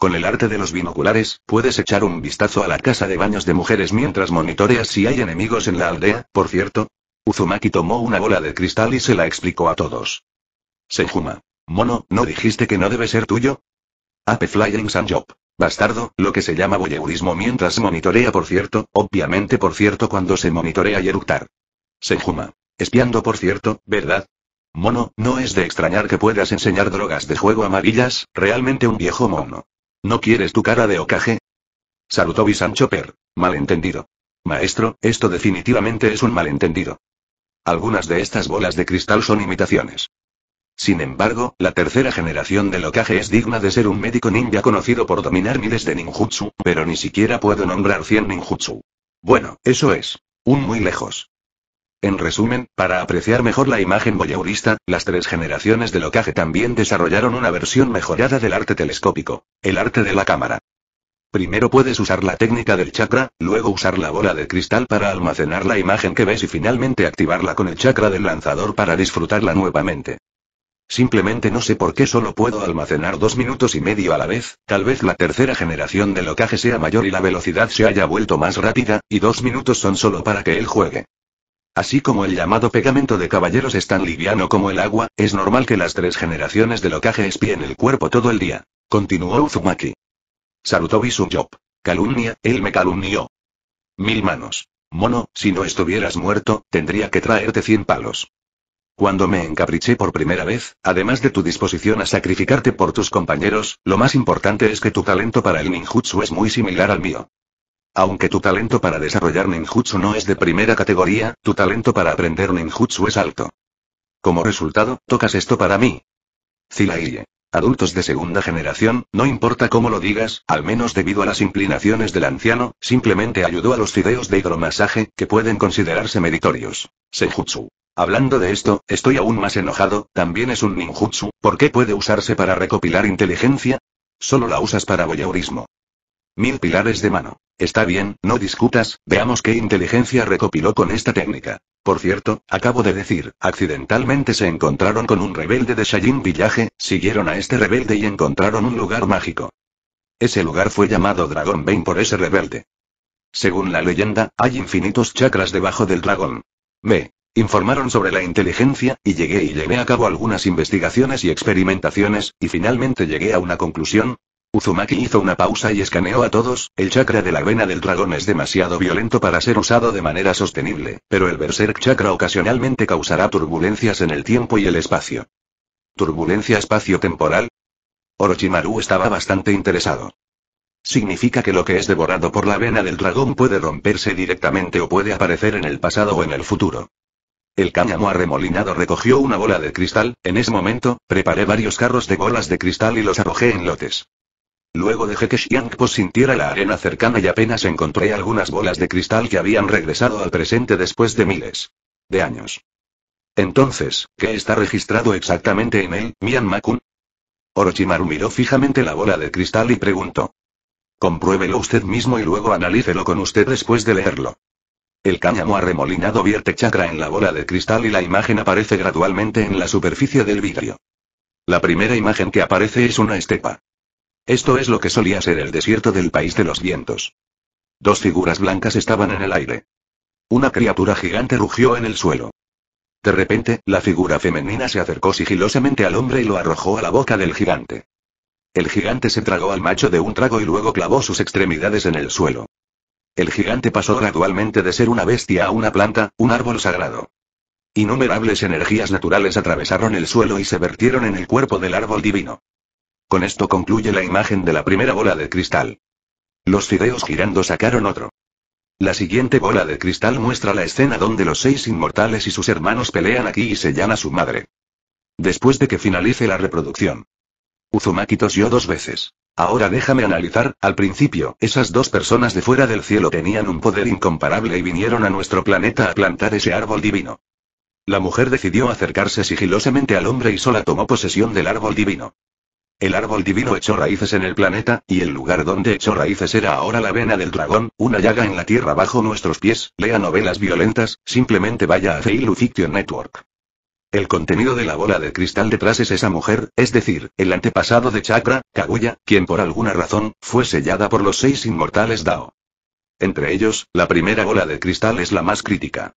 Con el arte de los binoculares, puedes echar un vistazo a la casa de baños de mujeres mientras monitoreas si hay enemigos en la aldea, por cierto. Uzumaki tomó una bola de cristal y se la explicó a todos. Senjuma. Mono, ¿no dijiste que no debe ser tuyo? Ape Flying Sanjob, Bastardo, lo que se llama voyeurismo mientras monitorea por cierto, obviamente por cierto cuando se monitorea y eructar. Senjuma. Espiando por cierto, ¿verdad? Mono, no es de extrañar que puedas enseñar drogas de juego amarillas, realmente un viejo mono. ¿No quieres tu cara de ocaje? Saludó Bisan Chopper. Malentendido. Maestro, esto definitivamente es un malentendido. Algunas de estas bolas de cristal son imitaciones. Sin embargo, la tercera generación del Okage es digna de ser un médico ninja conocido por dominar miles de ninjutsu, pero ni siquiera puedo nombrar 100 ninjutsu. Bueno, eso es. Un muy lejos. En resumen, para apreciar mejor la imagen voyeurista, las tres generaciones de locaje también desarrollaron una versión mejorada del arte telescópico, el arte de la cámara. Primero puedes usar la técnica del chakra, luego usar la bola de cristal para almacenar la imagen que ves y finalmente activarla con el chakra del lanzador para disfrutarla nuevamente. Simplemente no sé por qué solo puedo almacenar dos minutos y medio a la vez, tal vez la tercera generación de locaje sea mayor y la velocidad se haya vuelto más rápida, y dos minutos son solo para que él juegue. Así como el llamado pegamento de caballeros es tan liviano como el agua, es normal que las tres generaciones de locaje espien el cuerpo todo el día. Continuó Uzumaki. Sarutobi Job. Calumnia, él me calumnió. Mil manos. Mono, si no estuvieras muerto, tendría que traerte cien palos. Cuando me encapriché por primera vez, además de tu disposición a sacrificarte por tus compañeros, lo más importante es que tu talento para el ninjutsu es muy similar al mío. Aunque tu talento para desarrollar ninjutsu no es de primera categoría, tu talento para aprender ninjutsu es alto. Como resultado, tocas esto para mí. Zilaille. Adultos de segunda generación, no importa cómo lo digas, al menos debido a las inclinaciones del anciano, simplemente ayudó a los fideos de hidromasaje, que pueden considerarse meritorios. Senjutsu. Hablando de esto, estoy aún más enojado, también es un ninjutsu, ¿por qué puede usarse para recopilar inteligencia? Solo la usas para voyeurismo. Mil pilares de mano. Está bien, no discutas, veamos qué inteligencia recopiló con esta técnica. Por cierto, acabo de decir, accidentalmente se encontraron con un rebelde de Shayin Pillaje, siguieron a este rebelde y encontraron un lugar mágico. Ese lugar fue llamado Dragon Bane por ese rebelde. Según la leyenda, hay infinitos chakras debajo del dragón. Me informaron sobre la inteligencia, y llegué y llevé a cabo algunas investigaciones y experimentaciones, y finalmente llegué a una conclusión, Uzumaki hizo una pausa y escaneó a todos, el chakra de la vena del dragón es demasiado violento para ser usado de manera sostenible, pero el berserk chakra ocasionalmente causará turbulencias en el tiempo y el espacio. ¿Turbulencia espacio-temporal? Orochimaru estaba bastante interesado. Significa que lo que es devorado por la vena del dragón puede romperse directamente o puede aparecer en el pasado o en el futuro. El cáñamo arremolinado recogió una bola de cristal, en ese momento, preparé varios carros de bolas de cristal y los arrojé en lotes. Luego dejé que Xiangpo sintiera la arena cercana y apenas encontré algunas bolas de cristal que habían regresado al presente después de miles de años. Entonces, ¿qué está registrado exactamente en él, Mian Makun? Orochimaru miró fijamente la bola de cristal y preguntó. Compruébelo usted mismo y luego analícelo con usted después de leerlo. El cáñamo arremolinado vierte chakra en la bola de cristal y la imagen aparece gradualmente en la superficie del vidrio. La primera imagen que aparece es una estepa. Esto es lo que solía ser el desierto del país de los vientos. Dos figuras blancas estaban en el aire. Una criatura gigante rugió en el suelo. De repente, la figura femenina se acercó sigilosamente al hombre y lo arrojó a la boca del gigante. El gigante se tragó al macho de un trago y luego clavó sus extremidades en el suelo. El gigante pasó gradualmente de ser una bestia a una planta, un árbol sagrado. Innumerables energías naturales atravesaron el suelo y se vertieron en el cuerpo del árbol divino. Con esto concluye la imagen de la primera bola de cristal. Los fideos girando sacaron otro. La siguiente bola de cristal muestra la escena donde los seis inmortales y sus hermanos pelean aquí y sellan a su madre. Después de que finalice la reproducción. Uzumaki tosió dos veces. Ahora déjame analizar, al principio, esas dos personas de fuera del cielo tenían un poder incomparable y vinieron a nuestro planeta a plantar ese árbol divino. La mujer decidió acercarse sigilosamente al hombre y sola tomó posesión del árbol divino. El árbol divino echó raíces en el planeta, y el lugar donde echó raíces era ahora la vena del dragón, una llaga en la tierra bajo nuestros pies. Lea novelas violentas, simplemente vaya a Feilu Fiction Network. El contenido de la bola de cristal detrás es esa mujer, es decir, el antepasado de Chakra, Kaguya, quien por alguna razón, fue sellada por los seis inmortales Dao. Entre ellos, la primera bola de cristal es la más crítica.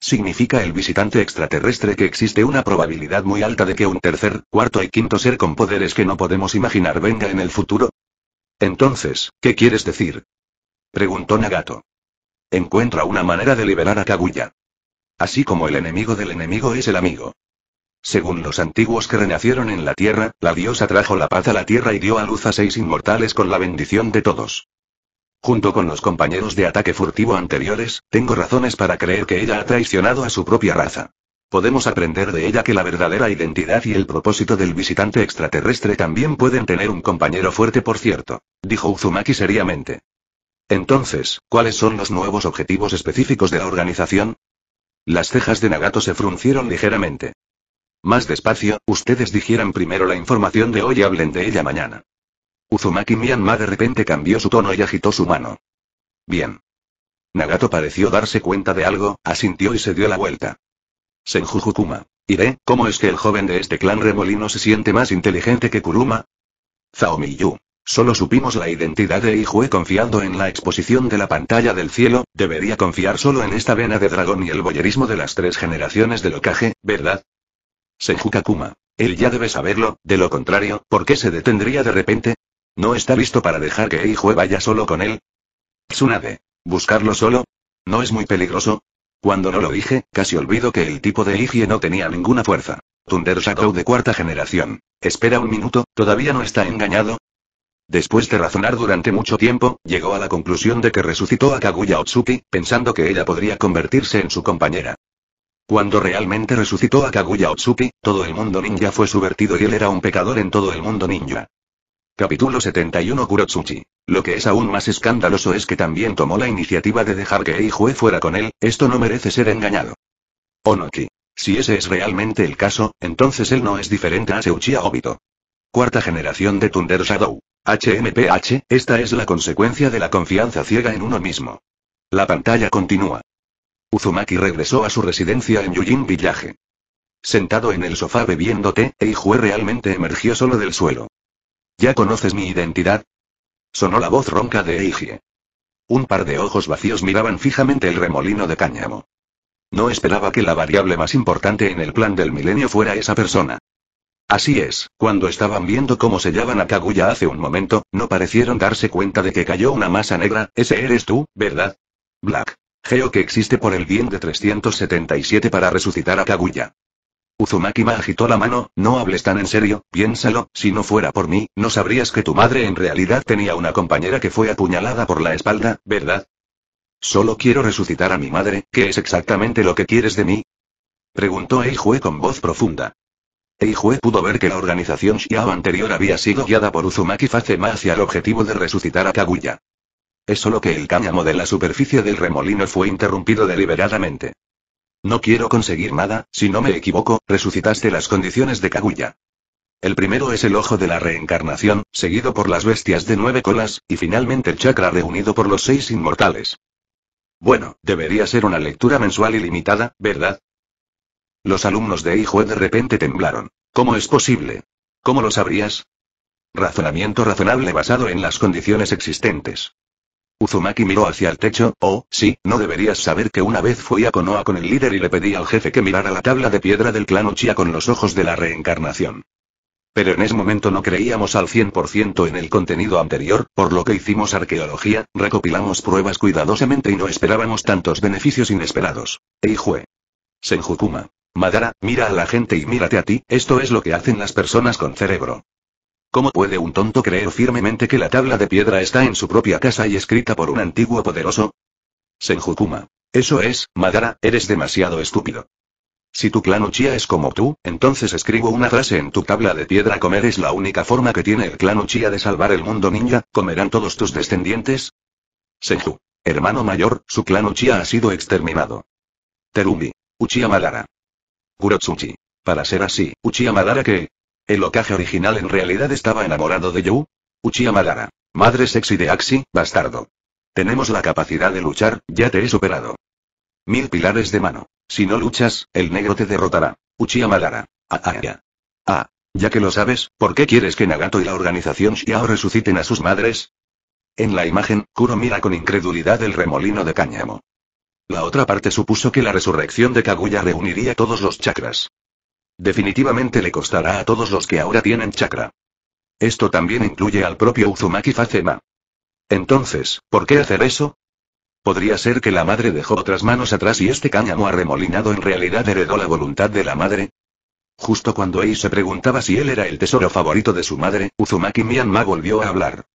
Significa el visitante extraterrestre que existe una probabilidad muy alta de que un tercer, cuarto y quinto ser con poderes que no podemos imaginar venga en el futuro. Entonces, ¿qué quieres decir? Preguntó Nagato. Encuentra una manera de liberar a Kaguya. Así como el enemigo del enemigo es el amigo. Según los antiguos que renacieron en la tierra, la diosa trajo la paz a la tierra y dio a luz a seis inmortales con la bendición de todos. Junto con los compañeros de ataque furtivo anteriores, tengo razones para creer que ella ha traicionado a su propia raza. Podemos aprender de ella que la verdadera identidad y el propósito del visitante extraterrestre también pueden tener un compañero fuerte, por cierto, dijo Uzumaki seriamente. Entonces, ¿cuáles son los nuevos objetivos específicos de la organización? Las cejas de Nagato se fruncieron ligeramente. Más despacio, ustedes digieran primero la información de hoy y hablen de ella mañana. Uzumaki Mianma de repente cambió su tono y agitó su mano. Bien. Nagato pareció darse cuenta de algo, asintió y se dio la vuelta. ¿y ve, ¿cómo es que el joven de este clan remolino se siente más inteligente que Kuruma? Zaomiyu. Solo supimos la identidad de Ijue confiando en la exposición de la pantalla del cielo, debería confiar solo en esta vena de dragón y el boyerismo de las tres generaciones de Okage, ¿verdad? Senjukakuma. Él ya debe saberlo, de lo contrario, ¿por qué se detendría de repente? ¿No está listo para dejar que Eijue vaya solo con él? Tsunade. ¿Buscarlo solo? ¿No es muy peligroso? Cuando no lo dije, casi olvido que el tipo de Eijie no tenía ninguna fuerza. Thunder Shadow de cuarta generación. Espera un minuto, ¿todavía no está engañado? Después de razonar durante mucho tiempo, llegó a la conclusión de que resucitó a Kaguya Otsuki, pensando que ella podría convertirse en su compañera. Cuando realmente resucitó a Kaguya Otsuki, todo el mundo ninja fue subvertido y él era un pecador en todo el mundo ninja. Capítulo 71 Kurotsuchi. Lo que es aún más escandaloso es que también tomó la iniciativa de dejar que Eijue fuera con él, esto no merece ser engañado. Onoki. Si ese es realmente el caso, entonces él no es diferente a Seuchi Obito. Cuarta generación de Thunder Shadow. HMPH, esta es la consecuencia de la confianza ciega en uno mismo. La pantalla continúa. Uzumaki regresó a su residencia en Yujin Village. Sentado en el sofá bebiendo té, Eijue realmente emergió solo del suelo. ¿Ya conoces mi identidad? Sonó la voz ronca de Eiji. Un par de ojos vacíos miraban fijamente el remolino de cáñamo. No esperaba que la variable más importante en el plan del milenio fuera esa persona. Así es, cuando estaban viendo cómo sellaban a Kaguya hace un momento, no parecieron darse cuenta de que cayó una masa negra, ese eres tú, ¿verdad? Black. Geo que existe por el bien de 377 para resucitar a Kaguya. Uzumakima agitó la mano, no hables tan en serio, piénsalo, si no fuera por mí, no sabrías que tu madre en realidad tenía una compañera que fue apuñalada por la espalda, ¿verdad? Solo quiero resucitar a mi madre, ¿qué es exactamente lo que quieres de mí? Preguntó Eijue con voz profunda. Eijue pudo ver que la organización Xiao anterior había sido guiada por Uzumaki Facema hacia el objetivo de resucitar a Kaguya. Es solo que el cáñamo de la superficie del remolino fue interrumpido deliberadamente. No quiero conseguir nada, si no me equivoco, resucitaste las condiciones de Kaguya. El primero es el ojo de la reencarnación, seguido por las bestias de nueve colas, y finalmente el chakra reunido por los seis inmortales. Bueno, debería ser una lectura mensual ilimitada, ¿verdad? Los alumnos de I-Jue de repente temblaron. ¿Cómo es posible? ¿Cómo lo sabrías? Razonamiento razonable basado en las condiciones existentes. Uzumaki miró hacia el techo, oh, sí, no deberías saber que una vez fui a Konoha con el líder y le pedí al jefe que mirara la tabla de piedra del clan Uchiha con los ojos de la reencarnación. Pero en ese momento no creíamos al 100% en el contenido anterior, por lo que hicimos arqueología, recopilamos pruebas cuidadosamente y no esperábamos tantos beneficios inesperados. Eijue. Senjukuma. Madara, mira a la gente y mírate a ti, esto es lo que hacen las personas con cerebro. ¿Cómo puede un tonto creer firmemente que la tabla de piedra está en su propia casa y escrita por un antiguo poderoso? Senjukuma. Eso es, Madara, eres demasiado estúpido. Si tu clan Uchiha es como tú, entonces escribo una frase en tu tabla de piedra comer es la única forma que tiene el clan Uchiha de salvar el mundo ninja, ¿comerán todos tus descendientes? Senju. Hermano mayor, su clan Uchiha ha sido exterminado. Terumi. Uchiha Madara. Kurotsuchi. Para ser así, Uchiha Madara que, el Okage original en realidad estaba enamorado de Yu. Uchiha Madara. Madre sexy de Axi, bastardo. Tenemos la capacidad de luchar, ya te he superado. Mil pilares de mano. Si no luchas, el negro te derrotará. Uchiha Madara. Ah, ah, ah. ya que lo sabes, ¿por qué quieres que Nagato y la organización Xiao resuciten a sus madres? En la imagen, Kuro mira con incredulidad el remolino de cáñamo. La otra parte supuso que la resurrección de Kaguya reuniría todos los chakras. Definitivamente le costará a todos los que ahora tienen chakra. Esto también incluye al propio Uzumaki Facema. Entonces, ¿por qué hacer eso? Podría ser que la madre dejó otras manos atrás y este cáñamo arremolinado en realidad heredó la voluntad de la madre. Justo cuando Ei se preguntaba si él era el tesoro favorito de su madre, Uzumaki Mianma volvió a hablar.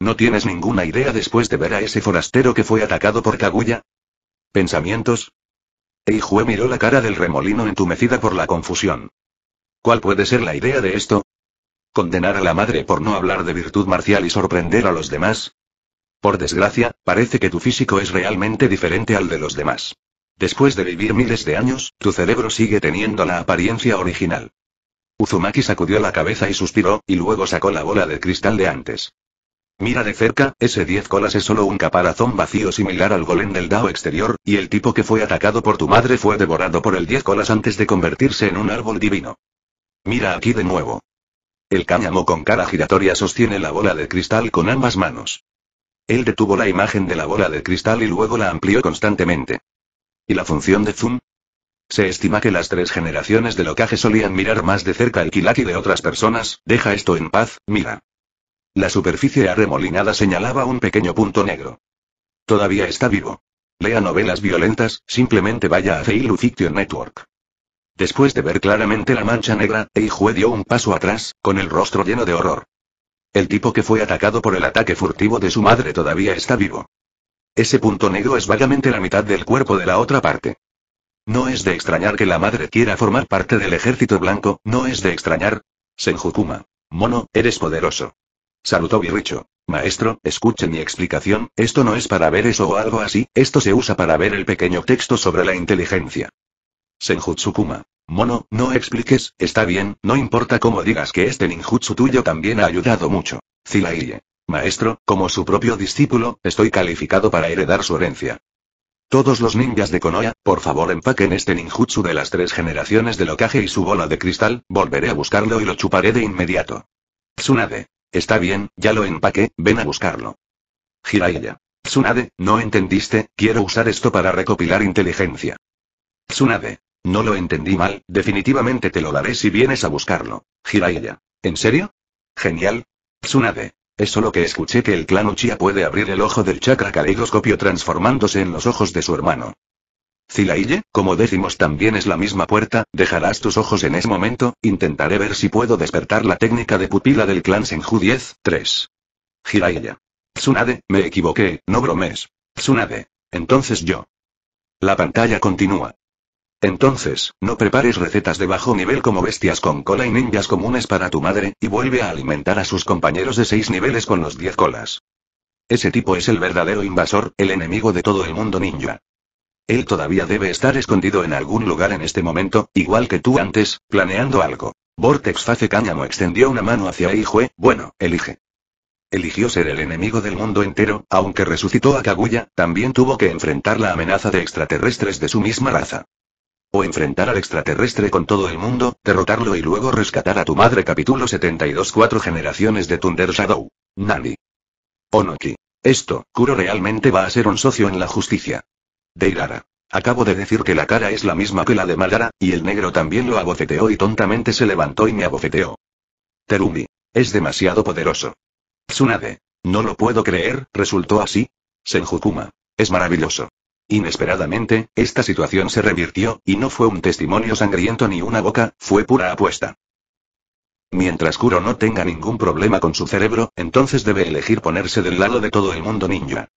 ¿No tienes ninguna idea después de ver a ese forastero que fue atacado por Kaguya? ¿Pensamientos? Eijue miró la cara del remolino entumecida por la confusión. ¿Cuál puede ser la idea de esto? ¿Condenar a la madre por no hablar de virtud marcial y sorprender a los demás? Por desgracia, parece que tu físico es realmente diferente al de los demás. Después de vivir miles de años, tu cerebro sigue teniendo la apariencia original. Uzumaki sacudió la cabeza y suspiró, y luego sacó la bola de cristal de antes. Mira de cerca, ese 10 colas es solo un caparazón vacío similar al golem del Dao exterior, y el tipo que fue atacado por tu madre fue devorado por el 10 colas antes de convertirse en un árbol divino. Mira aquí de nuevo. El cáñamo con cara giratoria sostiene la bola de cristal con ambas manos. Él detuvo la imagen de la bola de cristal y luego la amplió constantemente. ¿Y la función de zoom? Se estima que las tres generaciones de locaje solían mirar más de cerca el kilaki de otras personas, deja esto en paz, mira. La superficie arremolinada señalaba un pequeño punto negro. Todavía está vivo. Lea novelas violentas, simplemente vaya a Feilu Fiction Network. Después de ver claramente la mancha negra, Eijue dio un paso atrás, con el rostro lleno de horror. El tipo que fue atacado por el ataque furtivo de su madre todavía está vivo. Ese punto negro es vagamente la mitad del cuerpo de la otra parte. No es de extrañar que la madre quiera formar parte del ejército blanco, no es de extrañar. Senjukuma. Mono, eres poderoso. Saludó Birricho. Maestro, escuche mi explicación, esto no es para ver eso o algo así, esto se usa para ver el pequeño texto sobre la inteligencia. Senjutsu Kuma. Mono, no expliques, está bien, no importa cómo digas que este ninjutsu tuyo también ha ayudado mucho. Zilaiye. Maestro, como su propio discípulo, estoy calificado para heredar su herencia. Todos los ninjas de Konoha, por favor empaquen este ninjutsu de las tres generaciones de locaje y su bola de cristal, volveré a buscarlo y lo chuparé de inmediato. Tsunade. Está bien, ya lo empaqué, ven a buscarlo. Jiraiya. Tsunade, no entendiste, quiero usar esto para recopilar inteligencia. Tsunade. No lo entendí mal, definitivamente te lo daré si vienes a buscarlo. Jiraiya. ¿En serio? Genial. Tsunade. Es solo que escuché que el clan Uchiha puede abrir el ojo del chakra caleidoscopio transformándose en los ojos de su hermano. Zilaille, como decimos también es la misma puerta, dejarás tus ojos en ese momento, intentaré ver si puedo despertar la técnica de pupila del clan Senju 10, 3. Jiraiya. Tsunade, me equivoqué, no bromes. Tsunade. Entonces yo. La pantalla continúa. Entonces, no prepares recetas de bajo nivel como bestias con cola y ninjas comunes para tu madre, y vuelve a alimentar a sus compañeros de 6 niveles con los 10 colas. Ese tipo es el verdadero invasor, el enemigo de todo el mundo ninja. Él todavía debe estar escondido en algún lugar en este momento, igual que tú antes, planeando algo. Vortex Face Cáñamo extendió una mano hacia fue, bueno, elige. Eligió ser el enemigo del mundo entero, aunque resucitó a Kaguya, también tuvo que enfrentar la amenaza de extraterrestres de su misma raza. O enfrentar al extraterrestre con todo el mundo, derrotarlo y luego rescatar a tu madre capítulo 72 Cuatro generaciones de Thunder Shadow. Nani. Onoki. Esto, Kuro realmente va a ser un socio en la justicia. Deirara. Acabo de decir que la cara es la misma que la de Madara, y el negro también lo abofeteó y tontamente se levantó y me abofeteó. Terumi. Es demasiado poderoso. Tsunade. No lo puedo creer, resultó así. Senjukuma. Es maravilloso. Inesperadamente, esta situación se revirtió, y no fue un testimonio sangriento ni una boca, fue pura apuesta. Mientras Kuro no tenga ningún problema con su cerebro, entonces debe elegir ponerse del lado de todo el mundo ninja.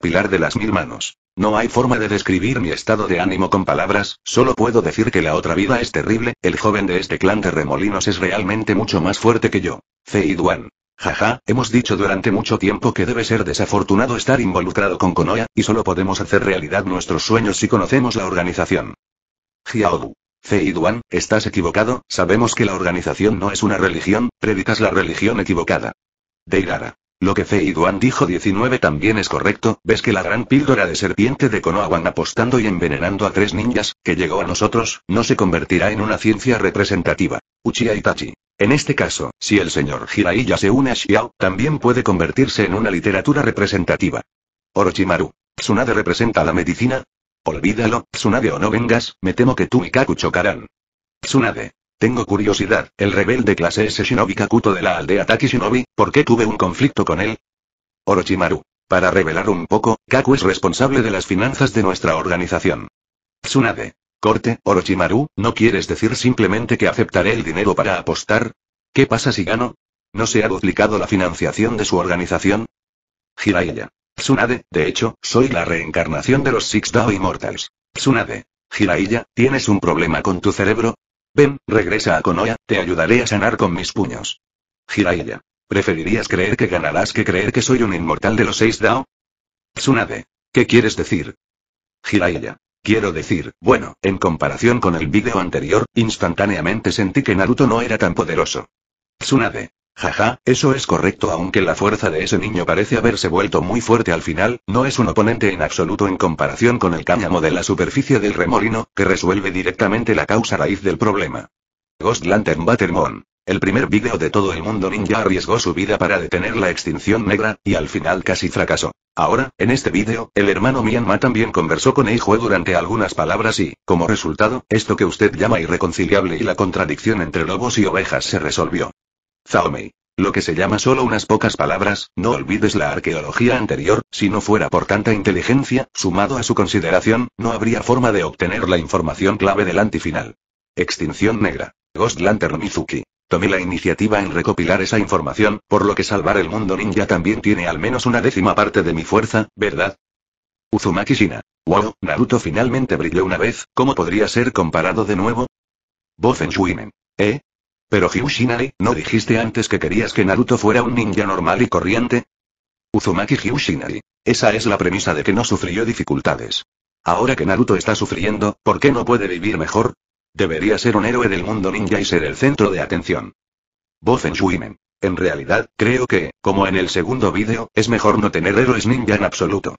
Pilar de las mil manos. No hay forma de describir mi estado de ánimo con palabras, solo puedo decir que la otra vida es terrible, el joven de este clan de remolinos es realmente mucho más fuerte que yo. Duan. Jaja, hemos dicho durante mucho tiempo que debe ser desafortunado estar involucrado con Konoha, y solo podemos hacer realidad nuestros sueños si conocemos la organización. Jiaodu. Duan, estás equivocado, sabemos que la organización no es una religión, predicas la religión equivocada. Deirara. Lo que Fei Duan dijo 19 también es correcto, ves que la gran píldora de serpiente de Konohawan apostando y envenenando a tres ninjas, que llegó a nosotros, no se convertirá en una ciencia representativa. Uchiha Itachi. En este caso, si el señor Jiraiya se une a Xiao, también puede convertirse en una literatura representativa. Orochimaru. ¿Tsunade representa la medicina? Olvídalo, Tsunade o no vengas, me temo que tú y Kaku chocarán. Tsunade. Tengo curiosidad, el rebelde clase S Shinobi Kakuto de la aldea Taki Shinobi, ¿por qué tuve un conflicto con él? Orochimaru. Para revelar un poco, Kaku es responsable de las finanzas de nuestra organización. Tsunade. Corte, Orochimaru, ¿no quieres decir simplemente que aceptaré el dinero para apostar? ¿Qué pasa si gano? ¿No se ha duplicado la financiación de su organización? Jiraiya. Tsunade, de hecho, soy la reencarnación de los Six Dao Immortals. Tsunade. Jiraiya, ¿tienes un problema con tu cerebro? Ven, regresa a Konoha, te ayudaré a sanar con mis puños. Jiraiya. ¿Preferirías creer que ganarás que creer que soy un inmortal de los seis Dao? Tsunade. ¿Qué quieres decir? Jiraiya. Quiero decir, bueno, en comparación con el vídeo anterior, instantáneamente sentí que Naruto no era tan poderoso. Tsunade. Jaja, eso es correcto aunque la fuerza de ese niño parece haberse vuelto muy fuerte al final, no es un oponente en absoluto en comparación con el cáñamo de la superficie del remolino, que resuelve directamente la causa raíz del problema. Ghost Lantern Buttermon. El primer vídeo de todo el mundo ninja arriesgó su vida para detener la extinción negra, y al final casi fracasó. Ahora, en este vídeo, el hermano Myanmar también conversó con Eijue durante algunas palabras y, como resultado, esto que usted llama irreconciliable y la contradicción entre lobos y ovejas se resolvió. Zaomei. Lo que se llama solo unas pocas palabras, no olvides la arqueología anterior, si no fuera por tanta inteligencia, sumado a su consideración, no habría forma de obtener la información clave del antifinal. Extinción negra. Ghost Lantern Mizuki. Tomé la iniciativa en recopilar esa información, por lo que salvar el mundo ninja también tiene al menos una décima parte de mi fuerza, ¿verdad? Uzumaki Shina. Wow, Naruto finalmente brilló una vez, ¿cómo podría ser comparado de nuevo? Bofen Shuinen. ¿Eh? Pero Hyushinari, ¿no dijiste antes que querías que Naruto fuera un ninja normal y corriente? Uzumaki Hyushinari. Esa es la premisa de que no sufrió dificultades. Ahora que Naruto está sufriendo, ¿por qué no puede vivir mejor? Debería ser un héroe del mundo ninja y ser el centro de atención. Bofen Shuimen. En realidad, creo que, como en el segundo vídeo, es mejor no tener héroes ninja en absoluto.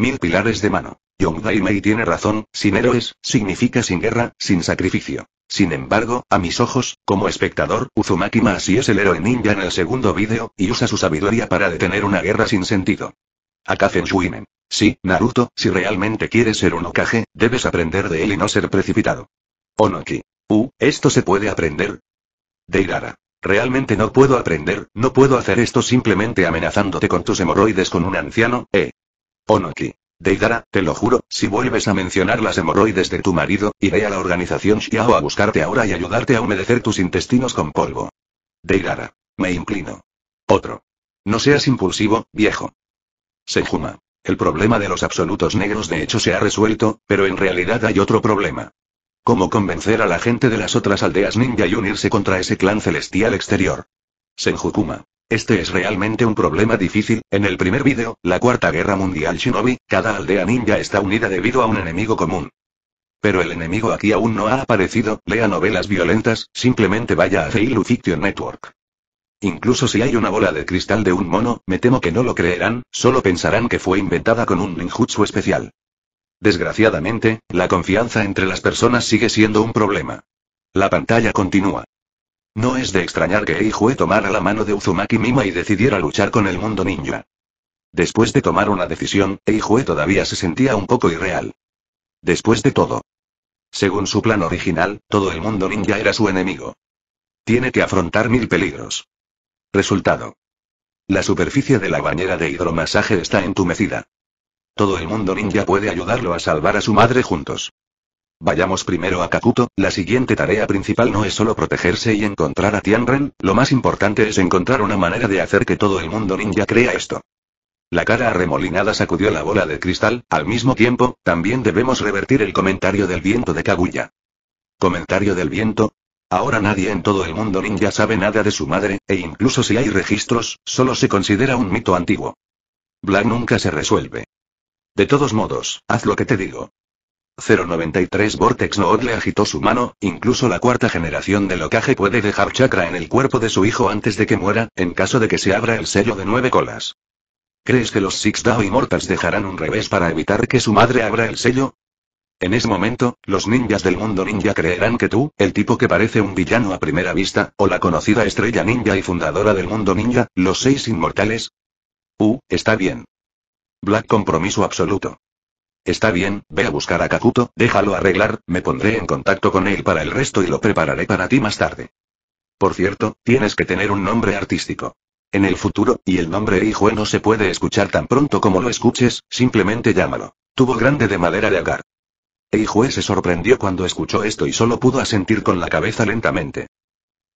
Mil pilares de mano. Young tiene razón, sin héroes, significa sin guerra, sin sacrificio. Sin embargo, a mis ojos, como espectador, Uzumaki si es el héroe ninja en el segundo vídeo, y usa su sabiduría para detener una guerra sin sentido. Akafen Shuinen. Sí, Naruto, si realmente quieres ser un Okage, debes aprender de él y no ser precipitado. Onoki. Uh, esto se puede aprender. Deirara. Realmente no puedo aprender, no puedo hacer esto simplemente amenazándote con tus hemorroides con un anciano, eh. Onoki. Deidara, te lo juro, si vuelves a mencionar las hemorroides de tu marido, iré a la organización Xiao a buscarte ahora y ayudarte a humedecer tus intestinos con polvo. Deidara. Me inclino. Otro. No seas impulsivo, viejo. Senjuma. El problema de los absolutos negros de hecho se ha resuelto, pero en realidad hay otro problema. ¿Cómo convencer a la gente de las otras aldeas ninja y unirse contra ese clan celestial exterior? Senjukuma. Este es realmente un problema difícil. En el primer vídeo, la Cuarta Guerra Mundial Shinobi, cada aldea ninja está unida debido a un enemigo común. Pero el enemigo aquí aún no ha aparecido, lea novelas violentas, simplemente vaya a Feilu Fiction Network. Incluso si hay una bola de cristal de un mono, me temo que no lo creerán, solo pensarán que fue inventada con un ninjutsu especial. Desgraciadamente, la confianza entre las personas sigue siendo un problema. La pantalla continúa. No es de extrañar que Eijue tomara la mano de Uzumaki Mima y decidiera luchar con el mundo ninja. Después de tomar una decisión, Eijue todavía se sentía un poco irreal. Después de todo. Según su plan original, todo el mundo ninja era su enemigo. Tiene que afrontar mil peligros. Resultado. La superficie de la bañera de hidromasaje está entumecida. Todo el mundo ninja puede ayudarlo a salvar a su madre juntos. Vayamos primero a Kakuto, la siguiente tarea principal no es solo protegerse y encontrar a Tianren, lo más importante es encontrar una manera de hacer que todo el mundo ninja crea esto. La cara arremolinada sacudió la bola de cristal, al mismo tiempo, también debemos revertir el comentario del viento de Kaguya. ¿Comentario del viento? Ahora nadie en todo el mundo ninja sabe nada de su madre, e incluso si hay registros, solo se considera un mito antiguo. Black nunca se resuelve. De todos modos, haz lo que te digo. 093 Vortex le agitó su mano, incluso la cuarta generación de locaje puede dejar chakra en el cuerpo de su hijo antes de que muera, en caso de que se abra el sello de nueve colas. ¿Crees que los Six Dao Immortals dejarán un revés para evitar que su madre abra el sello? En ese momento, los ninjas del mundo ninja creerán que tú, el tipo que parece un villano a primera vista, o la conocida estrella ninja y fundadora del mundo ninja, los seis inmortales. Uh, está bien. Black compromiso absoluto. Está bien, ve a buscar a Kakuto, déjalo arreglar, me pondré en contacto con él para el resto y lo prepararé para ti más tarde. Por cierto, tienes que tener un nombre artístico. En el futuro, y el nombre Eijue no se puede escuchar tan pronto como lo escuches, simplemente llámalo. Tuvo grande de madera de agar. Eijue se sorprendió cuando escuchó esto y solo pudo asentir con la cabeza lentamente.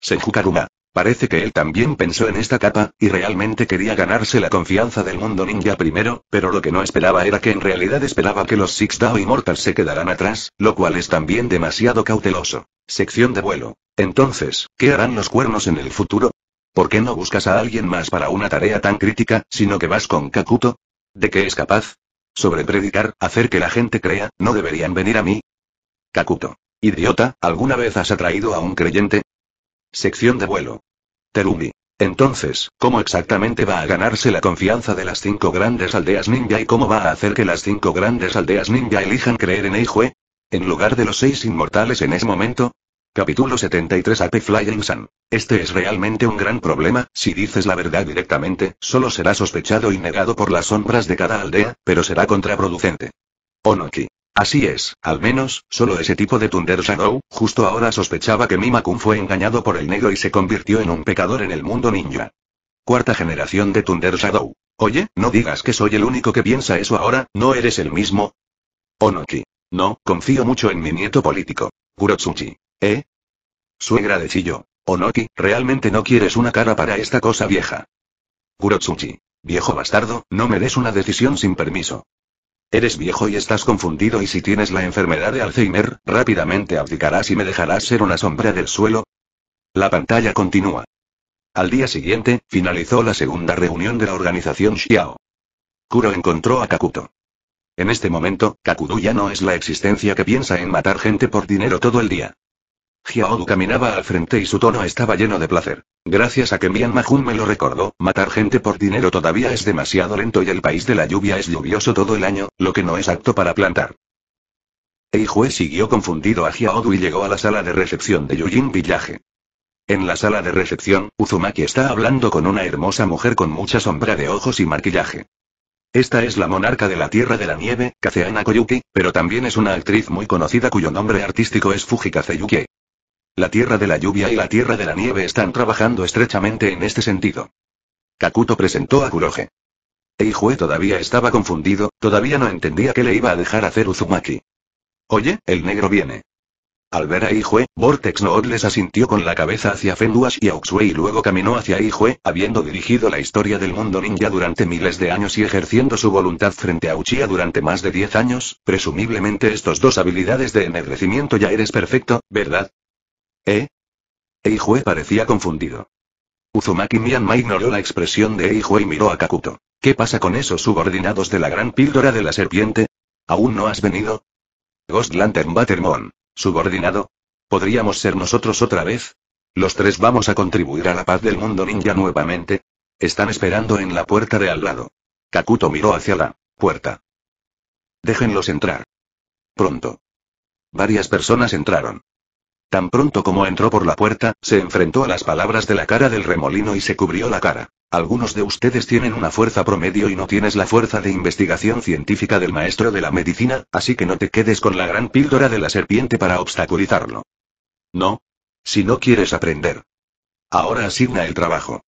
Senju Parece que él también pensó en esta capa, y realmente quería ganarse la confianza del mundo ninja primero, pero lo que no esperaba era que en realidad esperaba que los Six Dao Immortals se quedaran atrás, lo cual es también demasiado cauteloso. Sección de vuelo. Entonces, ¿qué harán los cuernos en el futuro? ¿Por qué no buscas a alguien más para una tarea tan crítica, sino que vas con Kakuto? ¿De qué es capaz? Sobre predicar, hacer que la gente crea, no deberían venir a mí. Kakuto. Idiota, ¿alguna vez has atraído a un creyente? Sección de vuelo. Terumi. Entonces, ¿cómo exactamente va a ganarse la confianza de las cinco grandes aldeas ninja y cómo va a hacer que las cinco grandes aldeas ninja elijan creer en Eijue? En lugar de los seis inmortales en ese momento. Capítulo 73 AP Flying Sun. Este es realmente un gran problema, si dices la verdad directamente, solo será sospechado y negado por las sombras de cada aldea, pero será contraproducente. Onoki. Así es, al menos, solo ese tipo de Thunder Shadow, justo ahora sospechaba que Mimakun fue engañado por el negro y se convirtió en un pecador en el mundo ninja. Cuarta generación de Thunder Shadow. Oye, no digas que soy el único que piensa eso ahora, ¿no eres el mismo? Onoki. No, confío mucho en mi nieto político. Kurotsuchi. ¿Eh? Suegra de Chiyo. Onoki, realmente no quieres una cara para esta cosa vieja. Kurotsuchi. Viejo bastardo, no me des una decisión sin permiso. Eres viejo y estás confundido y si tienes la enfermedad de Alzheimer, rápidamente abdicarás y me dejarás ser una sombra del suelo. La pantalla continúa. Al día siguiente, finalizó la segunda reunión de la organización Xiao. Kuro encontró a Kakuto. En este momento, Kakudo ya no es la existencia que piensa en matar gente por dinero todo el día. Jiaodu caminaba al frente y su tono estaba lleno de placer. Gracias a que Mian Mahun me lo recordó, matar gente por dinero todavía es demasiado lento y el país de la lluvia es lluvioso todo el año, lo que no es apto para plantar. Eijue siguió confundido a Jiaodu y llegó a la sala de recepción de Yujin Village. En la sala de recepción, Uzumaki está hablando con una hermosa mujer con mucha sombra de ojos y maquillaje. Esta es la monarca de la Tierra de la Nieve, Kaseana Koyuki, pero también es una actriz muy conocida cuyo nombre artístico es Fuji Kaseyuki. La tierra de la lluvia y la tierra de la nieve están trabajando estrechamente en este sentido. Kakuto presentó a Kuroge. Eijue todavía estaba confundido, todavía no entendía qué le iba a dejar hacer Uzumaki. Oye, el negro viene. Al ver a Eijue, Vortex Nood les asintió con la cabeza hacia Fenduash y Auxue y luego caminó hacia Eijue, habiendo dirigido la historia del mundo ninja durante miles de años y ejerciendo su voluntad frente a Uchiha durante más de 10 años, presumiblemente estos dos habilidades de ennegrecimiento ya eres perfecto, ¿verdad? ¿Eh? Eijue parecía confundido. Uzumaki mianma ignoró la expresión de Eijue y miró a Kakuto. ¿Qué pasa con esos subordinados de la gran píldora de la serpiente? ¿Aún no has venido? Ghost Lantern Buttermon. Subordinado. ¿Podríamos ser nosotros otra vez? Los tres vamos a contribuir a la paz del mundo ninja nuevamente. Están esperando en la puerta de al lado. Kakuto miró hacia la puerta. Déjenlos entrar. Pronto. Varias personas entraron. Tan pronto como entró por la puerta, se enfrentó a las palabras de la cara del remolino y se cubrió la cara. Algunos de ustedes tienen una fuerza promedio y no tienes la fuerza de investigación científica del maestro de la medicina, así que no te quedes con la gran píldora de la serpiente para obstaculizarlo. No. Si no quieres aprender. Ahora asigna el trabajo.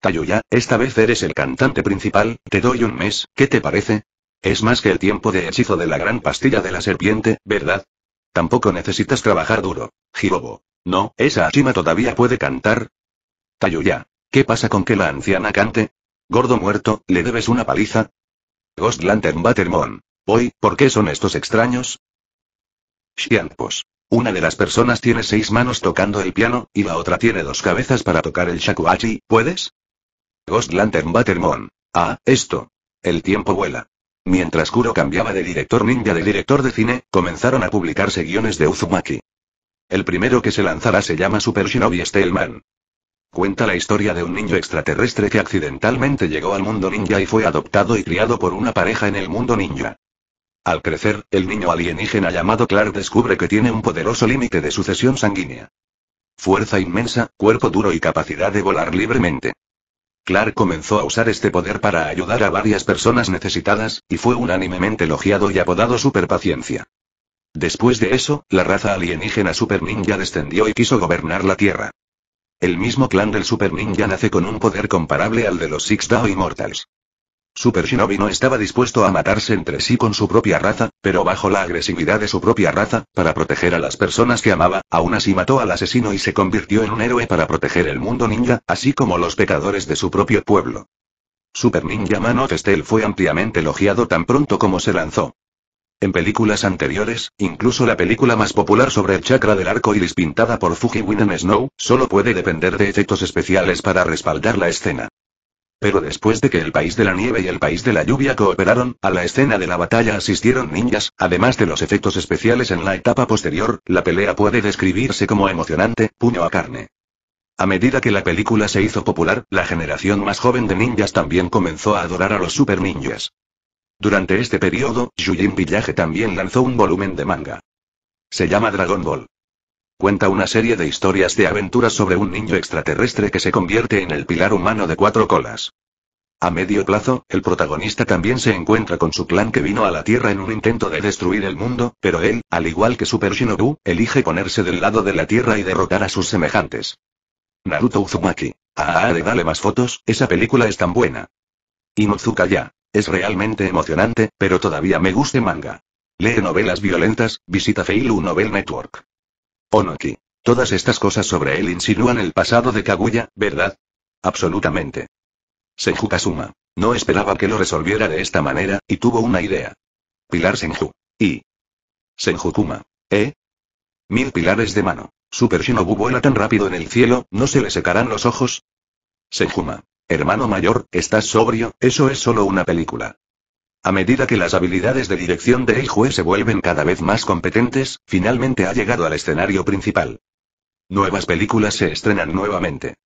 Tayuya, esta vez eres el cantante principal, te doy un mes, ¿qué te parece? Es más que el tiempo de hechizo de la gran pastilla de la serpiente, ¿verdad? Tampoco necesitas trabajar duro. Jirobo. No, esa Ashima todavía puede cantar. Tayuya. ¿Qué pasa con que la anciana cante? Gordo muerto, ¿le debes una paliza? Ghost Lantern Battermon. Hoy, ¿por qué son estos extraños? Xianpos. Una de las personas tiene seis manos tocando el piano, y la otra tiene dos cabezas para tocar el shakuhachi, ¿puedes? Ghost Lantern Battermon. Ah, esto. El tiempo vuela. Mientras Kuro cambiaba de director ninja de director de cine, comenzaron a publicarse guiones de Uzumaki. El primero que se lanzará se llama Super Shinobi Steelman. Cuenta la historia de un niño extraterrestre que accidentalmente llegó al mundo ninja y fue adoptado y criado por una pareja en el mundo ninja. Al crecer, el niño alienígena llamado Clark descubre que tiene un poderoso límite de sucesión sanguínea. Fuerza inmensa, cuerpo duro y capacidad de volar libremente. Clark comenzó a usar este poder para ayudar a varias personas necesitadas, y fue unánimemente elogiado y apodado Super Paciencia. Después de eso, la raza alienígena Super Ninja descendió y quiso gobernar la Tierra. El mismo clan del Super Ninja nace con un poder comparable al de los Six Dao Immortals. Super Shinobi no estaba dispuesto a matarse entre sí con su propia raza, pero bajo la agresividad de su propia raza, para proteger a las personas que amaba, aún así mató al asesino y se convirtió en un héroe para proteger el mundo ninja, así como los pecadores de su propio pueblo. Super Ninja Man of fue ampliamente elogiado tan pronto como se lanzó. En películas anteriores, incluso la película más popular sobre el chakra del arco iris pintada por Fuji Snow, solo puede depender de efectos especiales para respaldar la escena. Pero después de que el país de la nieve y el país de la lluvia cooperaron, a la escena de la batalla asistieron ninjas, además de los efectos especiales en la etapa posterior, la pelea puede describirse como emocionante, puño a carne. A medida que la película se hizo popular, la generación más joven de ninjas también comenzó a adorar a los super ninjas. Durante este periodo, Yujin Pillaje también lanzó un volumen de manga. Se llama Dragon Ball. Cuenta una serie de historias de aventuras sobre un niño extraterrestre que se convierte en el pilar humano de cuatro colas. A medio plazo, el protagonista también se encuentra con su clan que vino a la Tierra en un intento de destruir el mundo, pero él, al igual que Super Shinobu, elige ponerse del lado de la Tierra y derrotar a sus semejantes. Naruto Uzumaki. Ah, ah de dale más fotos, esa película es tan buena. Inuzuka ya. Es realmente emocionante, pero todavía me gusta manga. Lee novelas violentas, visita Feilu Novel Network. Onoki. Todas estas cosas sobre él insinúan el pasado de Kaguya, ¿verdad? Absolutamente. Senju No esperaba que lo resolviera de esta manera, y tuvo una idea. Pilar Senju. Y. Senjukuma. ¿Eh? Mil pilares de mano. Super Shinobu vuela tan rápido en el cielo, ¿no se le secarán los ojos? Senjuma. Hermano mayor, estás sobrio, eso es solo una película. A medida que las habilidades de dirección de A-Jue se vuelven cada vez más competentes, finalmente ha llegado al escenario principal. Nuevas películas se estrenan nuevamente.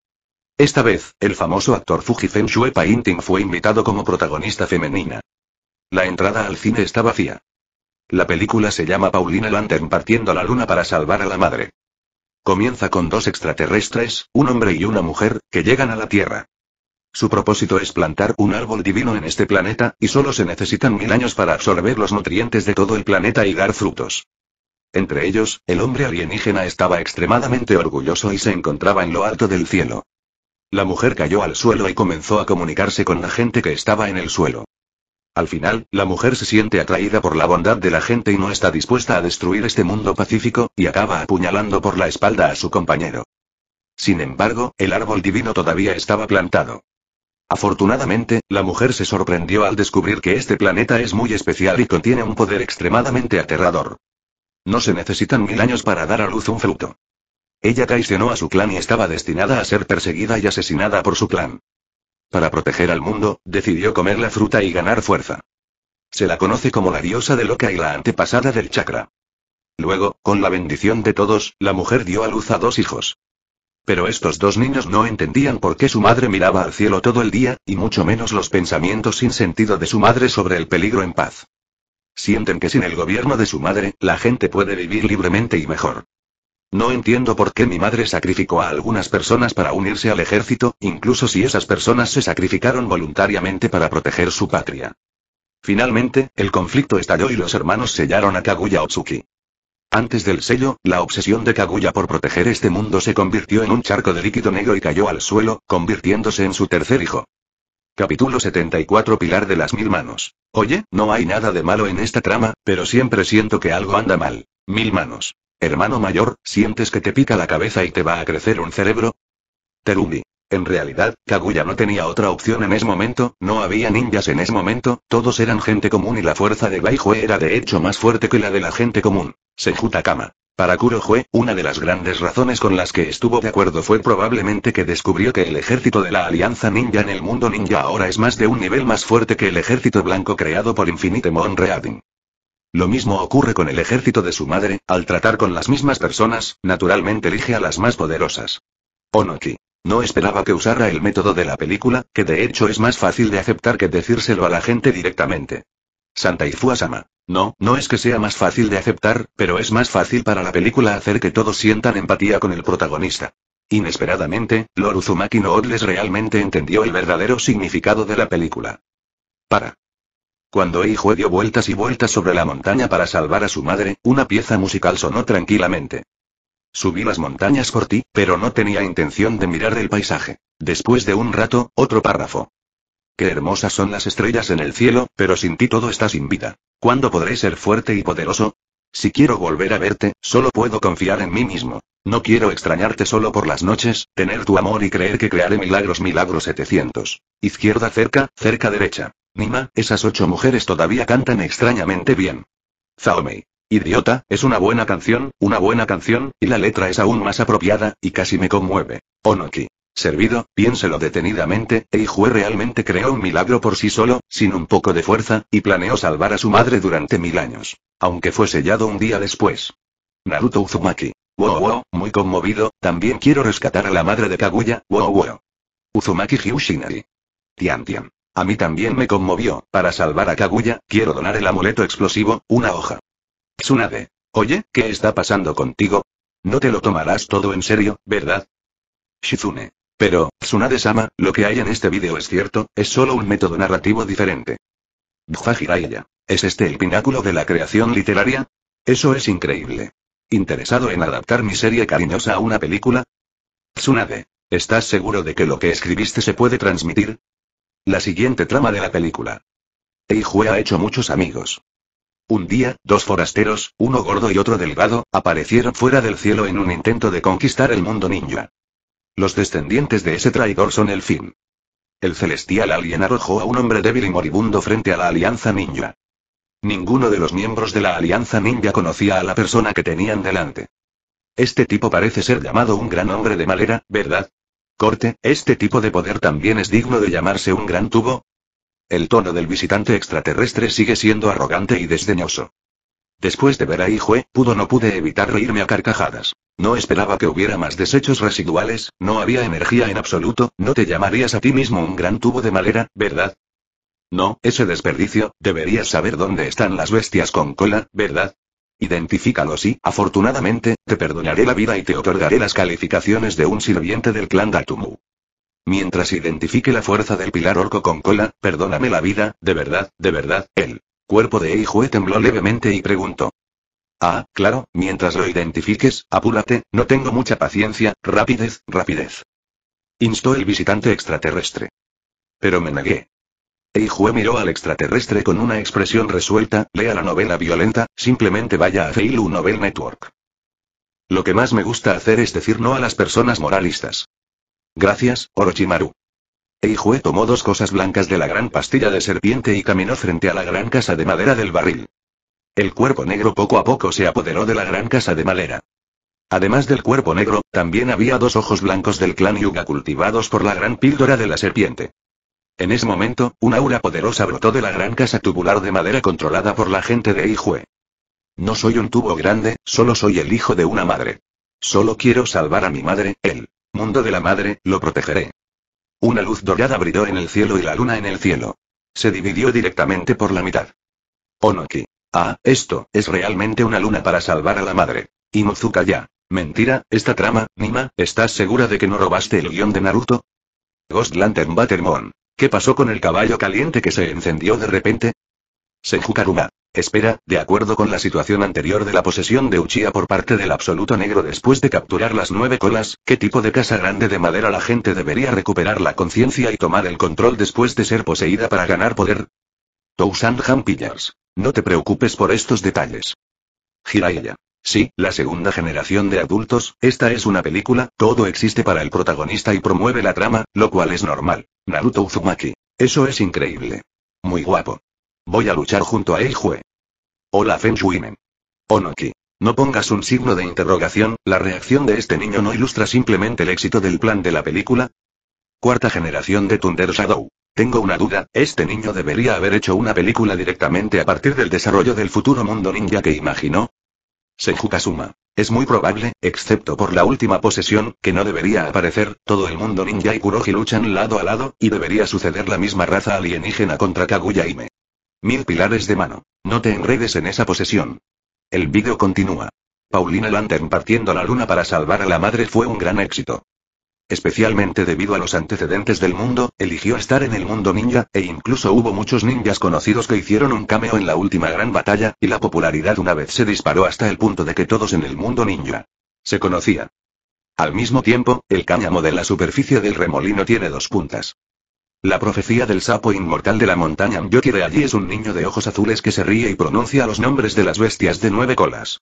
Esta vez, el famoso actor Fuji Shue Painting fue invitado como protagonista femenina. La entrada al cine está vacía. La película se llama Paulina Lantern partiendo la luna para salvar a la madre. Comienza con dos extraterrestres, un hombre y una mujer, que llegan a la Tierra. Su propósito es plantar un árbol divino en este planeta, y solo se necesitan mil años para absorber los nutrientes de todo el planeta y dar frutos. Entre ellos, el hombre alienígena estaba extremadamente orgulloso y se encontraba en lo alto del cielo. La mujer cayó al suelo y comenzó a comunicarse con la gente que estaba en el suelo. Al final, la mujer se siente atraída por la bondad de la gente y no está dispuesta a destruir este mundo pacífico, y acaba apuñalando por la espalda a su compañero. Sin embargo, el árbol divino todavía estaba plantado. Afortunadamente, la mujer se sorprendió al descubrir que este planeta es muy especial y contiene un poder extremadamente aterrador. No se necesitan mil años para dar a luz un fruto. Ella traicionó a su clan y estaba destinada a ser perseguida y asesinada por su clan. Para proteger al mundo, decidió comer la fruta y ganar fuerza. Se la conoce como la diosa de loca y la antepasada del chakra. Luego, con la bendición de todos, la mujer dio a luz a dos hijos. Pero estos dos niños no entendían por qué su madre miraba al cielo todo el día, y mucho menos los pensamientos sin sentido de su madre sobre el peligro en paz. Sienten que sin el gobierno de su madre, la gente puede vivir libremente y mejor. No entiendo por qué mi madre sacrificó a algunas personas para unirse al ejército, incluso si esas personas se sacrificaron voluntariamente para proteger su patria. Finalmente, el conflicto estalló y los hermanos sellaron a Kaguya Otsuki. Antes del sello, la obsesión de Kaguya por proteger este mundo se convirtió en un charco de líquido negro y cayó al suelo, convirtiéndose en su tercer hijo. Capítulo 74 Pilar de las Mil Manos. Oye, no hay nada de malo en esta trama, pero siempre siento que algo anda mal. Mil Manos. Hermano mayor, ¿sientes que te pica la cabeza y te va a crecer un cerebro? Terumi. En realidad, Kaguya no tenía otra opción en ese momento, no había ninjas en ese momento, todos eran gente común y la fuerza de Baijue era de hecho más fuerte que la de la gente común. Senjutakama. Kama. Para Kurohue, una de las grandes razones con las que estuvo de acuerdo fue probablemente que descubrió que el ejército de la Alianza Ninja en el mundo ninja ahora es más de un nivel más fuerte que el ejército blanco creado por Infinite Mon Lo mismo ocurre con el ejército de su madre, al tratar con las mismas personas, naturalmente elige a las más poderosas. Onoki. No esperaba que usara el método de la película, que de hecho es más fácil de aceptar que decírselo a la gente directamente. Santaifu sama No, no es que sea más fácil de aceptar, pero es más fácil para la película hacer que todos sientan empatía con el protagonista. Inesperadamente, Loruzumaki no Odles realmente entendió el verdadero significado de la película. Para. Cuando Hijo dio vueltas y vueltas sobre la montaña para salvar a su madre, una pieza musical sonó tranquilamente. Subí las montañas por ti, pero no tenía intención de mirar el paisaje. Después de un rato, otro párrafo. Qué hermosas son las estrellas en el cielo, pero sin ti todo está sin vida. ¿Cuándo podré ser fuerte y poderoso? Si quiero volver a verte, solo puedo confiar en mí mismo. No quiero extrañarte solo por las noches, tener tu amor y creer que crearé milagros, milagros 700. Izquierda cerca, cerca derecha. Nima, esas ocho mujeres todavía cantan extrañamente bien. Zaomei. Idiota, es una buena canción, una buena canción, y la letra es aún más apropiada, y casi me conmueve. Onoki. Servido, piénselo detenidamente, Eijue realmente creó un milagro por sí solo, sin un poco de fuerza, y planeó salvar a su madre durante mil años. Aunque fue sellado un día después. Naruto Uzumaki. Wow wow, muy conmovido, también quiero rescatar a la madre de Kaguya, wow wow. Uzumaki Hyushinari. Tian Tian. A mí también me conmovió, para salvar a Kaguya, quiero donar el amuleto explosivo, una hoja. Tsunade. Oye, ¿qué está pasando contigo? No te lo tomarás todo en serio, ¿verdad? Shizune. Pero, Tsunade-sama, lo que hay en este vídeo es cierto, es solo un método narrativo diferente. ella ¿Es este el pináculo de la creación literaria? Eso es increíble. ¿Interesado en adaptar mi serie cariñosa a una película? Tsunade. ¿Estás seguro de que lo que escribiste se puede transmitir? La siguiente trama de la película. Eijue ha hecho muchos amigos. Un día, dos forasteros, uno gordo y otro delgado, aparecieron fuera del cielo en un intento de conquistar el mundo ninja. Los descendientes de ese traidor son el fin. El celestial alien arrojó a un hombre débil y moribundo frente a la Alianza Ninja. Ninguno de los miembros de la Alianza Ninja conocía a la persona que tenían delante. Este tipo parece ser llamado un gran hombre de malera, ¿verdad? Corte, este tipo de poder también es digno de llamarse un gran tubo, el tono del visitante extraterrestre sigue siendo arrogante y desdeñoso. Después de ver a Hijue, pudo no pude evitar reírme a carcajadas. No esperaba que hubiera más desechos residuales, no había energía en absoluto, no te llamarías a ti mismo un gran tubo de madera, ¿verdad? No, ese desperdicio, deberías saber dónde están las bestias con cola, ¿verdad? Identifícalos y, afortunadamente, te perdonaré la vida y te otorgaré las calificaciones de un sirviente del clan Datumu. Mientras identifique la fuerza del pilar orco con cola, perdóname la vida, de verdad, de verdad, el cuerpo de Eijue tembló levemente y preguntó. Ah, claro, mientras lo identifiques, apúrate, no tengo mucha paciencia, rapidez, rapidez. Instó el visitante extraterrestre. Pero me negué. Eijue miró al extraterrestre con una expresión resuelta, lea la novela violenta, simplemente vaya a Feilu Novel Network. Lo que más me gusta hacer es decir no a las personas moralistas. Gracias, Orochimaru. Eijue tomó dos cosas blancas de la gran pastilla de serpiente y caminó frente a la gran casa de madera del barril. El cuerpo negro poco a poco se apoderó de la gran casa de madera. Además del cuerpo negro, también había dos ojos blancos del clan Yuga cultivados por la gran píldora de la serpiente. En ese momento, un aura poderosa brotó de la gran casa tubular de madera controlada por la gente de Eijue. No soy un tubo grande, solo soy el hijo de una madre. Solo quiero salvar a mi madre, él. Mundo de la madre, lo protegeré. Una luz dorada brilló en el cielo y la luna en el cielo. Se dividió directamente por la mitad. Onoki. Ah, esto, es realmente una luna para salvar a la madre. Y Mozuka ya. Mentira, esta trama, Nima, ¿estás segura de que no robaste el guión de Naruto? Ghost Lantern Battermon. ¿Qué pasó con el caballo caliente que se encendió de repente? Senjukaruma. Espera, de acuerdo con la situación anterior de la posesión de Uchiha por parte del absoluto negro después de capturar las nueve colas, ¿qué tipo de casa grande de madera la gente debería recuperar la conciencia y tomar el control después de ser poseída para ganar poder? Tousan Hampillars. Pillars. No te preocupes por estos detalles. Jiraiya. Sí, la segunda generación de adultos, esta es una película, todo existe para el protagonista y promueve la trama, lo cual es normal. Naruto Uzumaki. Eso es increíble. Muy guapo. Voy a luchar junto a Eijue. Hola Feng Women. Onoki. No pongas un signo de interrogación, la reacción de este niño no ilustra simplemente el éxito del plan de la película. Cuarta generación de Thunder Shadow. Tengo una duda, este niño debería haber hecho una película directamente a partir del desarrollo del futuro mundo ninja que imaginó. senjukazuma Es muy probable, excepto por la última posesión, que no debería aparecer, todo el mundo ninja y Kuroji luchan lado a lado, y debería suceder la misma raza alienígena contra Kaguya Mil pilares de mano. No te enredes en esa posesión. El vídeo continúa. Paulina Lantern partiendo la luna para salvar a la madre fue un gran éxito. Especialmente debido a los antecedentes del mundo, eligió estar en el mundo ninja, e incluso hubo muchos ninjas conocidos que hicieron un cameo en la última gran batalla, y la popularidad una vez se disparó hasta el punto de que todos en el mundo ninja se conocían. Al mismo tiempo, el cáñamo de la superficie del remolino tiene dos puntas. La profecía del sapo inmortal de la montaña yo de allí es un niño de ojos azules que se ríe y pronuncia los nombres de las bestias de nueve colas.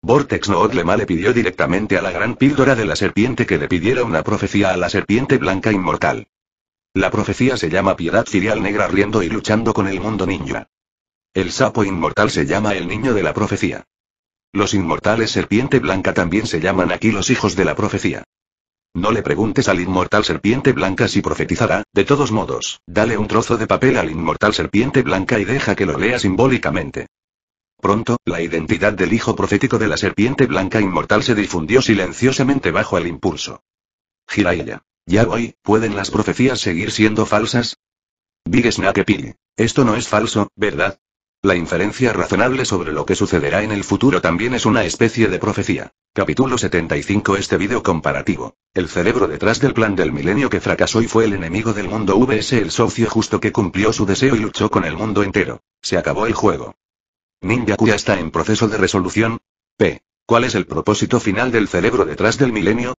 Vortex no le pidió directamente a la gran píldora de la serpiente que le pidiera una profecía a la serpiente blanca inmortal. La profecía se llama Piedad Cirial Negra riendo y luchando con el mundo ninja. El sapo inmortal se llama el niño de la profecía. Los inmortales serpiente blanca también se llaman aquí los hijos de la profecía. No le preguntes al inmortal serpiente blanca si profetizará, de todos modos, dale un trozo de papel al inmortal serpiente blanca y deja que lo lea simbólicamente. Pronto, la identidad del hijo profético de la serpiente blanca inmortal se difundió silenciosamente bajo el impulso. Jiraiya. Ya voy, ¿pueden las profecías seguir siendo falsas? Big Snake Pig. Esto no es falso, ¿verdad? La inferencia razonable sobre lo que sucederá en el futuro también es una especie de profecía. Capítulo 75 Este video comparativo. El cerebro detrás del plan del milenio que fracasó y fue el enemigo del mundo VS el socio justo que cumplió su deseo y luchó con el mundo entero. Se acabó el juego. Ninja Kuya está en proceso de resolución. P. ¿Cuál es el propósito final del cerebro detrás del milenio?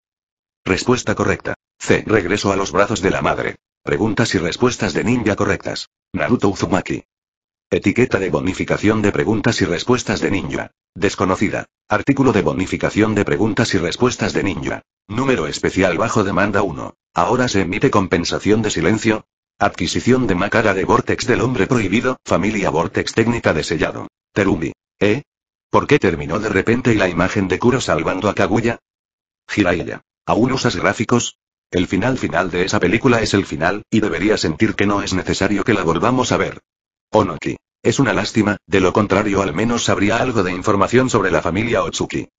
Respuesta correcta. C. Regreso a los brazos de la madre. Preguntas y respuestas de ninja correctas. Naruto Uzumaki. Etiqueta de bonificación de preguntas y respuestas de ninja. Desconocida. Artículo de bonificación de preguntas y respuestas de ninja. Número especial bajo demanda 1. Ahora se emite compensación de silencio. Adquisición de macara de Vortex del hombre prohibido, familia Vortex técnica de sellado. Terumi. ¿Eh? ¿Por qué terminó de repente la imagen de Kuro salvando a Kaguya? Jiraiya. ¿Aún usas gráficos? El final final de esa película es el final, y debería sentir que no es necesario que la volvamos a ver. Onoki. Es una lástima, de lo contrario al menos sabría algo de información sobre la familia Otsuki.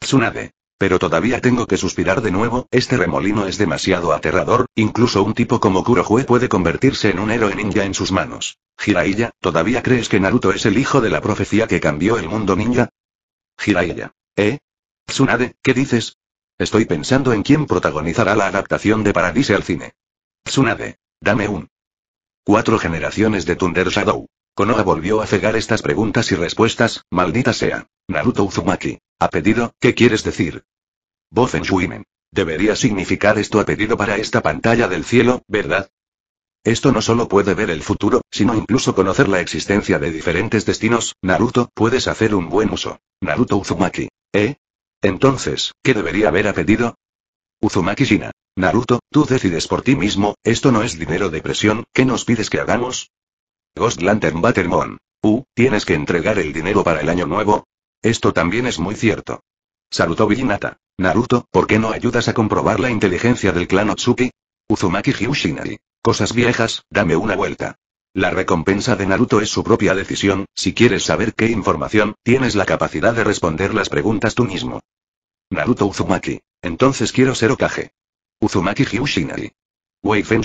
Tsunade. Pero todavía tengo que suspirar de nuevo, este remolino es demasiado aterrador, incluso un tipo como Kurohue puede convertirse en un héroe ninja en sus manos. Jiraiya, ¿todavía crees que Naruto es el hijo de la profecía que cambió el mundo ninja? Jiraiya. ¿Eh? Tsunade, ¿qué dices? Estoy pensando en quién protagonizará la adaptación de Paradise al cine. Tsunade. Dame un. Cuatro generaciones de Thunder Shadow. Konoha volvió a cegar estas preguntas y respuestas, maldita sea. Naruto Uzumaki. A pedido, ¿qué quieres decir? en Shuimen. Debería significar esto a pedido para esta pantalla del cielo, ¿verdad? Esto no solo puede ver el futuro, sino incluso conocer la existencia de diferentes destinos, Naruto, puedes hacer un buen uso. Naruto Uzumaki. ¿Eh? Entonces, ¿qué debería haber a pedido? Uzumaki Shina. Naruto, tú decides por ti mismo, esto no es dinero de presión, ¿qué nos pides que hagamos? Ghost Lantern Battermon. Uh, tienes que entregar el dinero para el año nuevo. Esto también es muy cierto. Saludó Villinata. Naruto, ¿por qué no ayudas a comprobar la inteligencia del clan Otsuki? Uzumaki Hyushinari. Cosas viejas, dame una vuelta. La recompensa de Naruto es su propia decisión, si quieres saber qué información, tienes la capacidad de responder las preguntas tú mismo. Naruto Uzumaki. Entonces quiero ser Okage. Uzumaki Hyushinari. Wei Feng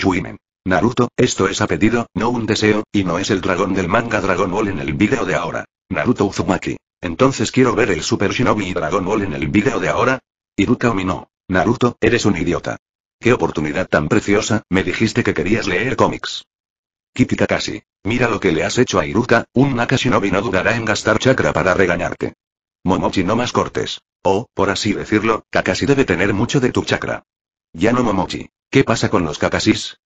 Naruto, esto es a pedido, no un deseo, y no es el dragón del manga Dragon Ball en el vídeo de ahora. Naruto Uzumaki. Entonces quiero ver el Super Shinobi y Dragon Ball en el vídeo de ahora. Iruka Omino. Naruto, eres un idiota. Qué oportunidad tan preciosa, me dijiste que querías leer cómics. Kiki Kakashi. Mira lo que le has hecho a Iruka, un Nakashinobi no dudará en gastar chakra para regañarte. Momochi no más cortes. O, oh, por así decirlo, Kakashi debe tener mucho de tu chakra. Ya no Momochi. ¿Qué pasa con los Kakasis?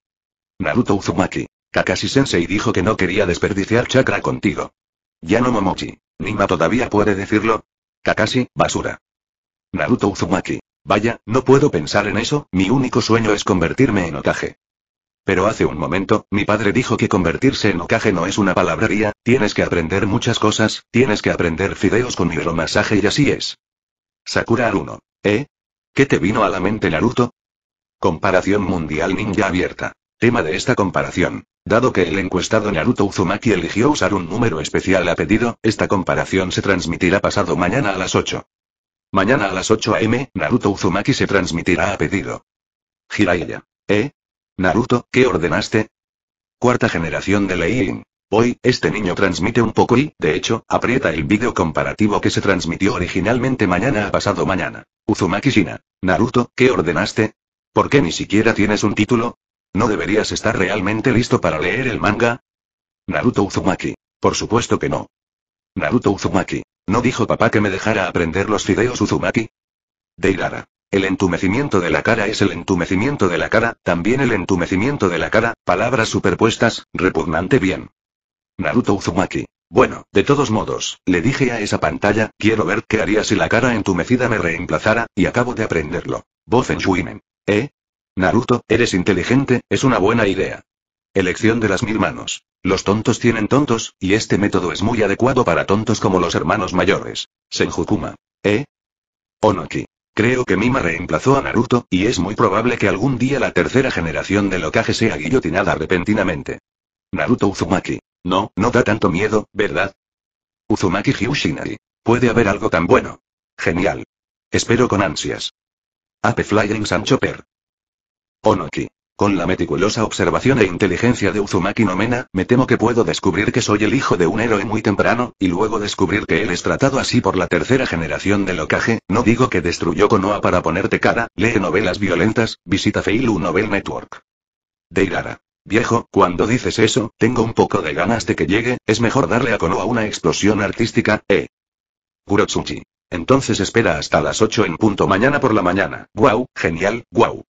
Naruto Uzumaki. Kakashi Sensei dijo que no quería desperdiciar chakra contigo. Ya no Momochi. Nima todavía puede decirlo. Kakashi, basura. Naruto Uzumaki. Vaya, no puedo pensar en eso, mi único sueño es convertirme en Okaje. Pero hace un momento, mi padre dijo que convertirse en Okage no es una palabrería, tienes que aprender muchas cosas, tienes que aprender fideos con hidromasaje y así es. Sakura Aruno. ¿Eh? ¿Qué te vino a la mente Naruto? Comparación mundial ninja abierta. Tema de esta comparación. Dado que el encuestado Naruto Uzumaki eligió usar un número especial a pedido, esta comparación se transmitirá pasado mañana a las 8. Mañana a las 8 am, Naruto Uzumaki se transmitirá a pedido. Jiraiya. ¿Eh? Naruto, ¿qué ordenaste? Cuarta generación de Leiin. Hoy, este niño transmite un poco y, de hecho, aprieta el vídeo comparativo que se transmitió originalmente mañana a pasado mañana. Uzumaki Shina. Naruto, ¿qué ordenaste? ¿Por qué ni siquiera tienes un título? ¿No deberías estar realmente listo para leer el manga? Naruto Uzumaki. Por supuesto que no. Naruto Uzumaki. ¿No dijo papá que me dejara aprender los fideos Uzumaki? Deirara. El entumecimiento de la cara es el entumecimiento de la cara, también el entumecimiento de la cara, palabras superpuestas, repugnante bien. Naruto Uzumaki. Bueno, de todos modos, le dije a esa pantalla, quiero ver qué haría si la cara entumecida me reemplazara, y acabo de aprenderlo. en Shuinen. ¿Eh? Naruto, eres inteligente, es una buena idea. Elección de las mil manos. Los tontos tienen tontos, y este método es muy adecuado para tontos como los hermanos mayores. Senjukuma. ¿Eh? Onoki. Creo que Mima reemplazó a Naruto, y es muy probable que algún día la tercera generación del Hokage sea guillotinada repentinamente. Naruto Uzumaki. No, no da tanto miedo, ¿verdad? Uzumaki Hyushinari. Puede haber algo tan bueno. Genial. Espero con ansias. Ape Flying Sancho Per. Onoki. Con la meticulosa observación e inteligencia de Uzumaki Nomena, me temo que puedo descubrir que soy el hijo de un héroe muy temprano, y luego descubrir que él es tratado así por la tercera generación de locaje, no digo que destruyó Konoha para ponerte cara, lee novelas violentas, visita Feilu Novel Network. Deirara. Viejo, cuando dices eso, tengo un poco de ganas de que llegue, es mejor darle a Konoha una explosión artística, eh. Kurotsuchi. Entonces espera hasta las 8 en punto mañana por la mañana. guau, genial, guau.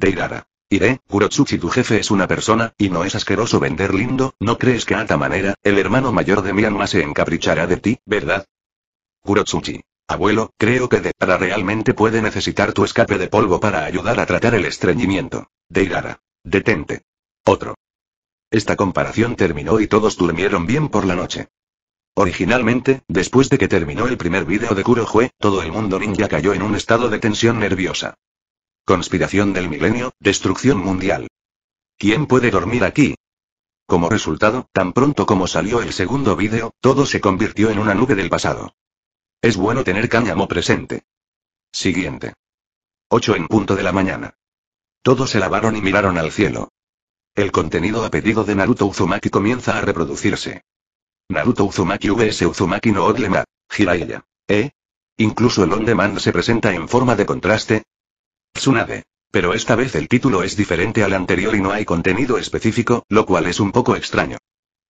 Deigara. Iré, Kurotsuchi tu jefe es una persona, y no es asqueroso vender lindo, ¿no crees que a ta manera, el hermano mayor de alma se encaprichará de ti, verdad? Kurotsuchi. Abuelo, creo que Deigara realmente puede necesitar tu escape de polvo para ayudar a tratar el estreñimiento. Deirara. Detente. Otro. Esta comparación terminó y todos durmieron bien por la noche. Originalmente, después de que terminó el primer vídeo de Kurohue, todo el mundo ninja cayó en un estado de tensión nerviosa. Conspiración del milenio, destrucción mundial. ¿Quién puede dormir aquí? Como resultado, tan pronto como salió el segundo vídeo, todo se convirtió en una nube del pasado. Es bueno tener cáñamo presente. Siguiente. 8 en punto de la mañana. Todos se lavaron y miraron al cielo. El contenido a pedido de Naruto Uzumaki comienza a reproducirse. Naruto Uzumaki vs Uzumaki no Odlema, Jiraiya. ¿Eh? Incluso el on-demand se presenta en forma de contraste, Tsunade. Pero esta vez el título es diferente al anterior y no hay contenido específico, lo cual es un poco extraño.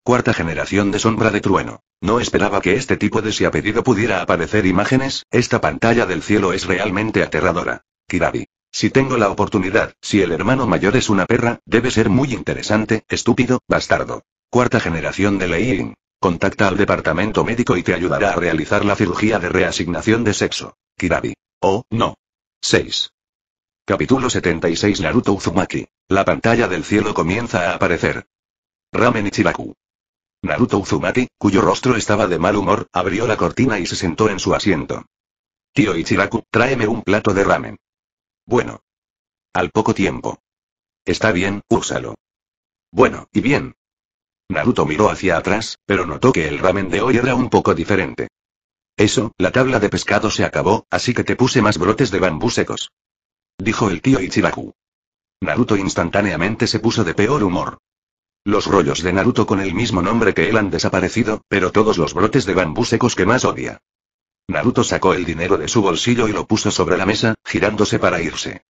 Cuarta generación de Sombra de Trueno. No esperaba que este tipo de si apellido pudiera aparecer imágenes, esta pantalla del cielo es realmente aterradora. Kirabi. Si tengo la oportunidad, si el hermano mayor es una perra, debe ser muy interesante, estúpido, bastardo. Cuarta generación de Leirin. Contacta al departamento médico y te ayudará a realizar la cirugía de reasignación de sexo. Kirabi. Oh, no. 6. Capítulo 76 Naruto Uzumaki. La pantalla del cielo comienza a aparecer. Ramen Ichiraku. Naruto Uzumaki, cuyo rostro estaba de mal humor, abrió la cortina y se sentó en su asiento. Tío Ichiraku, tráeme un plato de ramen. Bueno. Al poco tiempo. Está bien, úsalo. Bueno, y bien. Naruto miró hacia atrás, pero notó que el ramen de hoy era un poco diferente. Eso, la tabla de pescado se acabó, así que te puse más brotes de bambú secos. Dijo el tío Ichiraku. Naruto instantáneamente se puso de peor humor. Los rollos de Naruto con el mismo nombre que él han desaparecido, pero todos los brotes de bambú secos que más odia. Naruto sacó el dinero de su bolsillo y lo puso sobre la mesa, girándose para irse.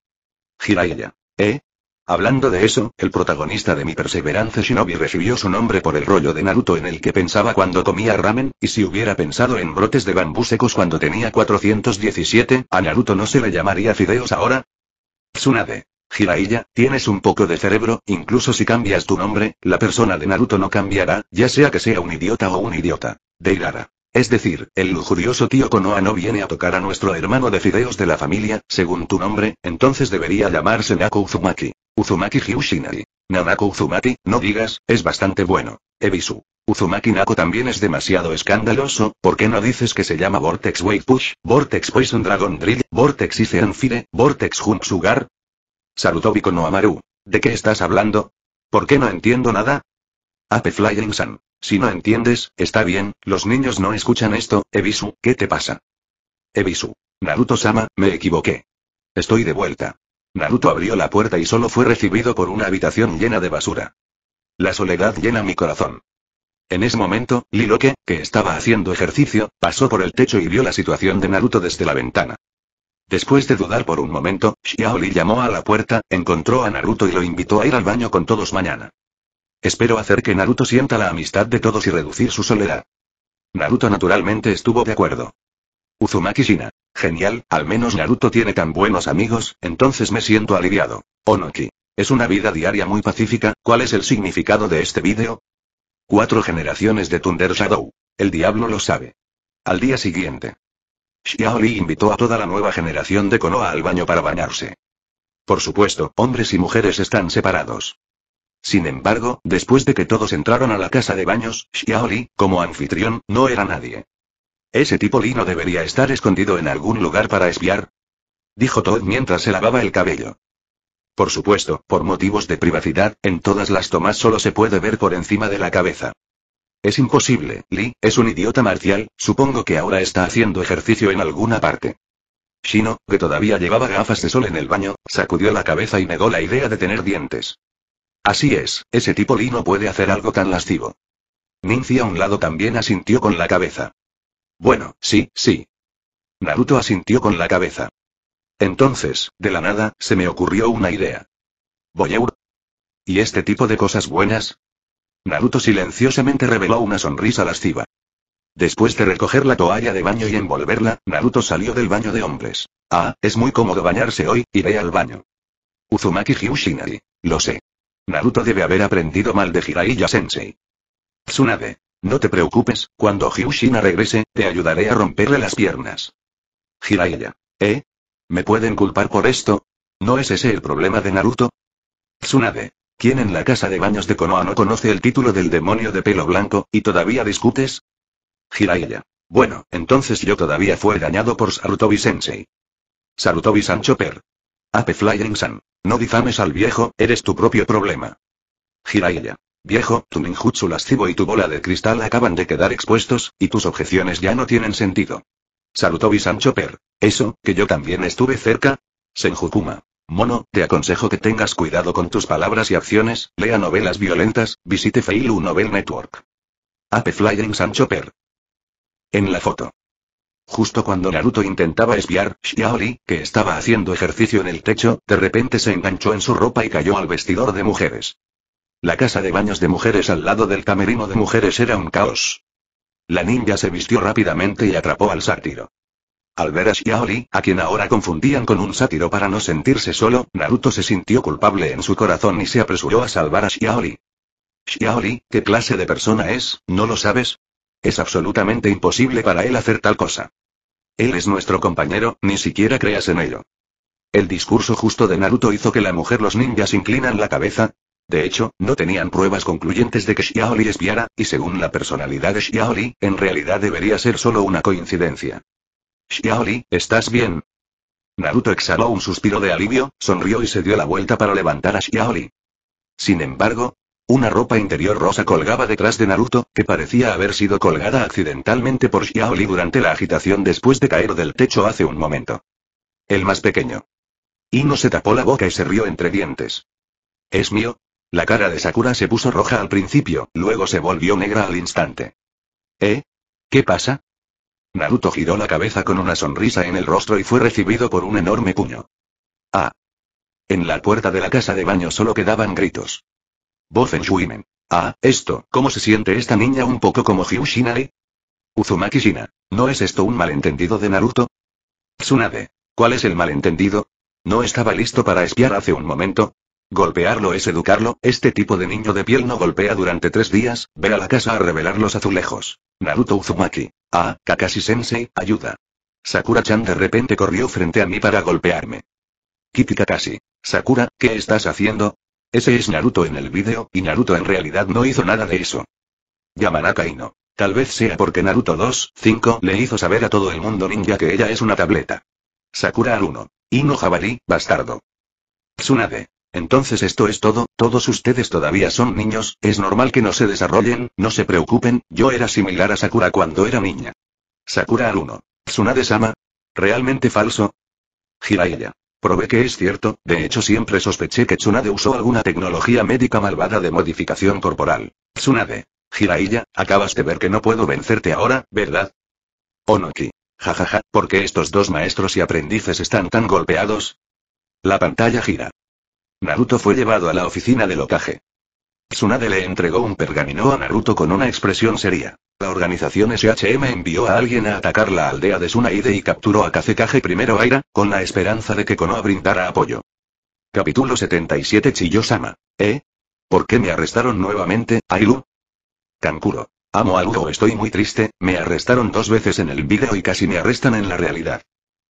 Jiraiya. ¿Eh? Hablando de eso, el protagonista de mi perseverancia Shinobi recibió su nombre por el rollo de Naruto en el que pensaba cuando comía ramen, y si hubiera pensado en brotes de bambú secos cuando tenía 417, a Naruto no se le llamaría fideos ahora, Tsunade. Jiraiya, tienes un poco de cerebro, incluso si cambias tu nombre, la persona de Naruto no cambiará, ya sea que sea un idiota o un idiota. Deirara. Es decir, el lujurioso tío Konoha no viene a tocar a nuestro hermano de fideos de la familia, según tu nombre, entonces debería llamarse Nako Uzumaki. Uzumaki Hyushinari. Nanako Uzumaki, no digas, es bastante bueno. Ebisu. Uzumaki Nako también es demasiado escandaloso, ¿por qué no dices que se llama Vortex Wave Push, Vortex Poison Dragon Drill, Vortex Ice Vortex Jump Sugar? Saludó Biko Amaru. ¿De qué estás hablando? ¿Por qué no entiendo nada? Ape Flying san Si no entiendes, está bien, los niños no escuchan esto, Ebisu, ¿qué te pasa? Ebisu. Naruto-sama, me equivoqué. Estoy de vuelta. Naruto abrió la puerta y solo fue recibido por una habitación llena de basura. La soledad llena mi corazón. En ese momento, Liloque, que estaba haciendo ejercicio, pasó por el techo y vio la situación de Naruto desde la ventana. Después de dudar por un momento, Xiaoli llamó a la puerta, encontró a Naruto y lo invitó a ir al baño con todos mañana. Espero hacer que Naruto sienta la amistad de todos y reducir su soledad. Naruto naturalmente estuvo de acuerdo. Uzumaki Shina. Genial, al menos Naruto tiene tan buenos amigos, entonces me siento aliviado. Onoki. Es una vida diaria muy pacífica, ¿cuál es el significado de este vídeo? Cuatro generaciones de Thunder Shadow. El diablo lo sabe. Al día siguiente. Xiaoli invitó a toda la nueva generación de Konoha al baño para bañarse. Por supuesto, hombres y mujeres están separados. Sin embargo, después de que todos entraron a la casa de baños, Xiaoli, como anfitrión, no era nadie. Ese tipo Lino debería estar escondido en algún lugar para espiar. Dijo Todd mientras se lavaba el cabello. Por supuesto, por motivos de privacidad, en todas las tomas solo se puede ver por encima de la cabeza. Es imposible, Lee, es un idiota marcial, supongo que ahora está haciendo ejercicio en alguna parte. Shino, que todavía llevaba gafas de sol en el baño, sacudió la cabeza y negó la idea de tener dientes. Así es, ese tipo Lee no puede hacer algo tan lascivo. Ninzi a un lado también asintió con la cabeza. Bueno, sí, sí. Naruto asintió con la cabeza. Entonces, de la nada, se me ocurrió una idea. Voyeur. ¿Y este tipo de cosas buenas? Naruto silenciosamente reveló una sonrisa lasciva. Después de recoger la toalla de baño y envolverla, Naruto salió del baño de hombres. Ah, es muy cómodo bañarse hoy, iré al baño. Uzumaki Hyushinari. Lo sé. Naruto debe haber aprendido mal de Jiraiya Sensei. Tsunade. No te preocupes, cuando Hyushina regrese, te ayudaré a romperle las piernas. Jiraiya. ¿Eh? ¿Me pueden culpar por esto? ¿No es ese el problema de Naruto? Tsunade. ¿Quién en la casa de baños de Konoha no conoce el título del demonio de pelo blanco, y todavía discutes? Jiraiya. Bueno, entonces yo todavía fue dañado por Sarutobi-sensei. Sarutobi-san Chopper. Ape Flying-san. No difames al viejo, eres tu propio problema. Jiraiya. Viejo, tu ninjutsu lascivo y tu bola de cristal acaban de quedar expuestos, y tus objeciones ya no tienen sentido. Salutó Vi Sancho Per. Eso, que yo también estuve cerca. Senjukuma. Mono, te aconsejo que tengas cuidado con tus palabras y acciones, lea novelas violentas, visite Failu Novel Network. Ape Flying Sancho Per. En la foto. Justo cuando Naruto intentaba espiar, Shiaori, que estaba haciendo ejercicio en el techo, de repente se enganchó en su ropa y cayó al vestidor de mujeres. La casa de baños de mujeres al lado del camerino de mujeres era un caos. La ninja se vistió rápidamente y atrapó al sátiro. Al ver a Xiaoli, a quien ahora confundían con un sátiro para no sentirse solo, Naruto se sintió culpable en su corazón y se apresuró a salvar a Xiaori. Xiaoli, ¿qué clase de persona es, no lo sabes? Es absolutamente imposible para él hacer tal cosa. Él es nuestro compañero, ni siquiera creas en ello. El discurso justo de Naruto hizo que la mujer los ninjas inclinan la cabeza, de hecho, no tenían pruebas concluyentes de que Xiaoli espiara, y según la personalidad de Xiaoli, en realidad debería ser solo una coincidencia. Xiaoli, ¿estás bien? Naruto exhaló un suspiro de alivio, sonrió y se dio la vuelta para levantar a Xiaoli. Sin embargo, una ropa interior rosa colgaba detrás de Naruto, que parecía haber sido colgada accidentalmente por Xiaoli durante la agitación después de caer del techo hace un momento. El más pequeño. Ino se tapó la boca y se rió entre dientes. ¿Es mío? La cara de Sakura se puso roja al principio, luego se volvió negra al instante. ¿Eh? ¿Qué pasa? Naruto giró la cabeza con una sonrisa en el rostro y fue recibido por un enorme puño. Ah. En la puerta de la casa de baño solo quedaban gritos. en Shuimen. Ah, esto, ¿cómo se siente esta niña un poco como Hyushinari? Uzumaki Shina, ¿no es esto un malentendido de Naruto? Tsunade, ¿cuál es el malentendido? ¿No estaba listo para espiar hace un momento? Golpearlo es educarlo, este tipo de niño de piel no golpea durante tres días, ve a la casa a revelar los azulejos. Naruto Uzumaki. Ah, Kakashi-sensei, ayuda. Sakura-chan de repente corrió frente a mí para golpearme. Kiki Kakashi. Sakura, ¿qué estás haciendo? Ese es Naruto en el vídeo, y Naruto en realidad no hizo nada de eso. Yamanaka Ino. Tal vez sea porque Naruto 2, 5 le hizo saber a todo el mundo ninja que ella es una tableta. Sakura Aruno. 1. Ino Jabari, bastardo. Tsunade. Entonces esto es todo, todos ustedes todavía son niños, es normal que no se desarrollen, no se preocupen, yo era similar a Sakura cuando era niña. Sakura al 1. Tsunade-sama. ¿Realmente falso? Jiraiya. Probé que es cierto, de hecho siempre sospeché que Tsunade usó alguna tecnología médica malvada de modificación corporal. Tsunade. Jiraiya, acabas de ver que no puedo vencerte ahora, ¿verdad? Onoki. Ja ja, ja, ¿por qué estos dos maestros y aprendices están tan golpeados? La pantalla gira. Naruto fue llevado a la oficina del Okage. Tsunade le entregó un pergamino a Naruto con una expresión seria. La organización SHM envió a alguien a atacar la aldea de Tsunaide y capturó a Kazekage primero Aira, con la esperanza de que Konoha brindara apoyo. Capítulo 77 Chiyosama. ¿Eh? ¿Por qué me arrestaron nuevamente, Ailu? Kankuro. Amo a Ludo. estoy muy triste, me arrestaron dos veces en el video y casi me arrestan en la realidad.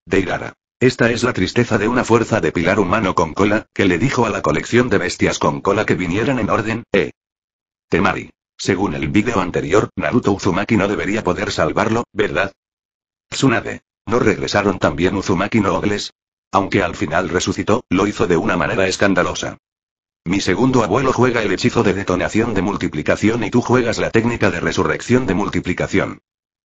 Deirara. Esta es la tristeza de una fuerza de pilar humano con cola, que le dijo a la colección de bestias con cola que vinieran en orden, eh. Temari. Según el vídeo anterior, Naruto Uzumaki no debería poder salvarlo, ¿verdad? Tsunade. ¿No regresaron también Uzumaki no Ogles? Aunque al final resucitó, lo hizo de una manera escandalosa. Mi segundo abuelo juega el hechizo de detonación de multiplicación y tú juegas la técnica de resurrección de multiplicación.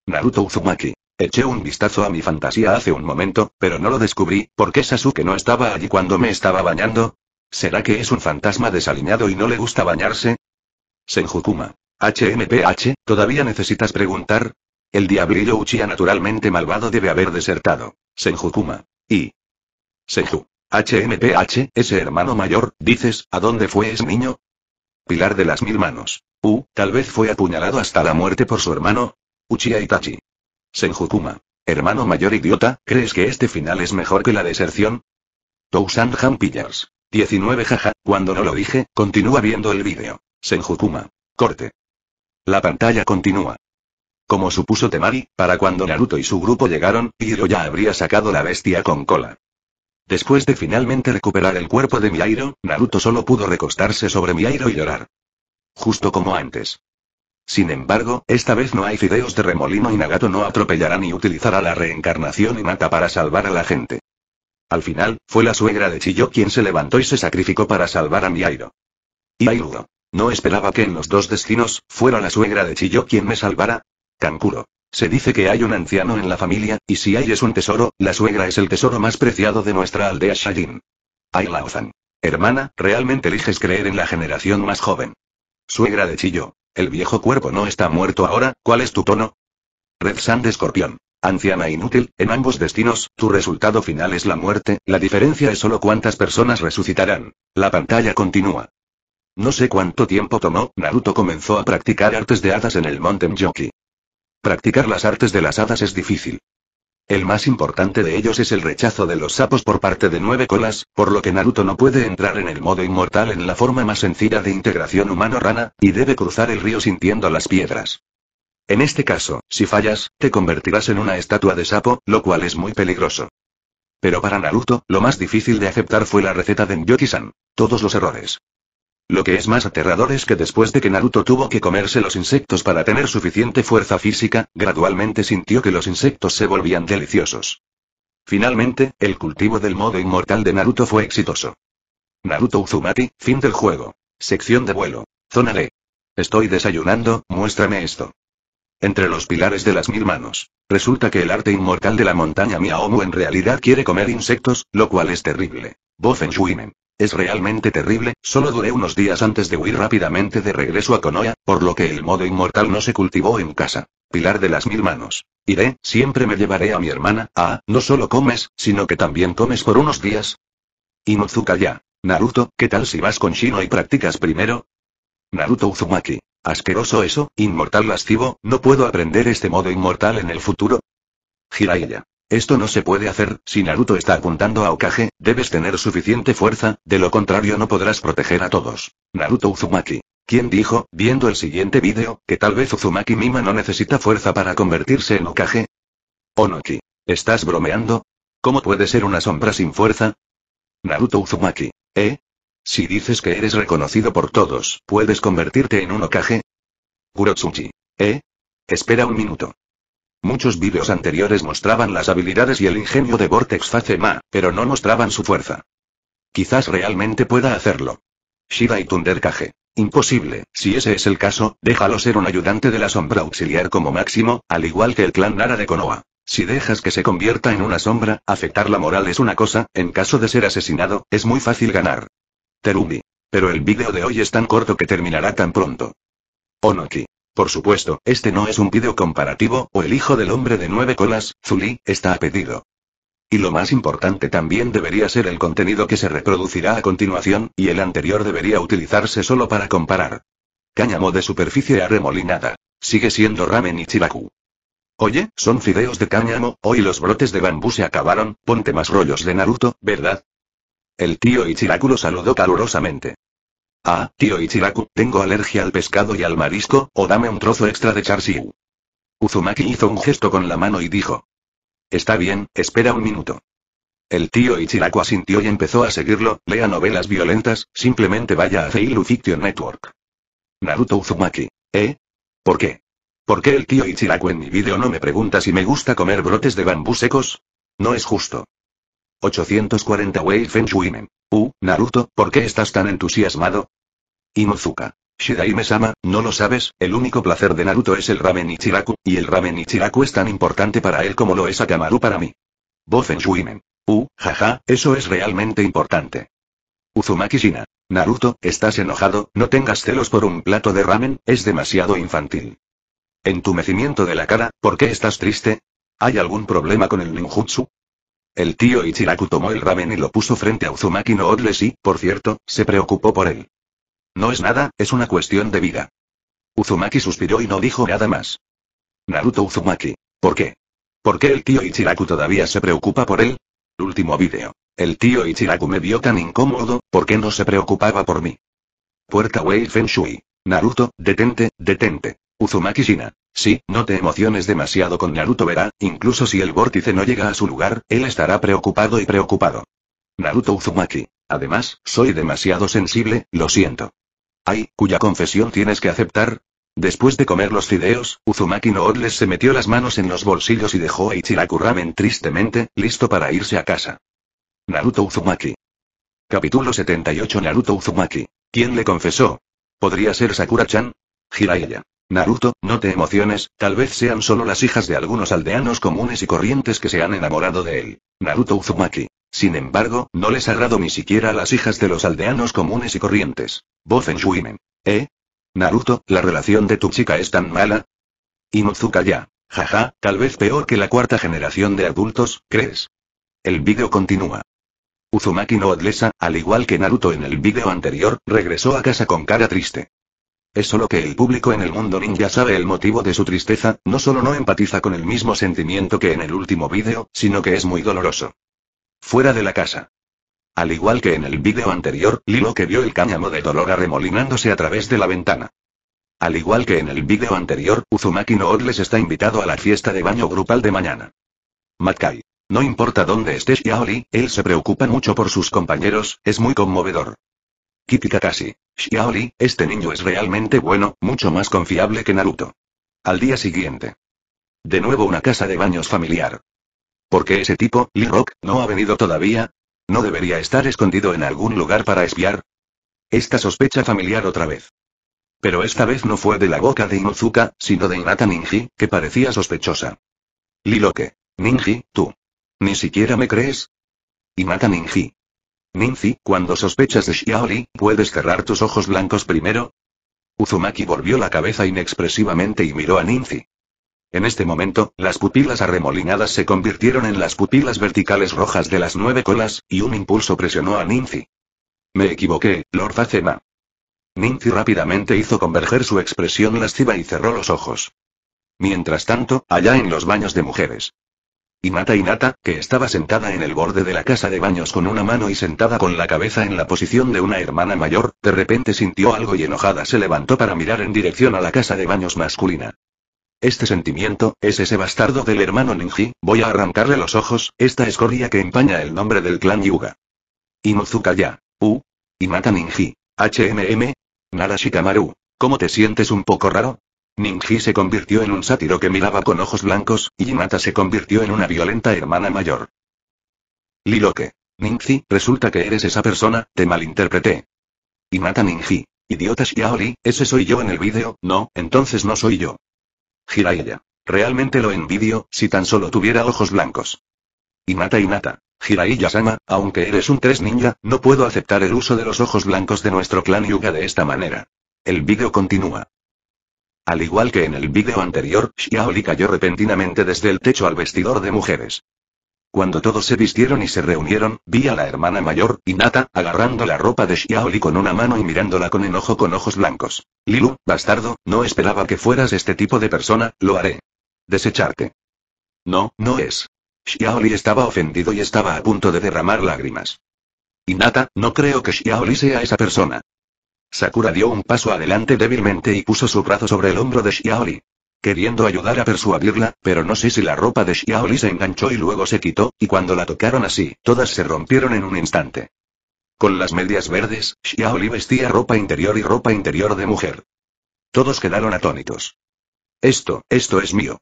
Naruto Uzumaki. Eché un vistazo a mi fantasía hace un momento, pero no lo descubrí, porque Sasuke no estaba allí cuando me estaba bañando. ¿Será que es un fantasma desaliñado y no le gusta bañarse? Senjukuma. HMPH, ¿todavía necesitas preguntar? El diablillo Uchiha naturalmente malvado debe haber desertado. Senjukuma. Y. Senju. HMPH, ese hermano mayor, dices, ¿a dónde fue ese niño? Pilar de las mil manos. U, uh, tal vez fue apuñalado hasta la muerte por su hermano. Uchiha Itachi. Senjukuma. Hermano mayor idiota, ¿crees que este final es mejor que la deserción? Tousan Hampillars. 19 jaja, cuando no lo dije, continúa viendo el vídeo. Senjukuma. Corte. La pantalla continúa. Como supuso Temari, para cuando Naruto y su grupo llegaron, Hiro ya habría sacado la bestia con cola. Después de finalmente recuperar el cuerpo de Miairo, Naruto solo pudo recostarse sobre Miairo y llorar. Justo como antes. Sin embargo, esta vez no hay fideos de remolino y Nagato no atropellará ni utilizará la reencarnación mata para salvar a la gente. Al final, fue la suegra de Chiyo quien se levantó y se sacrificó para salvar a Miairo. Y No esperaba que en los dos destinos, fuera la suegra de Chiyo quien me salvara. Kankuro. Se dice que hay un anciano en la familia, y si hay es un tesoro, la suegra es el tesoro más preciado de nuestra aldea Shajin. Ailaozan. Hermana, realmente eliges creer en la generación más joven. Suegra de Chiyo. El viejo cuerpo no está muerto ahora, ¿cuál es tu tono? Red Sand Escorpión. Anciana inútil, en ambos destinos, tu resultado final es la muerte, la diferencia es solo cuántas personas resucitarán. La pantalla continúa. No sé cuánto tiempo tomó, Naruto comenzó a practicar artes de hadas en el Mountain Jockey. Practicar las artes de las hadas es difícil. El más importante de ellos es el rechazo de los sapos por parte de Nueve Colas, por lo que Naruto no puede entrar en el modo inmortal en la forma más sencilla de integración humano-rana, y debe cruzar el río sintiendo las piedras. En este caso, si fallas, te convertirás en una estatua de sapo, lo cual es muy peligroso. Pero para Naruto, lo más difícil de aceptar fue la receta de Nyoki-san. Todos los errores. Lo que es más aterrador es que después de que Naruto tuvo que comerse los insectos para tener suficiente fuerza física, gradualmente sintió que los insectos se volvían deliciosos. Finalmente, el cultivo del modo inmortal de Naruto fue exitoso. Naruto Uzumaki, fin del juego. Sección de vuelo. Zona D. Estoy desayunando, muéstrame esto. Entre los pilares de las mil manos. Resulta que el arte inmortal de la montaña Miaomu en realidad quiere comer insectos, lo cual es terrible. Bofen es realmente terrible, solo duré unos días antes de huir rápidamente de regreso a Konoha, por lo que el modo inmortal no se cultivó en casa. Pilar de las mil manos. Iré, siempre me llevaré a mi hermana, ah, no solo comes, sino que también comes por unos días. Inuzuka ya. Naruto, ¿qué tal si vas con Shino y practicas primero? Naruto Uzumaki. Asqueroso eso, inmortal lascivo, no puedo aprender este modo inmortal en el futuro. Jiraiya. Esto no se puede hacer, si Naruto está apuntando a Okage, debes tener suficiente fuerza, de lo contrario no podrás proteger a todos. Naruto Uzumaki. ¿Quién dijo, viendo el siguiente vídeo, que tal vez Uzumaki Mima no necesita fuerza para convertirse en Okage? Onoki. ¿Estás bromeando? ¿Cómo puede ser una sombra sin fuerza? Naruto Uzumaki. ¿Eh? Si dices que eres reconocido por todos, ¿puedes convertirte en un Okage? Kurotsuchi. ¿Eh? Espera un minuto. Muchos vídeos anteriores mostraban las habilidades y el ingenio de Vortex Facema, pero no mostraban su fuerza. Quizás realmente pueda hacerlo. Shiva y Thunder Imposible, si ese es el caso, déjalo ser un ayudante de la sombra auxiliar como máximo, al igual que el clan Nara de Konoha. Si dejas que se convierta en una sombra, afectar la moral es una cosa, en caso de ser asesinado, es muy fácil ganar. Terumi. Pero el vídeo de hoy es tan corto que terminará tan pronto. Onoki. Por supuesto, este no es un video comparativo, o el hijo del hombre de nueve colas, Zuli, está a pedido. Y lo más importante también debería ser el contenido que se reproducirá a continuación, y el anterior debería utilizarse solo para comparar. Cáñamo de superficie arremolinada. Sigue siendo ramen Ichiraku. Oye, son fideos de cáñamo, hoy los brotes de bambú se acabaron, ponte más rollos de Naruto, ¿verdad? El tío Ichiraku lo saludó calurosamente. Ah, tío Ichiraku, tengo alergia al pescado y al marisco, o dame un trozo extra de siu. Uzumaki hizo un gesto con la mano y dijo. Está bien, espera un minuto. El tío Ichiraku asintió y empezó a seguirlo, lea novelas violentas, simplemente vaya a Feilu Fiction Network. Naruto Uzumaki. ¿Eh? ¿Por qué? ¿Por qué el tío Ichiraku en mi vídeo no me pregunta si me gusta comer brotes de bambú secos? No es justo. 840 Wave Feng Uh, Naruto, ¿por qué estás tan entusiasmado? Inuzuka. shidaime sama no lo sabes, el único placer de Naruto es el ramen Ichiraku, y el ramen Ichiraku es tan importante para él como lo es Akamaru para mí. Bofen Shuimen. Uh, jaja, eso es realmente importante. Uzumaki Shina. Naruto, estás enojado, no tengas celos por un plato de ramen, es demasiado infantil. Entumecimiento de la cara, ¿por qué estás triste? ¿Hay algún problema con el ninjutsu? El tío Ichiraku tomó el ramen y lo puso frente a Uzumaki no odle y, por cierto, se preocupó por él. No es nada, es una cuestión de vida. Uzumaki suspiró y no dijo nada más. Naruto Uzumaki. ¿Por qué? ¿Por qué el tío Ichiraku todavía se preocupa por él? Último vídeo. El tío Ichiraku me vio tan incómodo, ¿por qué no se preocupaba por mí? Puerta Wei Feng Naruto, detente, detente. Uzumaki Shina. Sí, no te emociones demasiado con Naruto verá, incluso si el vórtice no llega a su lugar, él estará preocupado y preocupado. Naruto Uzumaki. Además, soy demasiado sensible, lo siento. Ay, cuya confesión tienes que aceptar. Después de comer los fideos, Uzumaki no Odles se metió las manos en los bolsillos y dejó a Ichiraku Ramen tristemente, listo para irse a casa. Naruto Uzumaki. Capítulo 78 Naruto Uzumaki. ¿Quién le confesó? ¿Podría ser Sakura-chan? Jiraiya. Naruto, no te emociones, tal vez sean solo las hijas de algunos aldeanos comunes y corrientes que se han enamorado de él. Naruto Uzumaki. Sin embargo, no les agrado ni siquiera a las hijas de los aldeanos comunes y corrientes. Bofen Shuimen. ¿Eh? Naruto, ¿la relación de tu chica es tan mala? Y Inuzuka ya. Jaja, tal vez peor que la cuarta generación de adultos, ¿crees? El vídeo continúa. Uzumaki no Odlesa, al igual que Naruto en el vídeo anterior, regresó a casa con cara triste. Es solo que el público en el mundo ninja sabe el motivo de su tristeza, no solo no empatiza con el mismo sentimiento que en el último vídeo, sino que es muy doloroso. Fuera de la casa. Al igual que en el vídeo anterior, Lilo que vio el cáñamo de dolor arremolinándose a través de la ventana. Al igual que en el vídeo anterior, Uzumaki no les está invitado a la fiesta de baño grupal de mañana. Matkai. No importa dónde esté Xiaoli, él se preocupa mucho por sus compañeros, es muy conmovedor. kitikakasi Kakashi. este niño es realmente bueno, mucho más confiable que Naruto. Al día siguiente. De nuevo una casa de baños familiar qué ese tipo, Lirok, Rock, no ha venido todavía? ¿No debería estar escondido en algún lugar para espiar? Esta sospecha familiar otra vez. Pero esta vez no fue de la boca de Inuzuka, sino de Inata Ninji, que parecía sospechosa. Liloque. Ninji, tú. ¿Ni siquiera me crees? Inata Ninji. Ninji, cuando sospechas de Shiaori, ¿puedes cerrar tus ojos blancos primero? Uzumaki volvió la cabeza inexpresivamente y miró a Ninji. En este momento, las pupilas arremolinadas se convirtieron en las pupilas verticales rojas de las nueve colas, y un impulso presionó a Nincy. Me equivoqué, Lord Facema. Ninfi rápidamente hizo converger su expresión lasciva y cerró los ojos. Mientras tanto, allá en los baños de mujeres. Inata Inata, que estaba sentada en el borde de la casa de baños con una mano y sentada con la cabeza en la posición de una hermana mayor, de repente sintió algo y enojada se levantó para mirar en dirección a la casa de baños masculina. Este sentimiento, es ese bastardo del hermano Ninji, voy a arrancarle los ojos, esta escoria que empaña el nombre del clan Yuga. Inozuka ya. U. Imata Ninji. HMM. Narashikamaru, ¿Cómo te sientes un poco raro? Ninji se convirtió en un sátiro que miraba con ojos blancos, y Imata se convirtió en una violenta hermana mayor. Liloque. Ninji, resulta que eres esa persona, te malinterpreté. Imata Ninji. Idiota Yaori, ese soy yo en el vídeo, no, entonces no soy yo. Hiraiya. Realmente lo envidio, si tan solo tuviera ojos blancos. Inata Inata. Jiraiya-sama, aunque eres un tres ninja, no puedo aceptar el uso de los ojos blancos de nuestro clan Yuga de esta manera. El vídeo continúa. Al igual que en el vídeo anterior, Xiaoli cayó repentinamente desde el techo al vestidor de mujeres. Cuando todos se vistieron y se reunieron, vi a la hermana mayor, Inata, agarrando la ropa de Xiaoli con una mano y mirándola con enojo con ojos blancos. Lilu, bastardo, no esperaba que fueras este tipo de persona, lo haré. Desecharte. No, no es. Xiaoli estaba ofendido y estaba a punto de derramar lágrimas. Inata, no creo que Xiaoli sea esa persona. Sakura dio un paso adelante débilmente y puso su brazo sobre el hombro de Xiaoli queriendo ayudar a persuadirla, pero no sé si la ropa de Xiaoli se enganchó y luego se quitó, y cuando la tocaron así, todas se rompieron en un instante. Con las medias verdes, Xiaoli vestía ropa interior y ropa interior de mujer. Todos quedaron atónitos. Esto, esto es mío.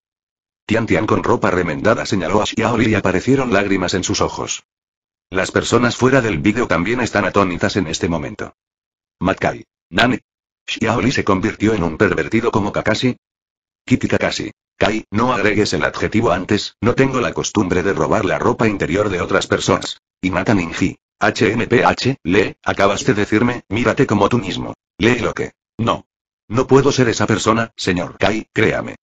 Tian Tian con ropa remendada señaló a Xiaoli y aparecieron lágrimas en sus ojos. Las personas fuera del vídeo también están atónitas en este momento. Matkai. Nani. Xiaoli se convirtió en un pervertido como Kakashi, Kitty Kakashi. Kai, no agregues el adjetivo antes, no tengo la costumbre de robar la ropa interior de otras personas. Y mata Ninji. HMPH, lee, acabaste de decirme, mírate como tú mismo. Lee lo que. No. No puedo ser esa persona, señor Kai, créame.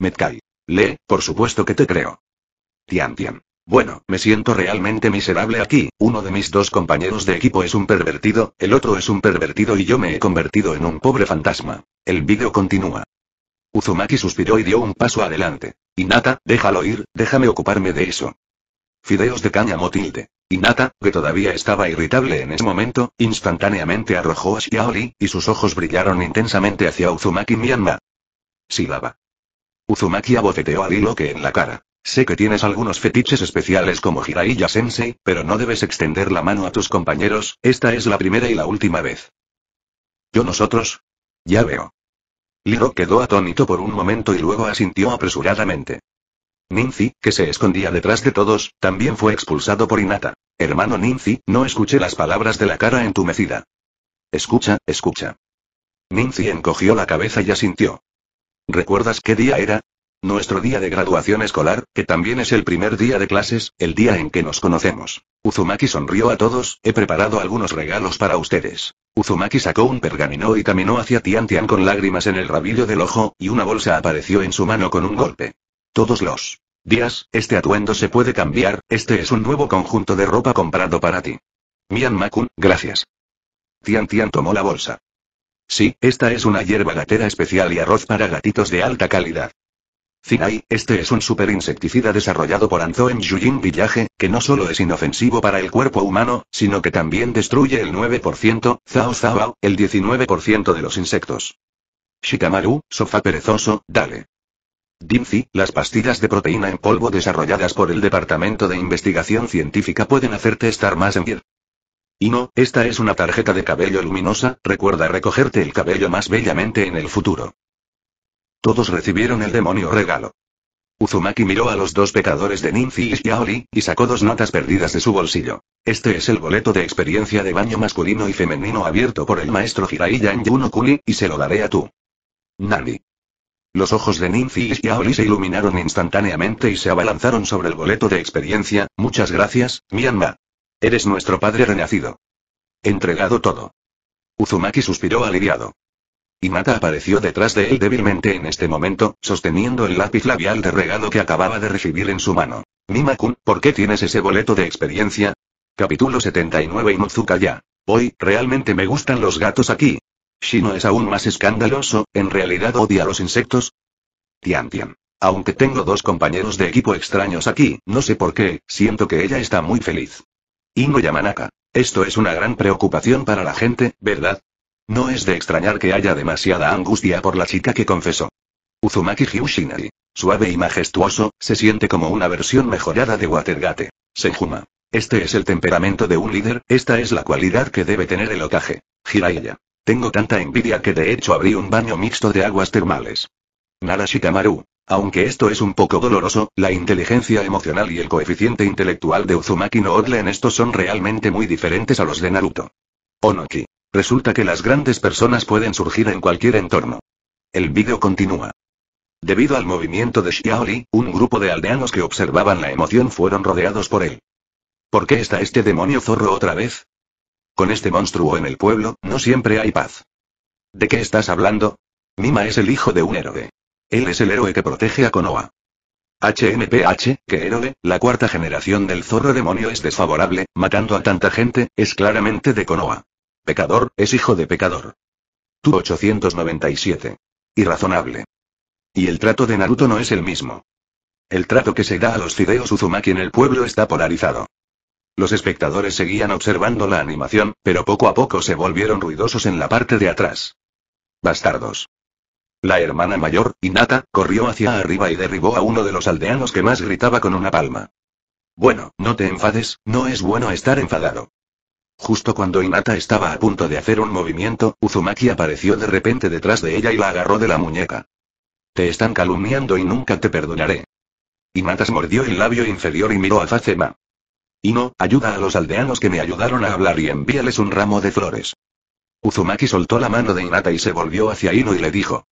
Metkai. Lee, por supuesto que te creo. Tian Tian. Bueno, me siento realmente miserable aquí, uno de mis dos compañeros de equipo es un pervertido, el otro es un pervertido y yo me he convertido en un pobre fantasma. El vídeo continúa. Uzumaki suspiró y dio un paso adelante. Inata, déjalo ir, déjame ocuparme de eso. Fideos de cáñamo tilde. Inata, que todavía estaba irritable en ese momento, instantáneamente arrojó a Xiaoli, y sus ojos brillaron intensamente hacia Uzumaki Mianma. Sílaba. Uzumaki abofeteó a Lilo que en la cara. Sé que tienes algunos fetiches especiales como Jiraiya Sensei, pero no debes extender la mano a tus compañeros, esta es la primera y la última vez. ¿Yo nosotros? Ya veo. Liro quedó atónito por un momento y luego asintió apresuradamente. Ninzi, que se escondía detrás de todos, también fue expulsado por Inata. Hermano Ninzi, no escuché las palabras de la cara entumecida. Escucha, escucha. Ninzi encogió la cabeza y asintió. ¿Recuerdas qué día era? Nuestro día de graduación escolar, que también es el primer día de clases, el día en que nos conocemos. Uzumaki sonrió a todos, he preparado algunos regalos para ustedes. Uzumaki sacó un pergamino y caminó hacia Tian Tian con lágrimas en el rabillo del ojo, y una bolsa apareció en su mano con un golpe. Todos los días, este atuendo se puede cambiar, este es un nuevo conjunto de ropa comprado para ti. Mian Makun, gracias. Tian Tian tomó la bolsa. Sí, esta es una hierba gatera especial y arroz para gatitos de alta calidad. Zinai, este es un super insecticida desarrollado por Anzo en Yujin Village, que no solo es inofensivo para el cuerpo humano, sino que también destruye el 9%, Zao el 19% de los insectos. Shikamaru, sofá perezoso, dale. Dimzi, las pastillas de proteína en polvo desarrolladas por el Departamento de Investigación Científica pueden hacerte estar más en pie. Y no, esta es una tarjeta de cabello luminosa, recuerda recogerte el cabello más bellamente en el futuro. Todos recibieron el demonio regalo. Uzumaki miró a los dos pecadores de Ninfi y Yaori, y sacó dos notas perdidas de su bolsillo. Este es el boleto de experiencia de baño masculino y femenino abierto por el maestro Hirai en Yunokuli, y se lo daré a tú. Nani. Los ojos de Ninfi y se iluminaron instantáneamente y se abalanzaron sobre el boleto de experiencia, muchas gracias, Myanmar. Eres nuestro padre renacido. Entregado todo. Uzumaki suspiró aliviado. Y Mata apareció detrás de él débilmente en este momento, sosteniendo el lápiz labial de regalo que acababa de recibir en su mano. Mimakun, ¿por qué tienes ese boleto de experiencia? Capítulo 79 Inuzuka ya. Hoy, realmente me gustan los gatos aquí. Shino es aún más escandaloso, en realidad odia a los insectos. Tian Tian. Aunque tengo dos compañeros de equipo extraños aquí, no sé por qué, siento que ella está muy feliz. Ino Yamanaka. Esto es una gran preocupación para la gente, ¿verdad? No es de extrañar que haya demasiada angustia por la chica que confesó. Uzumaki Hyushinari, suave y majestuoso, se siente como una versión mejorada de Watergate. Senjuma. Este es el temperamento de un líder, esta es la cualidad que debe tener el ocaje. Jiraiya. Tengo tanta envidia que de hecho abrí un baño mixto de aguas termales. Narashikamaru. Aunque esto es un poco doloroso, la inteligencia emocional y el coeficiente intelectual de Uzumaki no en esto son realmente muy diferentes a los de Naruto. Onoki. Resulta que las grandes personas pueden surgir en cualquier entorno. El vídeo continúa. Debido al movimiento de Xiaoli, un grupo de aldeanos que observaban la emoción fueron rodeados por él. ¿Por qué está este demonio zorro otra vez? Con este monstruo en el pueblo, no siempre hay paz. ¿De qué estás hablando? Mima es el hijo de un héroe. Él es el héroe que protege a Konoha. HMPH, que héroe, la cuarta generación del zorro demonio es desfavorable, matando a tanta gente, es claramente de Konoha. Pecador, es hijo de pecador. Tu 897. Irrazonable. Y el trato de Naruto no es el mismo. El trato que se da a los fideos Uzumaki en el pueblo está polarizado. Los espectadores seguían observando la animación, pero poco a poco se volvieron ruidosos en la parte de atrás. Bastardos. La hermana mayor, Inata, corrió hacia arriba y derribó a uno de los aldeanos que más gritaba con una palma. Bueno, no te enfades, no es bueno estar enfadado. Justo cuando Inata estaba a punto de hacer un movimiento, Uzumaki apareció de repente detrás de ella y la agarró de la muñeca. Te están calumniando y nunca te perdonaré. se mordió el labio inferior y miró a Fazema. Ino, ayuda a los aldeanos que me ayudaron a hablar y envíales un ramo de flores. Uzumaki soltó la mano de Inata y se volvió hacia Ino y le dijo.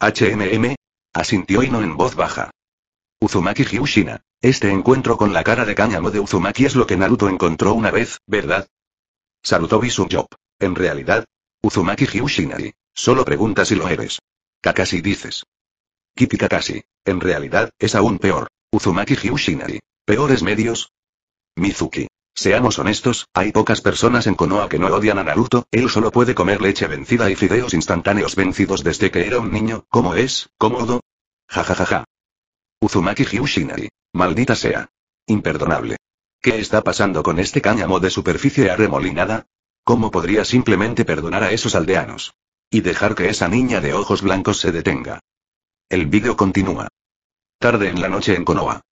HMM. Asintió Ino en voz baja. Uzumaki Hyushina. Este encuentro con la cara de cáñamo de Uzumaki es lo que Naruto encontró una vez, ¿verdad? su Job. En realidad, Uzumaki Hyushinari. Solo pregunta si lo eres. Kakashi dices. Kiki Kakashi. En realidad, es aún peor. Uzumaki Hyushinari. ¿Peores medios? Mizuki. Seamos honestos, hay pocas personas en Konoha que no odian a Naruto, él solo puede comer leche vencida y fideos instantáneos vencidos desde que era un niño, ¿cómo es, cómodo? Ja ja ja ja. Uzumaki Hyushinari. Maldita sea. Imperdonable. ¿Qué está pasando con este cáñamo de superficie arremolinada? ¿Cómo podría simplemente perdonar a esos aldeanos? Y dejar que esa niña de ojos blancos se detenga. El vídeo continúa. Tarde en la noche en Konoha.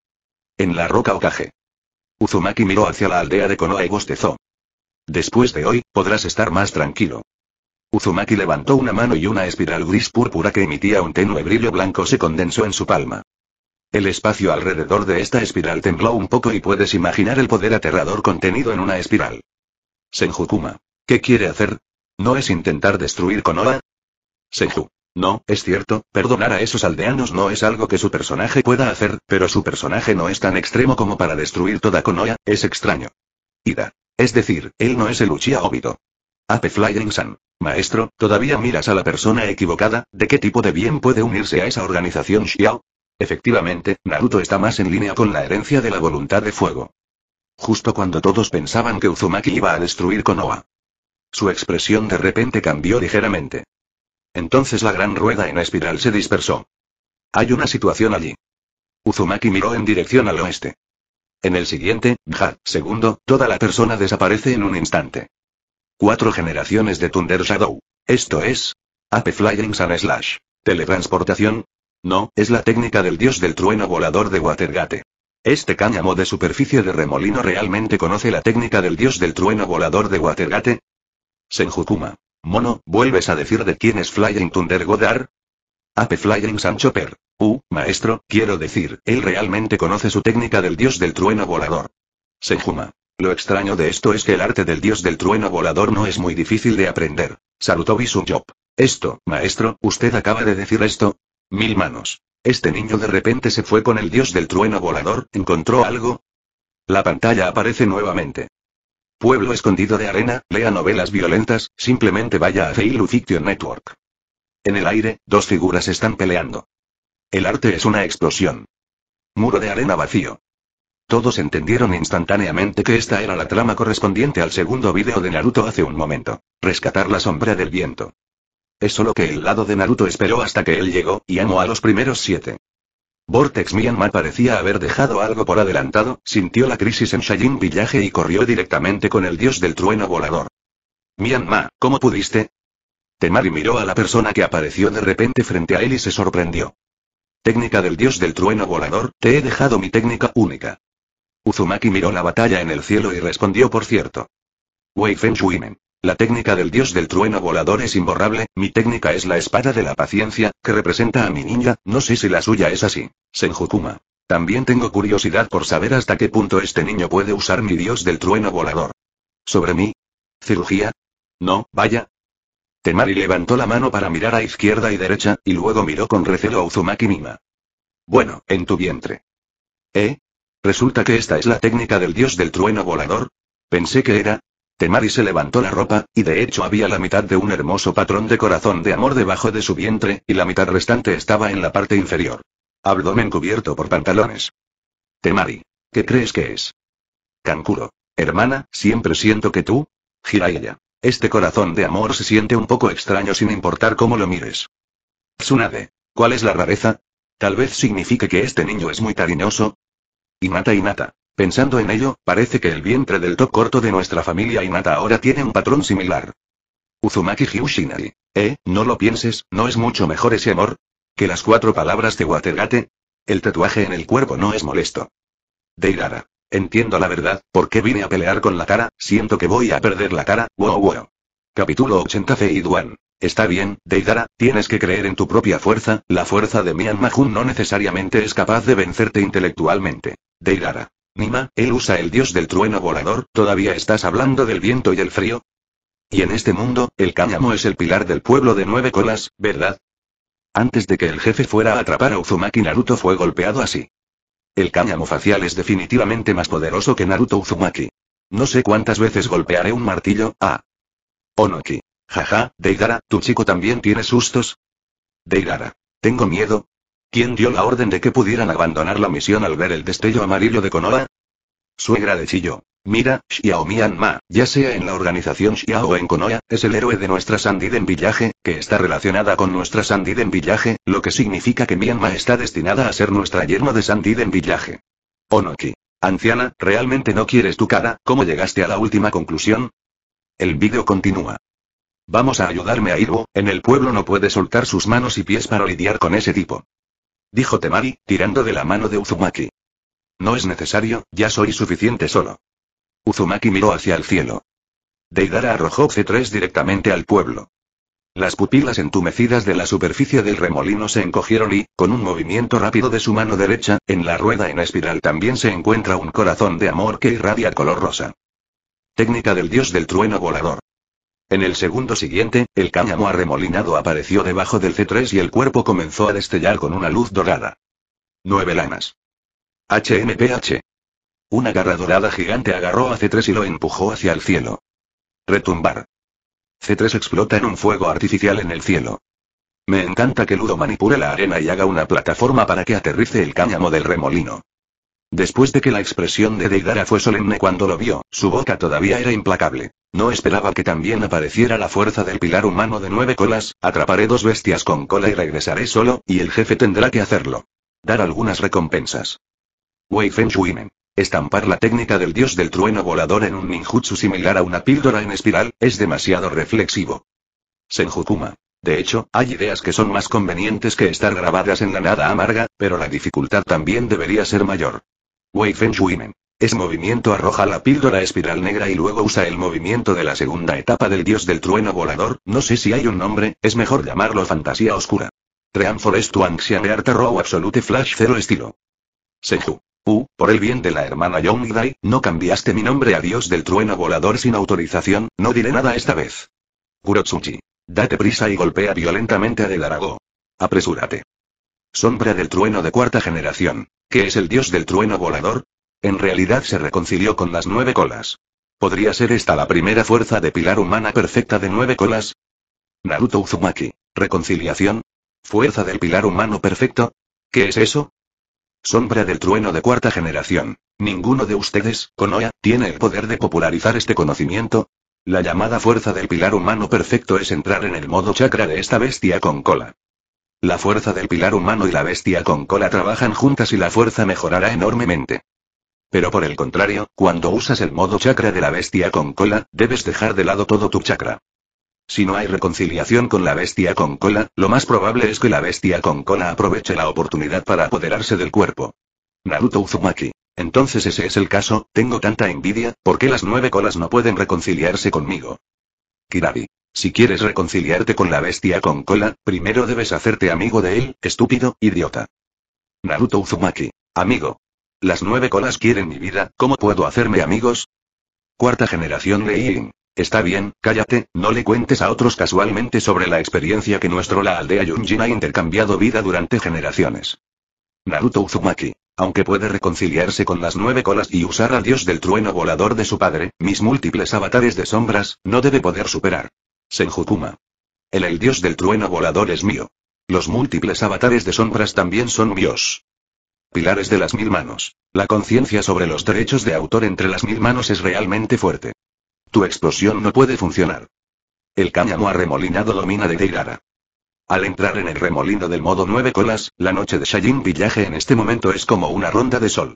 En la roca Okage. Uzumaki miró hacia la aldea de Konoha y bostezó. Después de hoy, podrás estar más tranquilo. Uzumaki levantó una mano y una espiral gris púrpura que emitía un tenue brillo blanco se condensó en su palma. El espacio alrededor de esta espiral tembló un poco y puedes imaginar el poder aterrador contenido en una espiral. Senjukuma. ¿Qué quiere hacer? ¿No es intentar destruir Konoha? Senju. No, es cierto, perdonar a esos aldeanos no es algo que su personaje pueda hacer, pero su personaje no es tan extremo como para destruir toda Konoha, es extraño. Ida. Es decir, él no es el Uchiha Obito. Ape Flying-san. Maestro, todavía miras a la persona equivocada, ¿de qué tipo de bien puede unirse a esa organización Xiao? Efectivamente, Naruto está más en línea con la herencia de la voluntad de fuego. Justo cuando todos pensaban que Uzumaki iba a destruir Konoha. Su expresión de repente cambió ligeramente. Entonces la gran rueda en espiral se dispersó. Hay una situación allí. Uzumaki miró en dirección al oeste. En el siguiente, ja, segundo, toda la persona desaparece en un instante. Cuatro generaciones de Thunder Shadow. Esto es. Ape Flying Sun Slash. Teletransportación, no, es la técnica del dios del trueno volador de Watergate. Este cáñamo de superficie de remolino realmente conoce la técnica del dios del trueno volador de Watergate. Senjukuma. Mono, ¿vuelves a decir de quién es Flying Thunder Godar? Ape Flying Sancho Uh, maestro, quiero decir, él realmente conoce su técnica del dios del trueno volador. Senjuma. Lo extraño de esto es que el arte del dios del trueno volador no es muy difícil de aprender. Sarutobi Job. Esto, maestro, usted acaba de decir esto. Mil manos. Este niño de repente se fue con el dios del trueno volador, ¿encontró algo? La pantalla aparece nuevamente. Pueblo escondido de arena, lea novelas violentas, simplemente vaya a Feilu Fiction Network. En el aire, dos figuras están peleando. El arte es una explosión. Muro de arena vacío. Todos entendieron instantáneamente que esta era la trama correspondiente al segundo vídeo de Naruto hace un momento. Rescatar la sombra del viento. Es solo que el lado de Naruto esperó hasta que él llegó, y amó a los primeros siete. Vortex Myanmar parecía haber dejado algo por adelantado, sintió la crisis en Shayin Villaje y corrió directamente con el dios del trueno volador. Myanmar, ¿cómo pudiste? Temari miró a la persona que apareció de repente frente a él y se sorprendió. Técnica del dios del trueno volador, te he dejado mi técnica única. Uzumaki miró la batalla en el cielo y respondió por cierto. Wei Feng la técnica del dios del trueno volador es imborrable, mi técnica es la espada de la paciencia, que representa a mi niña, no sé si la suya es así. Senjukuma. También tengo curiosidad por saber hasta qué punto este niño puede usar mi dios del trueno volador. ¿Sobre mí? ¿Cirugía? No, vaya. Temari levantó la mano para mirar a izquierda y derecha, y luego miró con recelo a Uzumaki Mima. Bueno, en tu vientre. ¿Eh? ¿Resulta que esta es la técnica del dios del trueno volador? Pensé que era, Temari se levantó la ropa, y de hecho había la mitad de un hermoso patrón de corazón de amor debajo de su vientre, y la mitad restante estaba en la parte inferior. Abdomen cubierto por pantalones. Temari. ¿Qué crees que es? Kankuro. Hermana, siempre siento que tú. ella. Este corazón de amor se siente un poco extraño sin importar cómo lo mires. Tsunade. ¿Cuál es la rareza? Tal vez signifique que este niño es muy cariñoso. y Inata. Pensando en ello, parece que el vientre del top corto de nuestra familia Inata ahora tiene un patrón similar. Uzumaki Hyushinari. Eh, no lo pienses, ¿no es mucho mejor ese amor? Que las cuatro palabras de Watergate. El tatuaje en el cuerpo no es molesto. Deidara. Entiendo la verdad, ¿por qué vine a pelear con la cara? Siento que voy a perder la cara, wow wow. Capítulo 80 Feiduan. Está bien, Deidara, tienes que creer en tu propia fuerza, la fuerza de Mian Mahun no necesariamente es capaz de vencerte intelectualmente. Deidara. Nima, él usa el dios del trueno volador, ¿todavía estás hablando del viento y el frío? Y en este mundo, el cáñamo es el pilar del pueblo de nueve colas, ¿verdad? Antes de que el jefe fuera a atrapar a Uzumaki Naruto fue golpeado así. El cáñamo facial es definitivamente más poderoso que Naruto Uzumaki. No sé cuántas veces golpearé un martillo, ah. Onoki. Jaja, Deidara, ¿tu chico también tiene sustos? Deidara. Tengo miedo, ¿Quién dio la orden de que pudieran abandonar la misión al ver el destello amarillo de Konoha? Suegra de Chillo. Mira, Xiao Mianma, ya sea en la organización Xiao o en Konoha, es el héroe de nuestra Sandiden Villaje, que está relacionada con nuestra Sandiden Villaje, lo que significa que Mianma está destinada a ser nuestra yerno de Sandiden Villaje. Onoki. Anciana, ¿realmente no quieres tu cara? ¿Cómo llegaste a la última conclusión? El vídeo continúa. Vamos a ayudarme a Irbo, en el pueblo no puede soltar sus manos y pies para lidiar con ese tipo dijo Temari, tirando de la mano de Uzumaki. No es necesario, ya soy suficiente solo. Uzumaki miró hacia el cielo. Deidara arrojó C3 directamente al pueblo. Las pupilas entumecidas de la superficie del remolino se encogieron y, con un movimiento rápido de su mano derecha, en la rueda en espiral también se encuentra un corazón de amor que irradia color rosa. Técnica del dios del trueno volador. En el segundo siguiente, el cáñamo arremolinado apareció debajo del C3 y el cuerpo comenzó a destellar con una luz dorada. Nueve lanas. HMPH. Una garra dorada gigante agarró a C3 y lo empujó hacia el cielo. Retumbar. C3 explota en un fuego artificial en el cielo. Me encanta que Ludo manipule la arena y haga una plataforma para que aterrice el cáñamo del remolino. Después de que la expresión de Deidara fue solemne cuando lo vio, su boca todavía era implacable. No esperaba que también apareciera la fuerza del pilar humano de nueve colas, atraparé dos bestias con cola y regresaré solo, y el jefe tendrá que hacerlo. Dar algunas recompensas. Wei Feng Estampar la técnica del dios del trueno volador en un ninjutsu similar a una píldora en espiral, es demasiado reflexivo. Senjukuma. De hecho, hay ideas que son más convenientes que estar grabadas en la nada amarga, pero la dificultad también debería ser mayor. Wei Feng es movimiento arroja la píldora espiral negra y luego usa el movimiento de la segunda etapa del dios del trueno volador, no sé si hay un nombre, es mejor llamarlo fantasía oscura. Trean Forest Wang Arte Row Absolute Flash cero Estilo. Senju. Uh, por el bien de la hermana Yongdai, no cambiaste mi nombre a dios del trueno volador sin autorización, no diré nada esta vez. Gurotsuchi. Date prisa y golpea violentamente a Delarago. Apresúrate. Sombra del trueno de cuarta generación. ¿Qué es el dios del trueno volador? En realidad se reconcilió con las nueve colas. ¿Podría ser esta la primera fuerza de pilar humana perfecta de nueve colas? Naruto Uzumaki. ¿Reconciliación? ¿Fuerza del pilar humano perfecto? ¿Qué es eso? Sombra del trueno de cuarta generación. Ninguno de ustedes, Konoha, tiene el poder de popularizar este conocimiento. La llamada fuerza del pilar humano perfecto es entrar en el modo chakra de esta bestia con cola. La fuerza del pilar humano y la bestia con cola trabajan juntas y la fuerza mejorará enormemente. Pero por el contrario, cuando usas el modo chakra de la bestia con cola, debes dejar de lado todo tu chakra. Si no hay reconciliación con la bestia con cola, lo más probable es que la bestia con cola aproveche la oportunidad para apoderarse del cuerpo. Naruto Uzumaki. Entonces ese es el caso, tengo tanta envidia, ¿por qué las nueve colas no pueden reconciliarse conmigo? Kirabi. Si quieres reconciliarte con la bestia con cola, primero debes hacerte amigo de él, estúpido, idiota. Naruto Uzumaki. Amigo. Las nueve colas quieren mi vida, ¿cómo puedo hacerme amigos? Cuarta generación de Iin. Está bien, cállate, no le cuentes a otros casualmente sobre la experiencia que nuestro la aldea Yunjin ha intercambiado vida durante generaciones. Naruto Uzumaki. Aunque puede reconciliarse con las nueve colas y usar al Dios del trueno volador de su padre, mis múltiples avatares de sombras, no debe poder superar. Senjukuma. El el Dios del trueno volador es mío. Los múltiples avatares de sombras también son míos. Pilares de las mil manos. La conciencia sobre los derechos de autor entre las mil manos es realmente fuerte. Tu explosión no puede funcionar. El cáñamo arremolinado domina de Deidara. Al entrar en el remolino del modo nueve colas, la noche de Shayin Village en este momento es como una ronda de sol.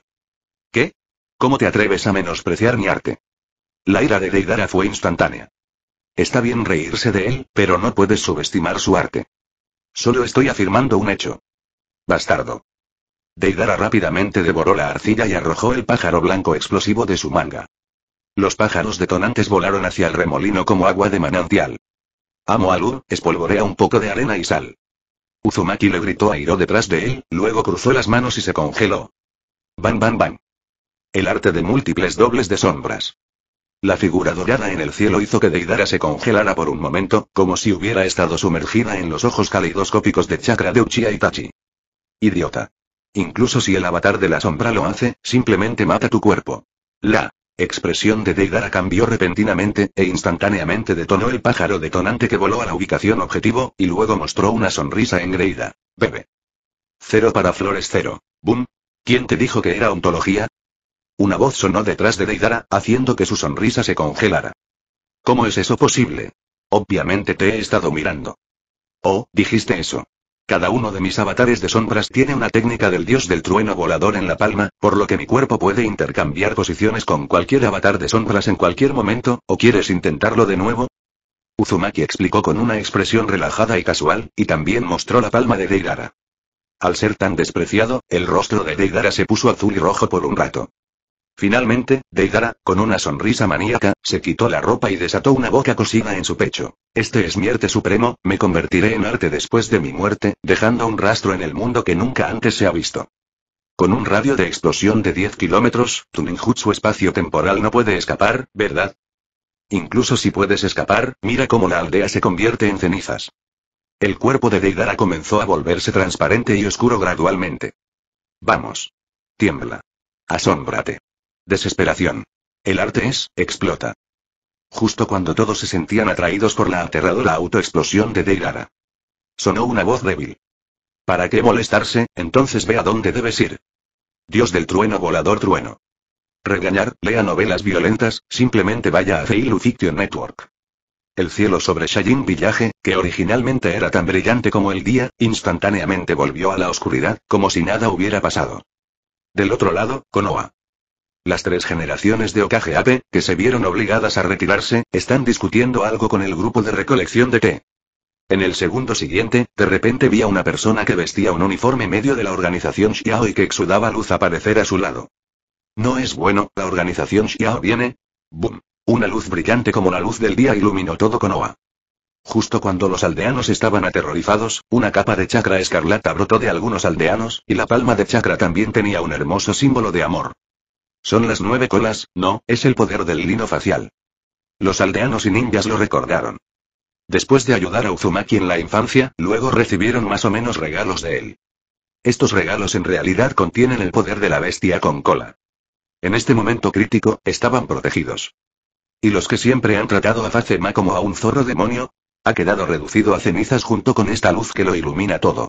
¿Qué? ¿Cómo te atreves a menospreciar mi arte? La ira de Deidara fue instantánea. Está bien reírse de él, pero no puedes subestimar su arte. Solo estoy afirmando un hecho. Bastardo. Deidara rápidamente devoró la arcilla y arrojó el pájaro blanco explosivo de su manga. Los pájaros detonantes volaron hacia el remolino como agua de manantial. Amo Alu, espolvorea un poco de arena y sal. Uzumaki le gritó a Iro detrás de él, luego cruzó las manos y se congeló. Bam bam bam. El arte de múltiples dobles de sombras. La figura dorada en el cielo hizo que Deidara se congelara por un momento, como si hubiera estado sumergida en los ojos caleidoscópicos de chakra de Uchiha Itachi. Idiota. Incluso si el avatar de la sombra lo hace, simplemente mata tu cuerpo. La expresión de Deidara cambió repentinamente, e instantáneamente detonó el pájaro detonante que voló a la ubicación objetivo, y luego mostró una sonrisa engreída. Bebe. Cero para Flores cero. Boom. ¿Quién te dijo que era ontología? Una voz sonó detrás de Deidara, haciendo que su sonrisa se congelara. ¿Cómo es eso posible? Obviamente te he estado mirando. Oh, dijiste eso. Cada uno de mis avatares de sombras tiene una técnica del dios del trueno volador en la palma, por lo que mi cuerpo puede intercambiar posiciones con cualquier avatar de sombras en cualquier momento, ¿o quieres intentarlo de nuevo? Uzumaki explicó con una expresión relajada y casual, y también mostró la palma de Deidara. Al ser tan despreciado, el rostro de Deidara se puso azul y rojo por un rato. Finalmente, Deidara, con una sonrisa maníaca, se quitó la ropa y desató una boca cosida en su pecho. Este es mi arte supremo, me convertiré en arte después de mi muerte, dejando un rastro en el mundo que nunca antes se ha visto. Con un radio de explosión de 10 kilómetros, tu ninjutsu espacio-temporal no puede escapar, ¿verdad? Incluso si puedes escapar, mira cómo la aldea se convierte en cenizas. El cuerpo de Deidara comenzó a volverse transparente y oscuro gradualmente. Vamos. Tiembla. Asómbrate. Desesperación. El arte es, explota. Justo cuando todos se sentían atraídos por la aterradora autoexplosión de Deirara. Sonó una voz débil. ¿Para qué molestarse? Entonces ve a dónde debes ir. Dios del trueno volador trueno. Regañar, lea novelas violentas, simplemente vaya a Feilu Fiction Network. El cielo sobre Shayin Village, que originalmente era tan brillante como el día, instantáneamente volvió a la oscuridad, como si nada hubiera pasado. Del otro lado, Konoa. Las tres generaciones de Okage Ape, que se vieron obligadas a retirarse, están discutiendo algo con el grupo de recolección de té. En el segundo siguiente, de repente vi a una persona que vestía un uniforme medio de la organización Xiao y que exudaba luz aparecer a su lado. No es bueno, la organización Xiao viene. ¡Bum! Una luz brillante como la luz del día iluminó todo Konoha. Justo cuando los aldeanos estaban aterrorizados, una capa de chakra escarlata brotó de algunos aldeanos, y la palma de chakra también tenía un hermoso símbolo de amor. Son las nueve colas, no, es el poder del lino facial. Los aldeanos y ninjas lo recordaron. Después de ayudar a Uzumaki en la infancia, luego recibieron más o menos regalos de él. Estos regalos en realidad contienen el poder de la bestia con cola. En este momento crítico, estaban protegidos. ¿Y los que siempre han tratado a Facema como a un zorro demonio? Ha quedado reducido a cenizas junto con esta luz que lo ilumina todo.